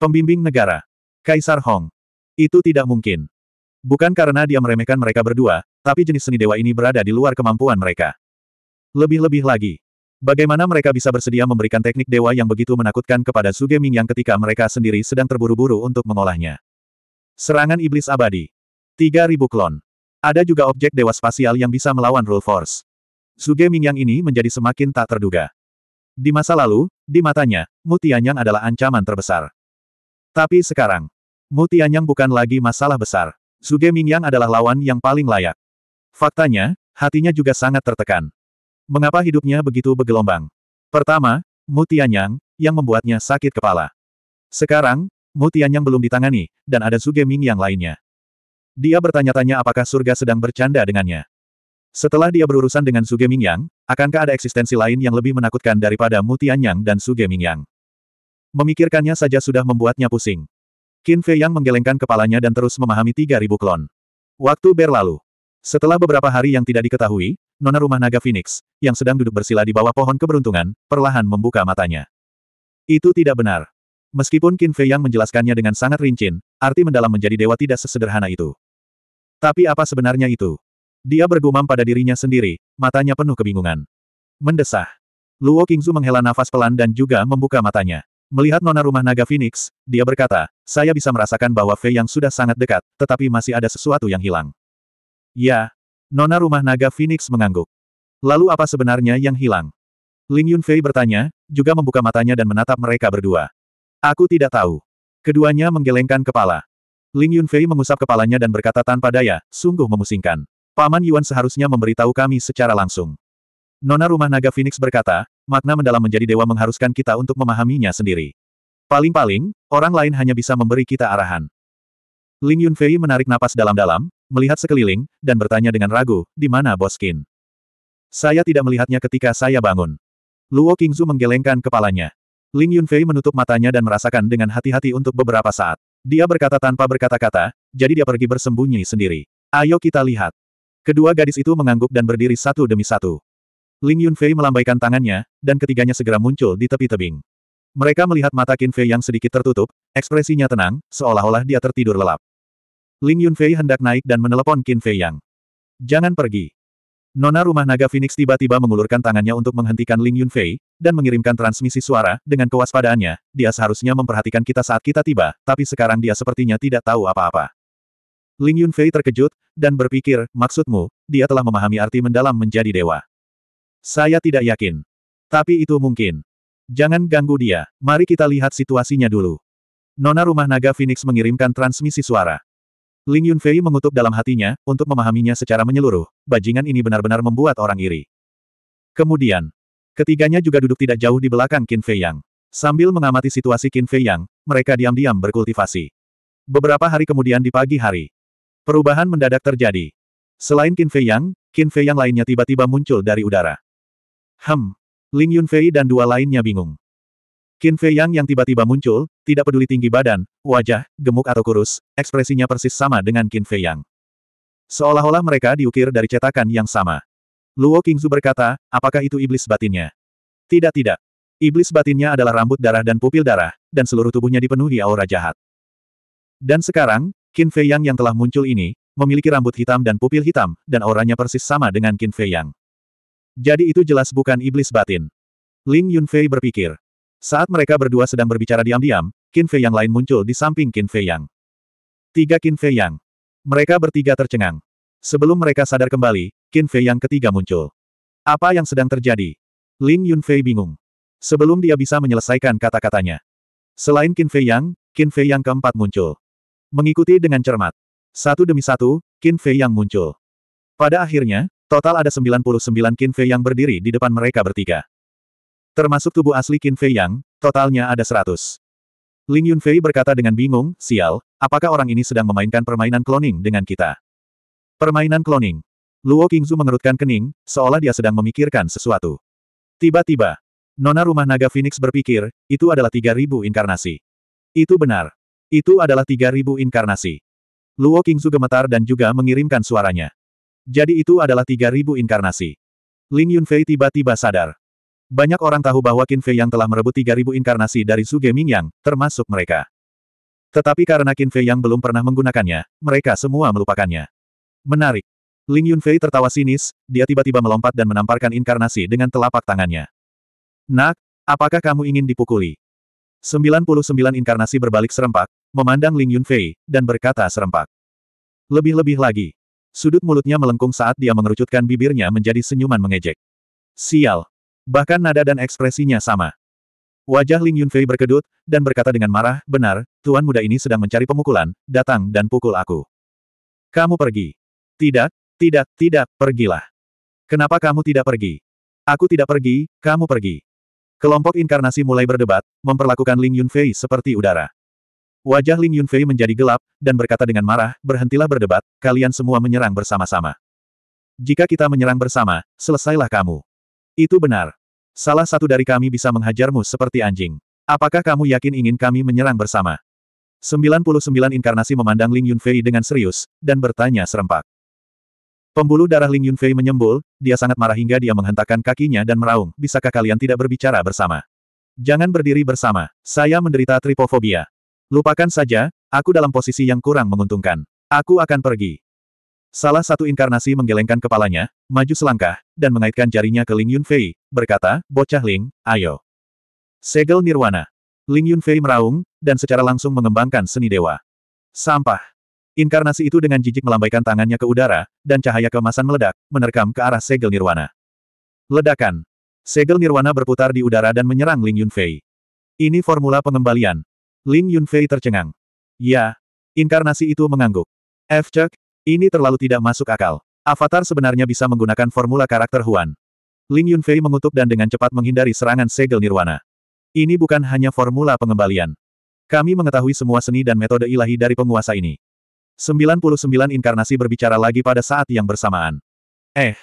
Pembimbing negara. Kaisar Hong. Itu tidak mungkin. Bukan karena dia meremehkan mereka berdua, tapi jenis seni dewa ini berada di luar kemampuan mereka. Lebih-lebih lagi. Bagaimana mereka bisa bersedia memberikan teknik dewa yang begitu menakutkan kepada Suge yang ketika mereka sendiri sedang terburu-buru untuk mengolahnya? Serangan Iblis Abadi. 3.000 klon. Ada juga objek dewa spasial yang bisa melawan Rule Force. Zuge Mingyang ini menjadi semakin tak terduga. Di masa lalu, di matanya, Mu Tianyang adalah ancaman terbesar. Tapi sekarang, Mu Tianyang bukan lagi masalah besar. Zuge Mingyang adalah lawan yang paling layak. Faktanya, hatinya juga sangat tertekan. Mengapa hidupnya begitu bergelombang? Pertama, Mu Tianyang, yang membuatnya sakit kepala. Sekarang, Mu Tianyang belum ditangani, dan ada Zuge Mingyang lainnya. Dia bertanya-tanya apakah surga sedang bercanda dengannya. Setelah dia berurusan dengan Suge Mingyang, akankah ada eksistensi lain yang lebih menakutkan daripada Mu Tianyang dan Suge Mingyang? Memikirkannya saja sudah membuatnya pusing. Qin Fei Yang menggelengkan kepalanya dan terus memahami 3000 klon. Waktu berlalu. Setelah beberapa hari yang tidak diketahui, nona rumah naga Phoenix, yang sedang duduk bersila di bawah pohon keberuntungan, perlahan membuka matanya. Itu tidak benar. Meskipun Qin Fei Yang menjelaskannya dengan sangat rincin, arti mendalam menjadi dewa tidak sesederhana itu. Tapi apa sebenarnya itu? Dia bergumam pada dirinya sendiri, matanya penuh kebingungan. Mendesah. Luo Kingzu menghela nafas pelan dan juga membuka matanya. Melihat nona rumah naga Phoenix, dia berkata, saya bisa merasakan bahwa Fei yang sudah sangat dekat, tetapi masih ada sesuatu yang hilang. Ya. Nona rumah naga Phoenix mengangguk. Lalu apa sebenarnya yang hilang? Ling Yun Fei bertanya, juga membuka matanya dan menatap mereka berdua. Aku tidak tahu. Keduanya menggelengkan kepala. Ling Yun Fei mengusap kepalanya dan berkata tanpa daya, sungguh memusingkan. Paman Yuan seharusnya memberitahu kami secara langsung. Nona rumah naga Phoenix berkata, makna mendalam menjadi dewa mengharuskan kita untuk memahaminya sendiri. Paling-paling, orang lain hanya bisa memberi kita arahan. Ling Yunfei menarik napas dalam-dalam, melihat sekeliling, dan bertanya dengan ragu, di mana Boskin? Saya tidak melihatnya ketika saya bangun. Luo Qingzu menggelengkan kepalanya. Ling Yunfei menutup matanya dan merasakan dengan hati-hati untuk beberapa saat. Dia berkata tanpa berkata-kata, jadi dia pergi bersembunyi sendiri. Ayo kita lihat. Kedua gadis itu mengangguk dan berdiri satu demi satu. Ling Yunfei melambaikan tangannya, dan ketiganya segera muncul di tepi tebing. Mereka melihat mata Qin Fei yang sedikit tertutup, ekspresinya tenang, seolah-olah dia tertidur lelap. Ling Yunfei hendak naik dan menelepon Qin Fei yang. Jangan pergi. Nona rumah naga Phoenix tiba-tiba mengulurkan tangannya untuk menghentikan Ling Yunfei, dan mengirimkan transmisi suara, dengan kewaspadaannya, dia seharusnya memperhatikan kita saat kita tiba, tapi sekarang dia sepertinya tidak tahu apa-apa. Ling Yunfei terkejut, dan berpikir, maksudmu, dia telah memahami arti mendalam menjadi dewa. Saya tidak yakin. Tapi itu mungkin. Jangan ganggu dia, mari kita lihat situasinya dulu. Nona rumah naga Phoenix mengirimkan transmisi suara. Ling Yunfei mengutuk dalam hatinya, untuk memahaminya secara menyeluruh, bajingan ini benar-benar membuat orang iri. Kemudian, ketiganya juga duduk tidak jauh di belakang Qin Fei Yang. Sambil mengamati situasi Qin Fei Yang, mereka diam-diam berkultivasi. Beberapa hari kemudian di pagi hari, Perubahan mendadak terjadi. Selain Qin Fei Yang, Qin Fei Yang lainnya tiba-tiba muncul dari udara. Hem. Ling Yunfei dan dua lainnya bingung. Qin Fei Yang yang tiba-tiba muncul, tidak peduli tinggi badan, wajah, gemuk atau kurus, ekspresinya persis sama dengan Qin Fei Yang. Seolah-olah mereka diukir dari cetakan yang sama. Luo Qingzu berkata, apakah itu iblis batinnya? Tidak tidak. Iblis batinnya adalah rambut darah dan pupil darah, dan seluruh tubuhnya dipenuhi aura jahat. Dan sekarang, Qin Fei Yang yang telah muncul ini, memiliki rambut hitam dan pupil hitam, dan auranya persis sama dengan Qin Fei Yang. Jadi itu jelas bukan iblis batin. Ling Yunfei berpikir. Saat mereka berdua sedang berbicara diam-diam, Qin Fei Yang lain muncul di samping Qin Fei Yang. Tiga Qin Fei Yang. Mereka bertiga tercengang. Sebelum mereka sadar kembali, Qin Fei Yang ketiga muncul. Apa yang sedang terjadi? Ling Yunfei bingung. Sebelum dia bisa menyelesaikan kata-katanya. Selain Qin Fei Yang, Qin Fei Yang keempat muncul. Mengikuti dengan cermat. Satu demi satu, Qin Fei yang muncul. Pada akhirnya, total ada 99 Qin Fei yang berdiri di depan mereka bertiga. Termasuk tubuh asli Qin Fei yang, totalnya ada 100. Ling Yun Yunfei berkata dengan bingung, sial, apakah orang ini sedang memainkan permainan cloning dengan kita? Permainan cloning. Luo Qingzu mengerutkan kening, seolah dia sedang memikirkan sesuatu. Tiba-tiba, Nona Rumah Naga Phoenix berpikir, itu adalah 3000 inkarnasi. Itu benar. Itu adalah 3.000 inkarnasi. Luo Qingzu gemetar dan juga mengirimkan suaranya. Jadi itu adalah 3.000 inkarnasi. Lin Yunfei tiba-tiba sadar. Banyak orang tahu bahwa Qin Fei yang telah merebut 3.000 inkarnasi dari Su Yang, termasuk mereka. Tetapi karena Qin Fei yang belum pernah menggunakannya, mereka semua melupakannya. Menarik. Ling Yunfei tertawa sinis, dia tiba-tiba melompat dan menamparkan inkarnasi dengan telapak tangannya. Nak, apakah kamu ingin dipukuli? 99 inkarnasi berbalik serempak, memandang Ling Yunfei, dan berkata serempak. Lebih-lebih lagi. Sudut mulutnya melengkung saat dia mengerucutkan bibirnya menjadi senyuman mengejek. Sial. Bahkan nada dan ekspresinya sama. Wajah Ling Yunfei berkedut, dan berkata dengan marah, benar, tuan muda ini sedang mencari pemukulan, datang dan pukul aku. Kamu pergi. Tidak, tidak, tidak, pergilah. Kenapa kamu tidak pergi? Aku tidak pergi, kamu pergi. Kelompok inkarnasi mulai berdebat, memperlakukan Ling Yunfei seperti udara. Wajah Ling Yunfei menjadi gelap, dan berkata dengan marah, berhentilah berdebat, kalian semua menyerang bersama-sama. Jika kita menyerang bersama, selesailah kamu. Itu benar. Salah satu dari kami bisa menghajarmu seperti anjing. Apakah kamu yakin ingin kami menyerang bersama? 99 inkarnasi memandang Ling Yunfei dengan serius, dan bertanya serempak. Pembuluh darah Ling Yunfei menyembul, dia sangat marah hingga dia menghentakkan kakinya dan meraung, bisakah kalian tidak berbicara bersama? Jangan berdiri bersama, saya menderita tripofobia. Lupakan saja, aku dalam posisi yang kurang menguntungkan. Aku akan pergi. Salah satu inkarnasi menggelengkan kepalanya, maju selangkah, dan mengaitkan jarinya ke Ling Yunfei, berkata, bocah Ling, ayo. Segel Nirwana. Ling Yunfei meraung, dan secara langsung mengembangkan seni dewa. Sampah. Inkarnasi itu dengan jijik melambaikan tangannya ke udara, dan cahaya kemasan meledak, menerkam ke arah segel Nirwana. Ledakan. Segel Nirwana berputar di udara dan menyerang Ling Yunfei. Ini formula pengembalian. Ling Yunfei tercengang. Ya, inkarnasi itu mengangguk. F. Chuck, ini terlalu tidak masuk akal. Avatar sebenarnya bisa menggunakan formula karakter Huan. Ling Yunfei mengutuk dan dengan cepat menghindari serangan segel nirwana. Ini bukan hanya formula pengembalian. Kami mengetahui semua seni dan metode ilahi dari penguasa ini. 99 inkarnasi berbicara lagi pada saat yang bersamaan. Eh.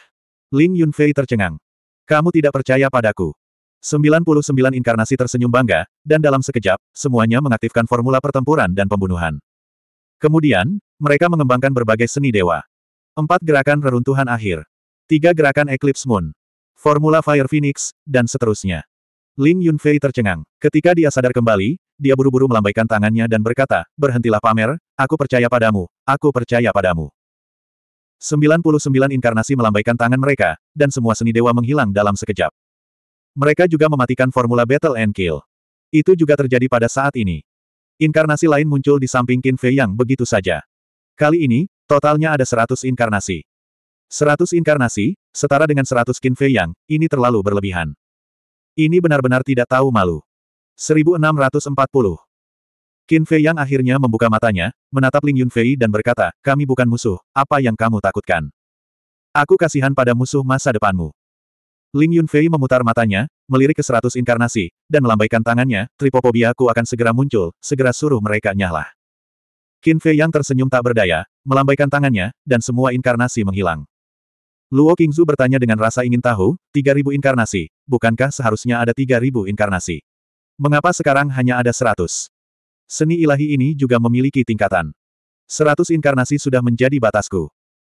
Ling Yunfei tercengang. Kamu tidak percaya padaku. 99 inkarnasi tersenyum bangga, dan dalam sekejap, semuanya mengaktifkan formula pertempuran dan pembunuhan. Kemudian, mereka mengembangkan berbagai seni dewa. Empat gerakan reruntuhan akhir. Tiga gerakan Eclipse Moon. Formula Fire Phoenix, dan seterusnya. Ling Yunfei tercengang. Ketika dia sadar kembali, dia buru-buru melambaikan tangannya dan berkata, Berhentilah pamer, aku percaya padamu, aku percaya padamu. 99 inkarnasi melambaikan tangan mereka, dan semua seni dewa menghilang dalam sekejap. Mereka juga mematikan formula Battle and Kill. Itu juga terjadi pada saat ini. Inkarnasi lain muncul di samping Qin Fei yang begitu saja. Kali ini, totalnya ada 100 inkarnasi. 100 inkarnasi, setara dengan 100 Qin Fei yang, ini terlalu berlebihan. Ini benar-benar tidak tahu malu. 1640. Qin Fei yang akhirnya membuka matanya, menatap Ling Yun Fei dan berkata, kami bukan musuh, apa yang kamu takutkan? Aku kasihan pada musuh masa depanmu. Ling Yunfei memutar matanya, melirik ke seratus inkarnasi, dan melambaikan tangannya, tripopobiaku akan segera muncul, segera suruh mereka nyahlah. Qin Fei yang tersenyum tak berdaya, melambaikan tangannya, dan semua inkarnasi menghilang. Luo Qingzu bertanya dengan rasa ingin tahu, 3.000 inkarnasi, bukankah seharusnya ada 3.000 inkarnasi? Mengapa sekarang hanya ada 100? Seni ilahi ini juga memiliki tingkatan. 100 inkarnasi sudah menjadi batasku.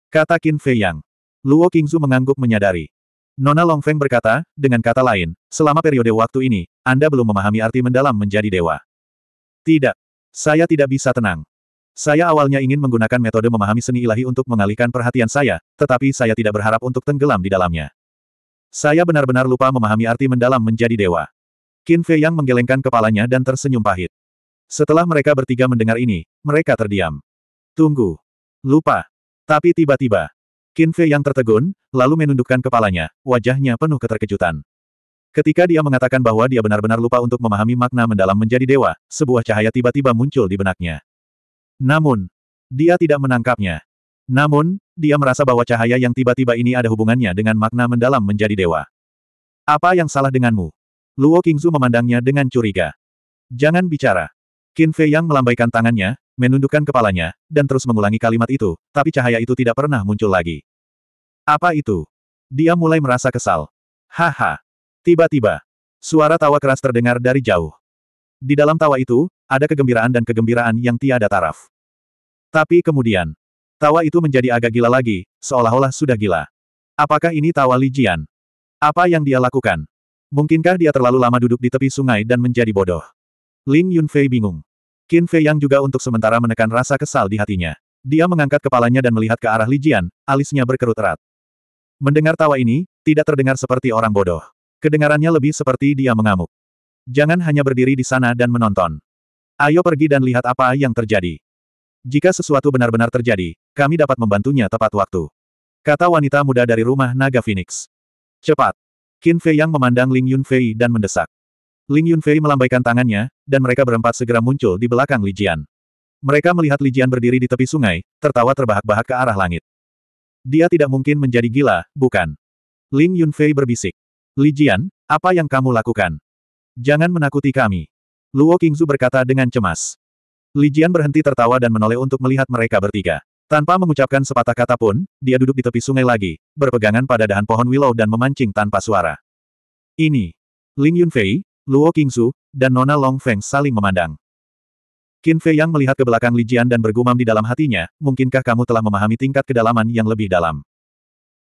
Kata Qin Fei Yang. Luo Qingzu mengangguk menyadari. Nona Long Feng berkata, dengan kata lain, selama periode waktu ini, Anda belum memahami arti mendalam menjadi dewa. Tidak. Saya tidak bisa tenang. Saya awalnya ingin menggunakan metode memahami seni ilahi untuk mengalihkan perhatian saya, tetapi saya tidak berharap untuk tenggelam di dalamnya. Saya benar-benar lupa memahami arti mendalam menjadi dewa. Qin Fei Yang menggelengkan kepalanya dan tersenyum pahit. Setelah mereka bertiga mendengar ini, mereka terdiam. Tunggu. Lupa. Tapi tiba-tiba, Qin Fei yang tertegun, lalu menundukkan kepalanya, wajahnya penuh keterkejutan. Ketika dia mengatakan bahwa dia benar-benar lupa untuk memahami makna mendalam menjadi dewa, sebuah cahaya tiba-tiba muncul di benaknya. Namun, dia tidak menangkapnya. Namun, dia merasa bahwa cahaya yang tiba-tiba ini ada hubungannya dengan makna mendalam menjadi dewa. Apa yang salah denganmu? Luo Qingzu memandangnya dengan curiga. Jangan bicara. Qin Fei Yang melambaikan tangannya, menundukkan kepalanya, dan terus mengulangi kalimat itu, tapi cahaya itu tidak pernah muncul lagi. Apa itu? Dia mulai merasa kesal. Haha. Tiba-tiba, suara tawa keras terdengar dari jauh. Di dalam tawa itu, ada kegembiraan dan kegembiraan yang tiada taraf. Tapi kemudian, tawa itu menjadi agak gila lagi, seolah-olah sudah gila. Apakah ini tawa Lijian? Apa yang dia lakukan? Mungkinkah dia terlalu lama duduk di tepi sungai dan menjadi bodoh? Ling Yunfei bingung. Qin Fei Yang juga untuk sementara menekan rasa kesal di hatinya. Dia mengangkat kepalanya dan melihat ke arah Lijian, alisnya berkerut erat. Mendengar tawa ini, tidak terdengar seperti orang bodoh. Kedengarannya lebih seperti dia mengamuk. Jangan hanya berdiri di sana dan menonton. Ayo pergi dan lihat apa yang terjadi. Jika sesuatu benar-benar terjadi, kami dapat membantunya tepat waktu. Kata wanita muda dari rumah naga Phoenix. Cepat. Qin Fei Yang memandang Ling Yun Fei dan mendesak. Ling Yunfei melambaikan tangannya, dan mereka berempat segera muncul di belakang Li Jian. Mereka melihat Li Jian berdiri di tepi sungai, tertawa terbahak-bahak ke arah langit. Dia tidak mungkin menjadi gila, bukan? Ling Yunfei berbisik. Li Jian, apa yang kamu lakukan? Jangan menakuti kami. Luo Qingzu berkata dengan cemas. Li Jian berhenti tertawa dan menoleh untuk melihat mereka bertiga. Tanpa mengucapkan sepatah kata pun, dia duduk di tepi sungai lagi, berpegangan pada dahan pohon willow dan memancing tanpa suara. Ini. Ling Yunfei, Luo Qingzu, dan Nona Long Feng saling memandang. Qin Fei Yang melihat ke belakang Li Jian dan bergumam di dalam hatinya, mungkinkah kamu telah memahami tingkat kedalaman yang lebih dalam?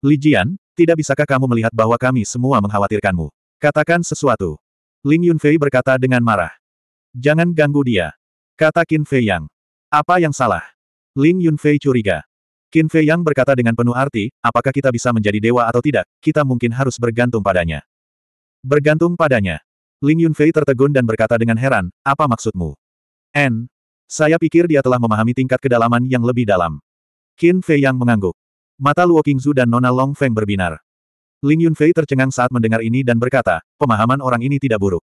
Li Jian, tidak bisakah kamu melihat bahwa kami semua mengkhawatirkanmu? Katakan sesuatu. Ling Yunfei berkata dengan marah. Jangan ganggu dia. Kata Qin Fei Yang. Apa yang salah? Ling Yunfei curiga. Qin Fei Yang berkata dengan penuh arti, apakah kita bisa menjadi dewa atau tidak, kita mungkin harus bergantung padanya. Bergantung padanya. Ling Yunfei tertegun dan berkata dengan heran, apa maksudmu? N. Saya pikir dia telah memahami tingkat kedalaman yang lebih dalam. Qin Fei yang mengangguk. Mata Luo Qingzu dan Nona Long Feng berbinar. Ling Yunfei tercengang saat mendengar ini dan berkata, pemahaman orang ini tidak buruk.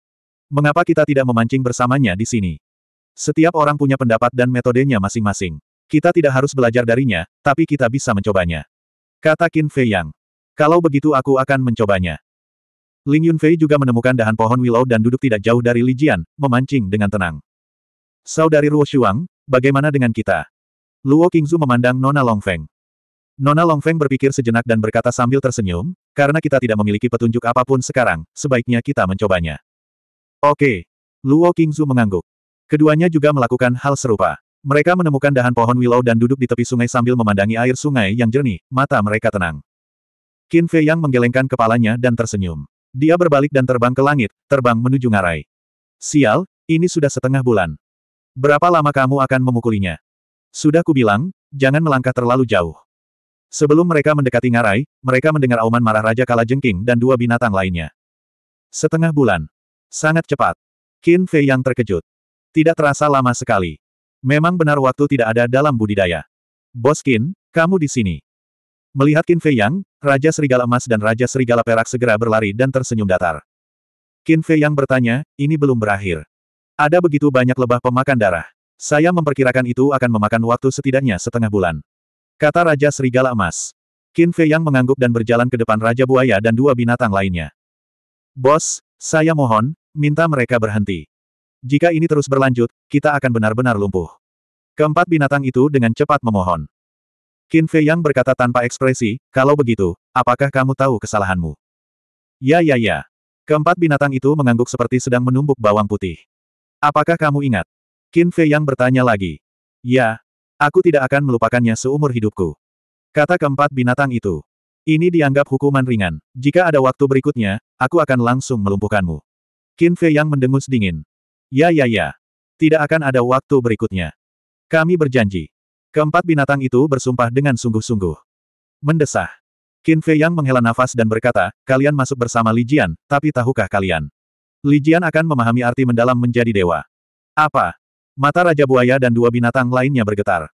Mengapa kita tidak memancing bersamanya di sini? Setiap orang punya pendapat dan metodenya masing-masing. Kita tidak harus belajar darinya, tapi kita bisa mencobanya. Kata Qin Fei Yang. Kalau begitu aku akan mencobanya. Ling Yunfei juga menemukan dahan pohon willow dan duduk tidak jauh dari Li Jian, memancing dengan tenang. Saudari Ruo Shuang, bagaimana dengan kita? Luo Qingzu memandang Nona Longfeng. Nona Longfeng berpikir sejenak dan berkata sambil tersenyum, karena kita tidak memiliki petunjuk apapun sekarang, sebaiknya kita mencobanya. Oke. Luo Qingzu mengangguk. Keduanya juga melakukan hal serupa. Mereka menemukan dahan pohon willow dan duduk di tepi sungai sambil memandangi air sungai yang jernih, mata mereka tenang. Qin Fei Yang menggelengkan kepalanya dan tersenyum. Dia berbalik dan terbang ke langit, terbang menuju ngarai. Sial, ini sudah setengah bulan. Berapa lama kamu akan memukulinya? Sudah kubilang, jangan melangkah terlalu jauh. Sebelum mereka mendekati ngarai, mereka mendengar auman marah Raja kala jengking dan dua binatang lainnya. Setengah bulan. Sangat cepat. Qin Fei yang terkejut. Tidak terasa lama sekali. Memang benar waktu tidak ada dalam budidaya. Bos Qin, kamu di sini. Melihat Qin Fei Yang, Raja Serigala Emas dan Raja Serigala Perak segera berlari dan tersenyum datar. Qin Fei Yang bertanya, ini belum berakhir. Ada begitu banyak lebah pemakan darah. Saya memperkirakan itu akan memakan waktu setidaknya setengah bulan. Kata Raja Serigala Emas. Qin Fei Yang mengangguk dan berjalan ke depan Raja Buaya dan dua binatang lainnya. Bos, saya mohon, minta mereka berhenti. Jika ini terus berlanjut, kita akan benar-benar lumpuh. Keempat binatang itu dengan cepat memohon. Qin Fei Yang berkata tanpa ekspresi, kalau begitu, apakah kamu tahu kesalahanmu? Ya ya ya. Keempat binatang itu mengangguk seperti sedang menumbuk bawang putih. Apakah kamu ingat? Qin Fei Yang bertanya lagi. Ya, aku tidak akan melupakannya seumur hidupku. Kata keempat binatang itu. Ini dianggap hukuman ringan. Jika ada waktu berikutnya, aku akan langsung melumpuhkanmu. Qin Fei Yang mendengus dingin. Ya ya ya. Tidak akan ada waktu berikutnya. Kami berjanji. Keempat binatang itu bersumpah dengan sungguh-sungguh. Mendesah. Qin Fei Yang menghela nafas dan berkata, kalian masuk bersama Li Jian, tapi tahukah kalian? Li Jian akan memahami arti mendalam menjadi dewa. Apa? Mata Raja Buaya dan dua binatang lainnya bergetar.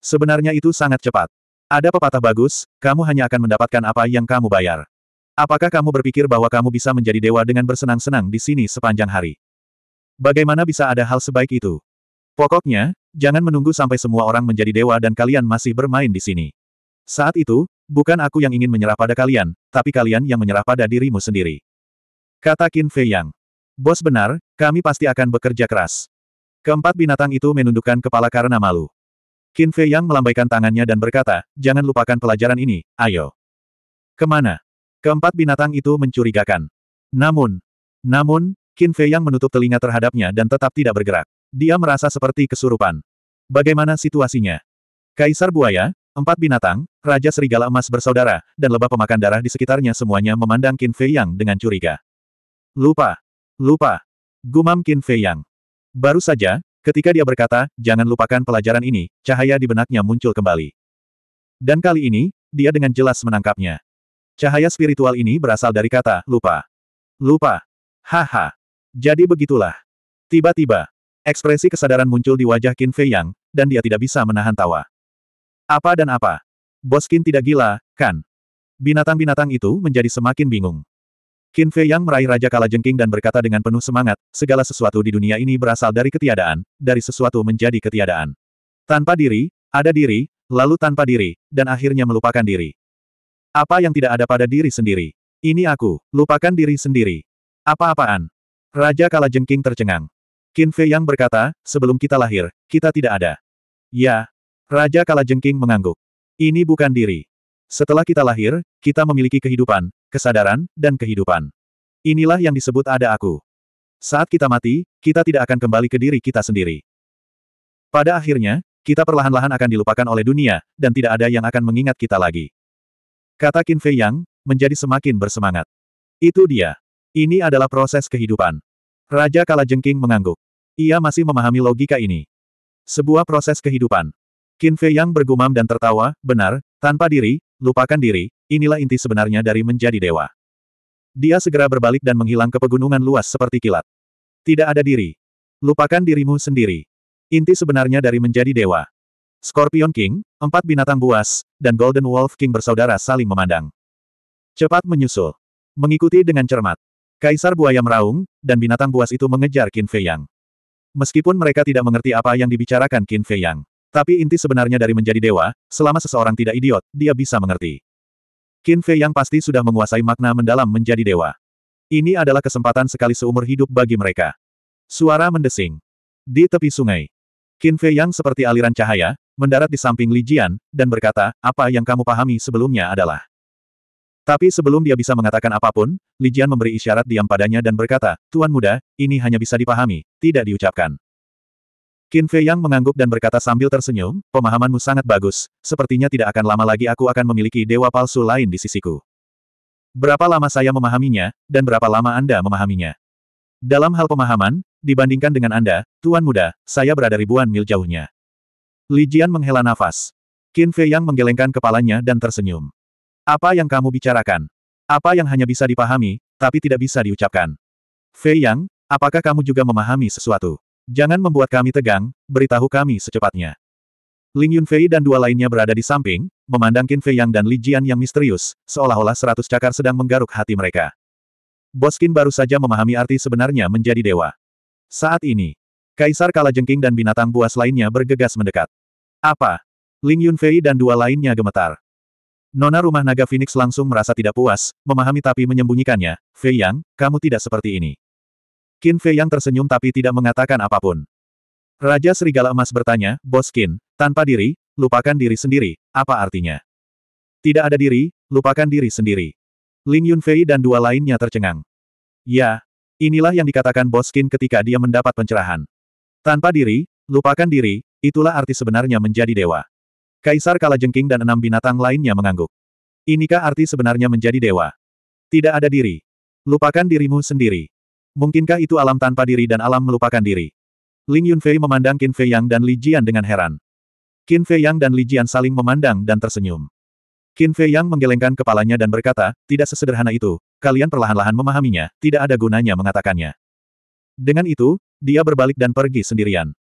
Sebenarnya itu sangat cepat. Ada pepatah bagus, kamu hanya akan mendapatkan apa yang kamu bayar. Apakah kamu berpikir bahwa kamu bisa menjadi dewa dengan bersenang-senang di sini sepanjang hari? Bagaimana bisa ada hal sebaik itu? Pokoknya, jangan menunggu sampai semua orang menjadi dewa dan kalian masih bermain di sini. Saat itu, bukan aku yang ingin menyerah pada kalian, tapi kalian yang menyerah pada dirimu sendiri. Kata Qin Fei Yang. Bos benar, kami pasti akan bekerja keras. Keempat binatang itu menundukkan kepala karena malu. Qin Fei Yang melambaikan tangannya dan berkata, jangan lupakan pelajaran ini, ayo. Kemana? Keempat binatang itu mencurigakan. Namun, namun, Qin Fei Yang menutup telinga terhadapnya dan tetap tidak bergerak. Dia merasa seperti kesurupan. Bagaimana situasinya? Kaisar buaya, empat binatang, Raja Serigala Emas bersaudara, dan lebah pemakan darah di sekitarnya semuanya memandang Qin Fei Yang dengan curiga. Lupa! Lupa! Gumam Qin Fei Yang. Baru saja, ketika dia berkata, jangan lupakan pelajaran ini, cahaya di benaknya muncul kembali. Dan kali ini, dia dengan jelas menangkapnya. Cahaya spiritual ini berasal dari kata, lupa. Lupa. Haha. Jadi begitulah. Tiba-tiba, Ekspresi kesadaran muncul di wajah Qin Fei Yang, dan dia tidak bisa menahan tawa. Apa dan apa? Bos Qin tidak gila, kan? Binatang-binatang itu menjadi semakin bingung. Qin Fei Yang meraih Raja Kalajengking dan berkata dengan penuh semangat, segala sesuatu di dunia ini berasal dari ketiadaan, dari sesuatu menjadi ketiadaan. Tanpa diri, ada diri, lalu tanpa diri, dan akhirnya melupakan diri. Apa yang tidak ada pada diri sendiri? Ini aku, lupakan diri sendiri. Apa-apaan? Raja Kalajengking tercengang. Qin Fei yang berkata, sebelum kita lahir, kita tidak ada. Ya. Raja Kalajengking mengangguk. Ini bukan diri. Setelah kita lahir, kita memiliki kehidupan, kesadaran, dan kehidupan. Inilah yang disebut ada aku. Saat kita mati, kita tidak akan kembali ke diri kita sendiri. Pada akhirnya, kita perlahan-lahan akan dilupakan oleh dunia, dan tidak ada yang akan mengingat kita lagi. Kata Qin Fei Yang, menjadi semakin bersemangat. Itu dia. Ini adalah proses kehidupan. Raja Kalajengking mengangguk. Ia masih memahami logika ini. Sebuah proses kehidupan. Qin Fei Yang bergumam dan tertawa, benar, tanpa diri, lupakan diri, inilah inti sebenarnya dari menjadi dewa. Dia segera berbalik dan menghilang ke pegunungan luas seperti kilat. Tidak ada diri. Lupakan dirimu sendiri. Inti sebenarnya dari menjadi dewa. Scorpion King, empat binatang buas, dan Golden Wolf King bersaudara saling memandang. Cepat menyusul. Mengikuti dengan cermat. Kaisar buaya meraung, dan binatang buas itu mengejar Qin Fei Yang. Meskipun mereka tidak mengerti apa yang dibicarakan Qin Fei Yang. Tapi inti sebenarnya dari menjadi dewa, selama seseorang tidak idiot, dia bisa mengerti. Qin Fei Yang pasti sudah menguasai makna mendalam menjadi dewa. Ini adalah kesempatan sekali seumur hidup bagi mereka. Suara mendesing. Di tepi sungai. Qin Fei Yang seperti aliran cahaya, mendarat di samping Li Jian, dan berkata, apa yang kamu pahami sebelumnya adalah tapi sebelum dia bisa mengatakan apapun, Li Jian memberi isyarat diam padanya dan berkata, Tuan muda, ini hanya bisa dipahami, tidak diucapkan. Qin Fei Yang mengangguk dan berkata sambil tersenyum, pemahamanmu sangat bagus, sepertinya tidak akan lama lagi aku akan memiliki dewa palsu lain di sisiku. Berapa lama saya memahaminya, dan berapa lama Anda memahaminya. Dalam hal pemahaman, dibandingkan dengan Anda, Tuan muda, saya berada ribuan mil jauhnya. Li Jian menghela nafas. Qin Fei Yang menggelengkan kepalanya dan tersenyum. Apa yang kamu bicarakan? Apa yang hanya bisa dipahami, tapi tidak bisa diucapkan? Fei Yang, apakah kamu juga memahami sesuatu? Jangan membuat kami tegang, beritahu kami secepatnya. Ling Yunfei dan dua lainnya berada di samping, memandang Qin Fei Yang dan Li Jian yang misterius, seolah-olah seratus cakar sedang menggaruk hati mereka. Boskin baru saja memahami arti sebenarnya menjadi dewa. Saat ini, Kaisar Kalajengking dan binatang buas lainnya bergegas mendekat. Apa? Ling Yunfei dan dua lainnya gemetar. Nona rumah naga Phoenix langsung merasa tidak puas, memahami tapi menyembunyikannya, Fei Yang, kamu tidak seperti ini. Qin Fei Yang tersenyum tapi tidak mengatakan apapun. Raja Serigala Emas bertanya, Bos Qin, tanpa diri, lupakan diri sendiri, apa artinya? Tidak ada diri, lupakan diri sendiri. Ling Yun Fei dan dua lainnya tercengang. Ya, inilah yang dikatakan Bos Qin ketika dia mendapat pencerahan. Tanpa diri, lupakan diri, itulah arti sebenarnya menjadi dewa. Kaisar Kalajengking dan enam binatang lainnya mengangguk. Inikah arti sebenarnya menjadi dewa? Tidak ada diri. Lupakan dirimu sendiri. Mungkinkah itu alam tanpa diri dan alam melupakan diri? Ling Yunfei memandang Qin Fei Yang dan Li Jian dengan heran. Qin Fei Yang dan Li Jian saling memandang dan tersenyum. Qin Fei Yang menggelengkan kepalanya dan berkata, tidak sesederhana itu, kalian perlahan-lahan memahaminya, tidak ada gunanya mengatakannya. Dengan itu, dia berbalik dan pergi sendirian.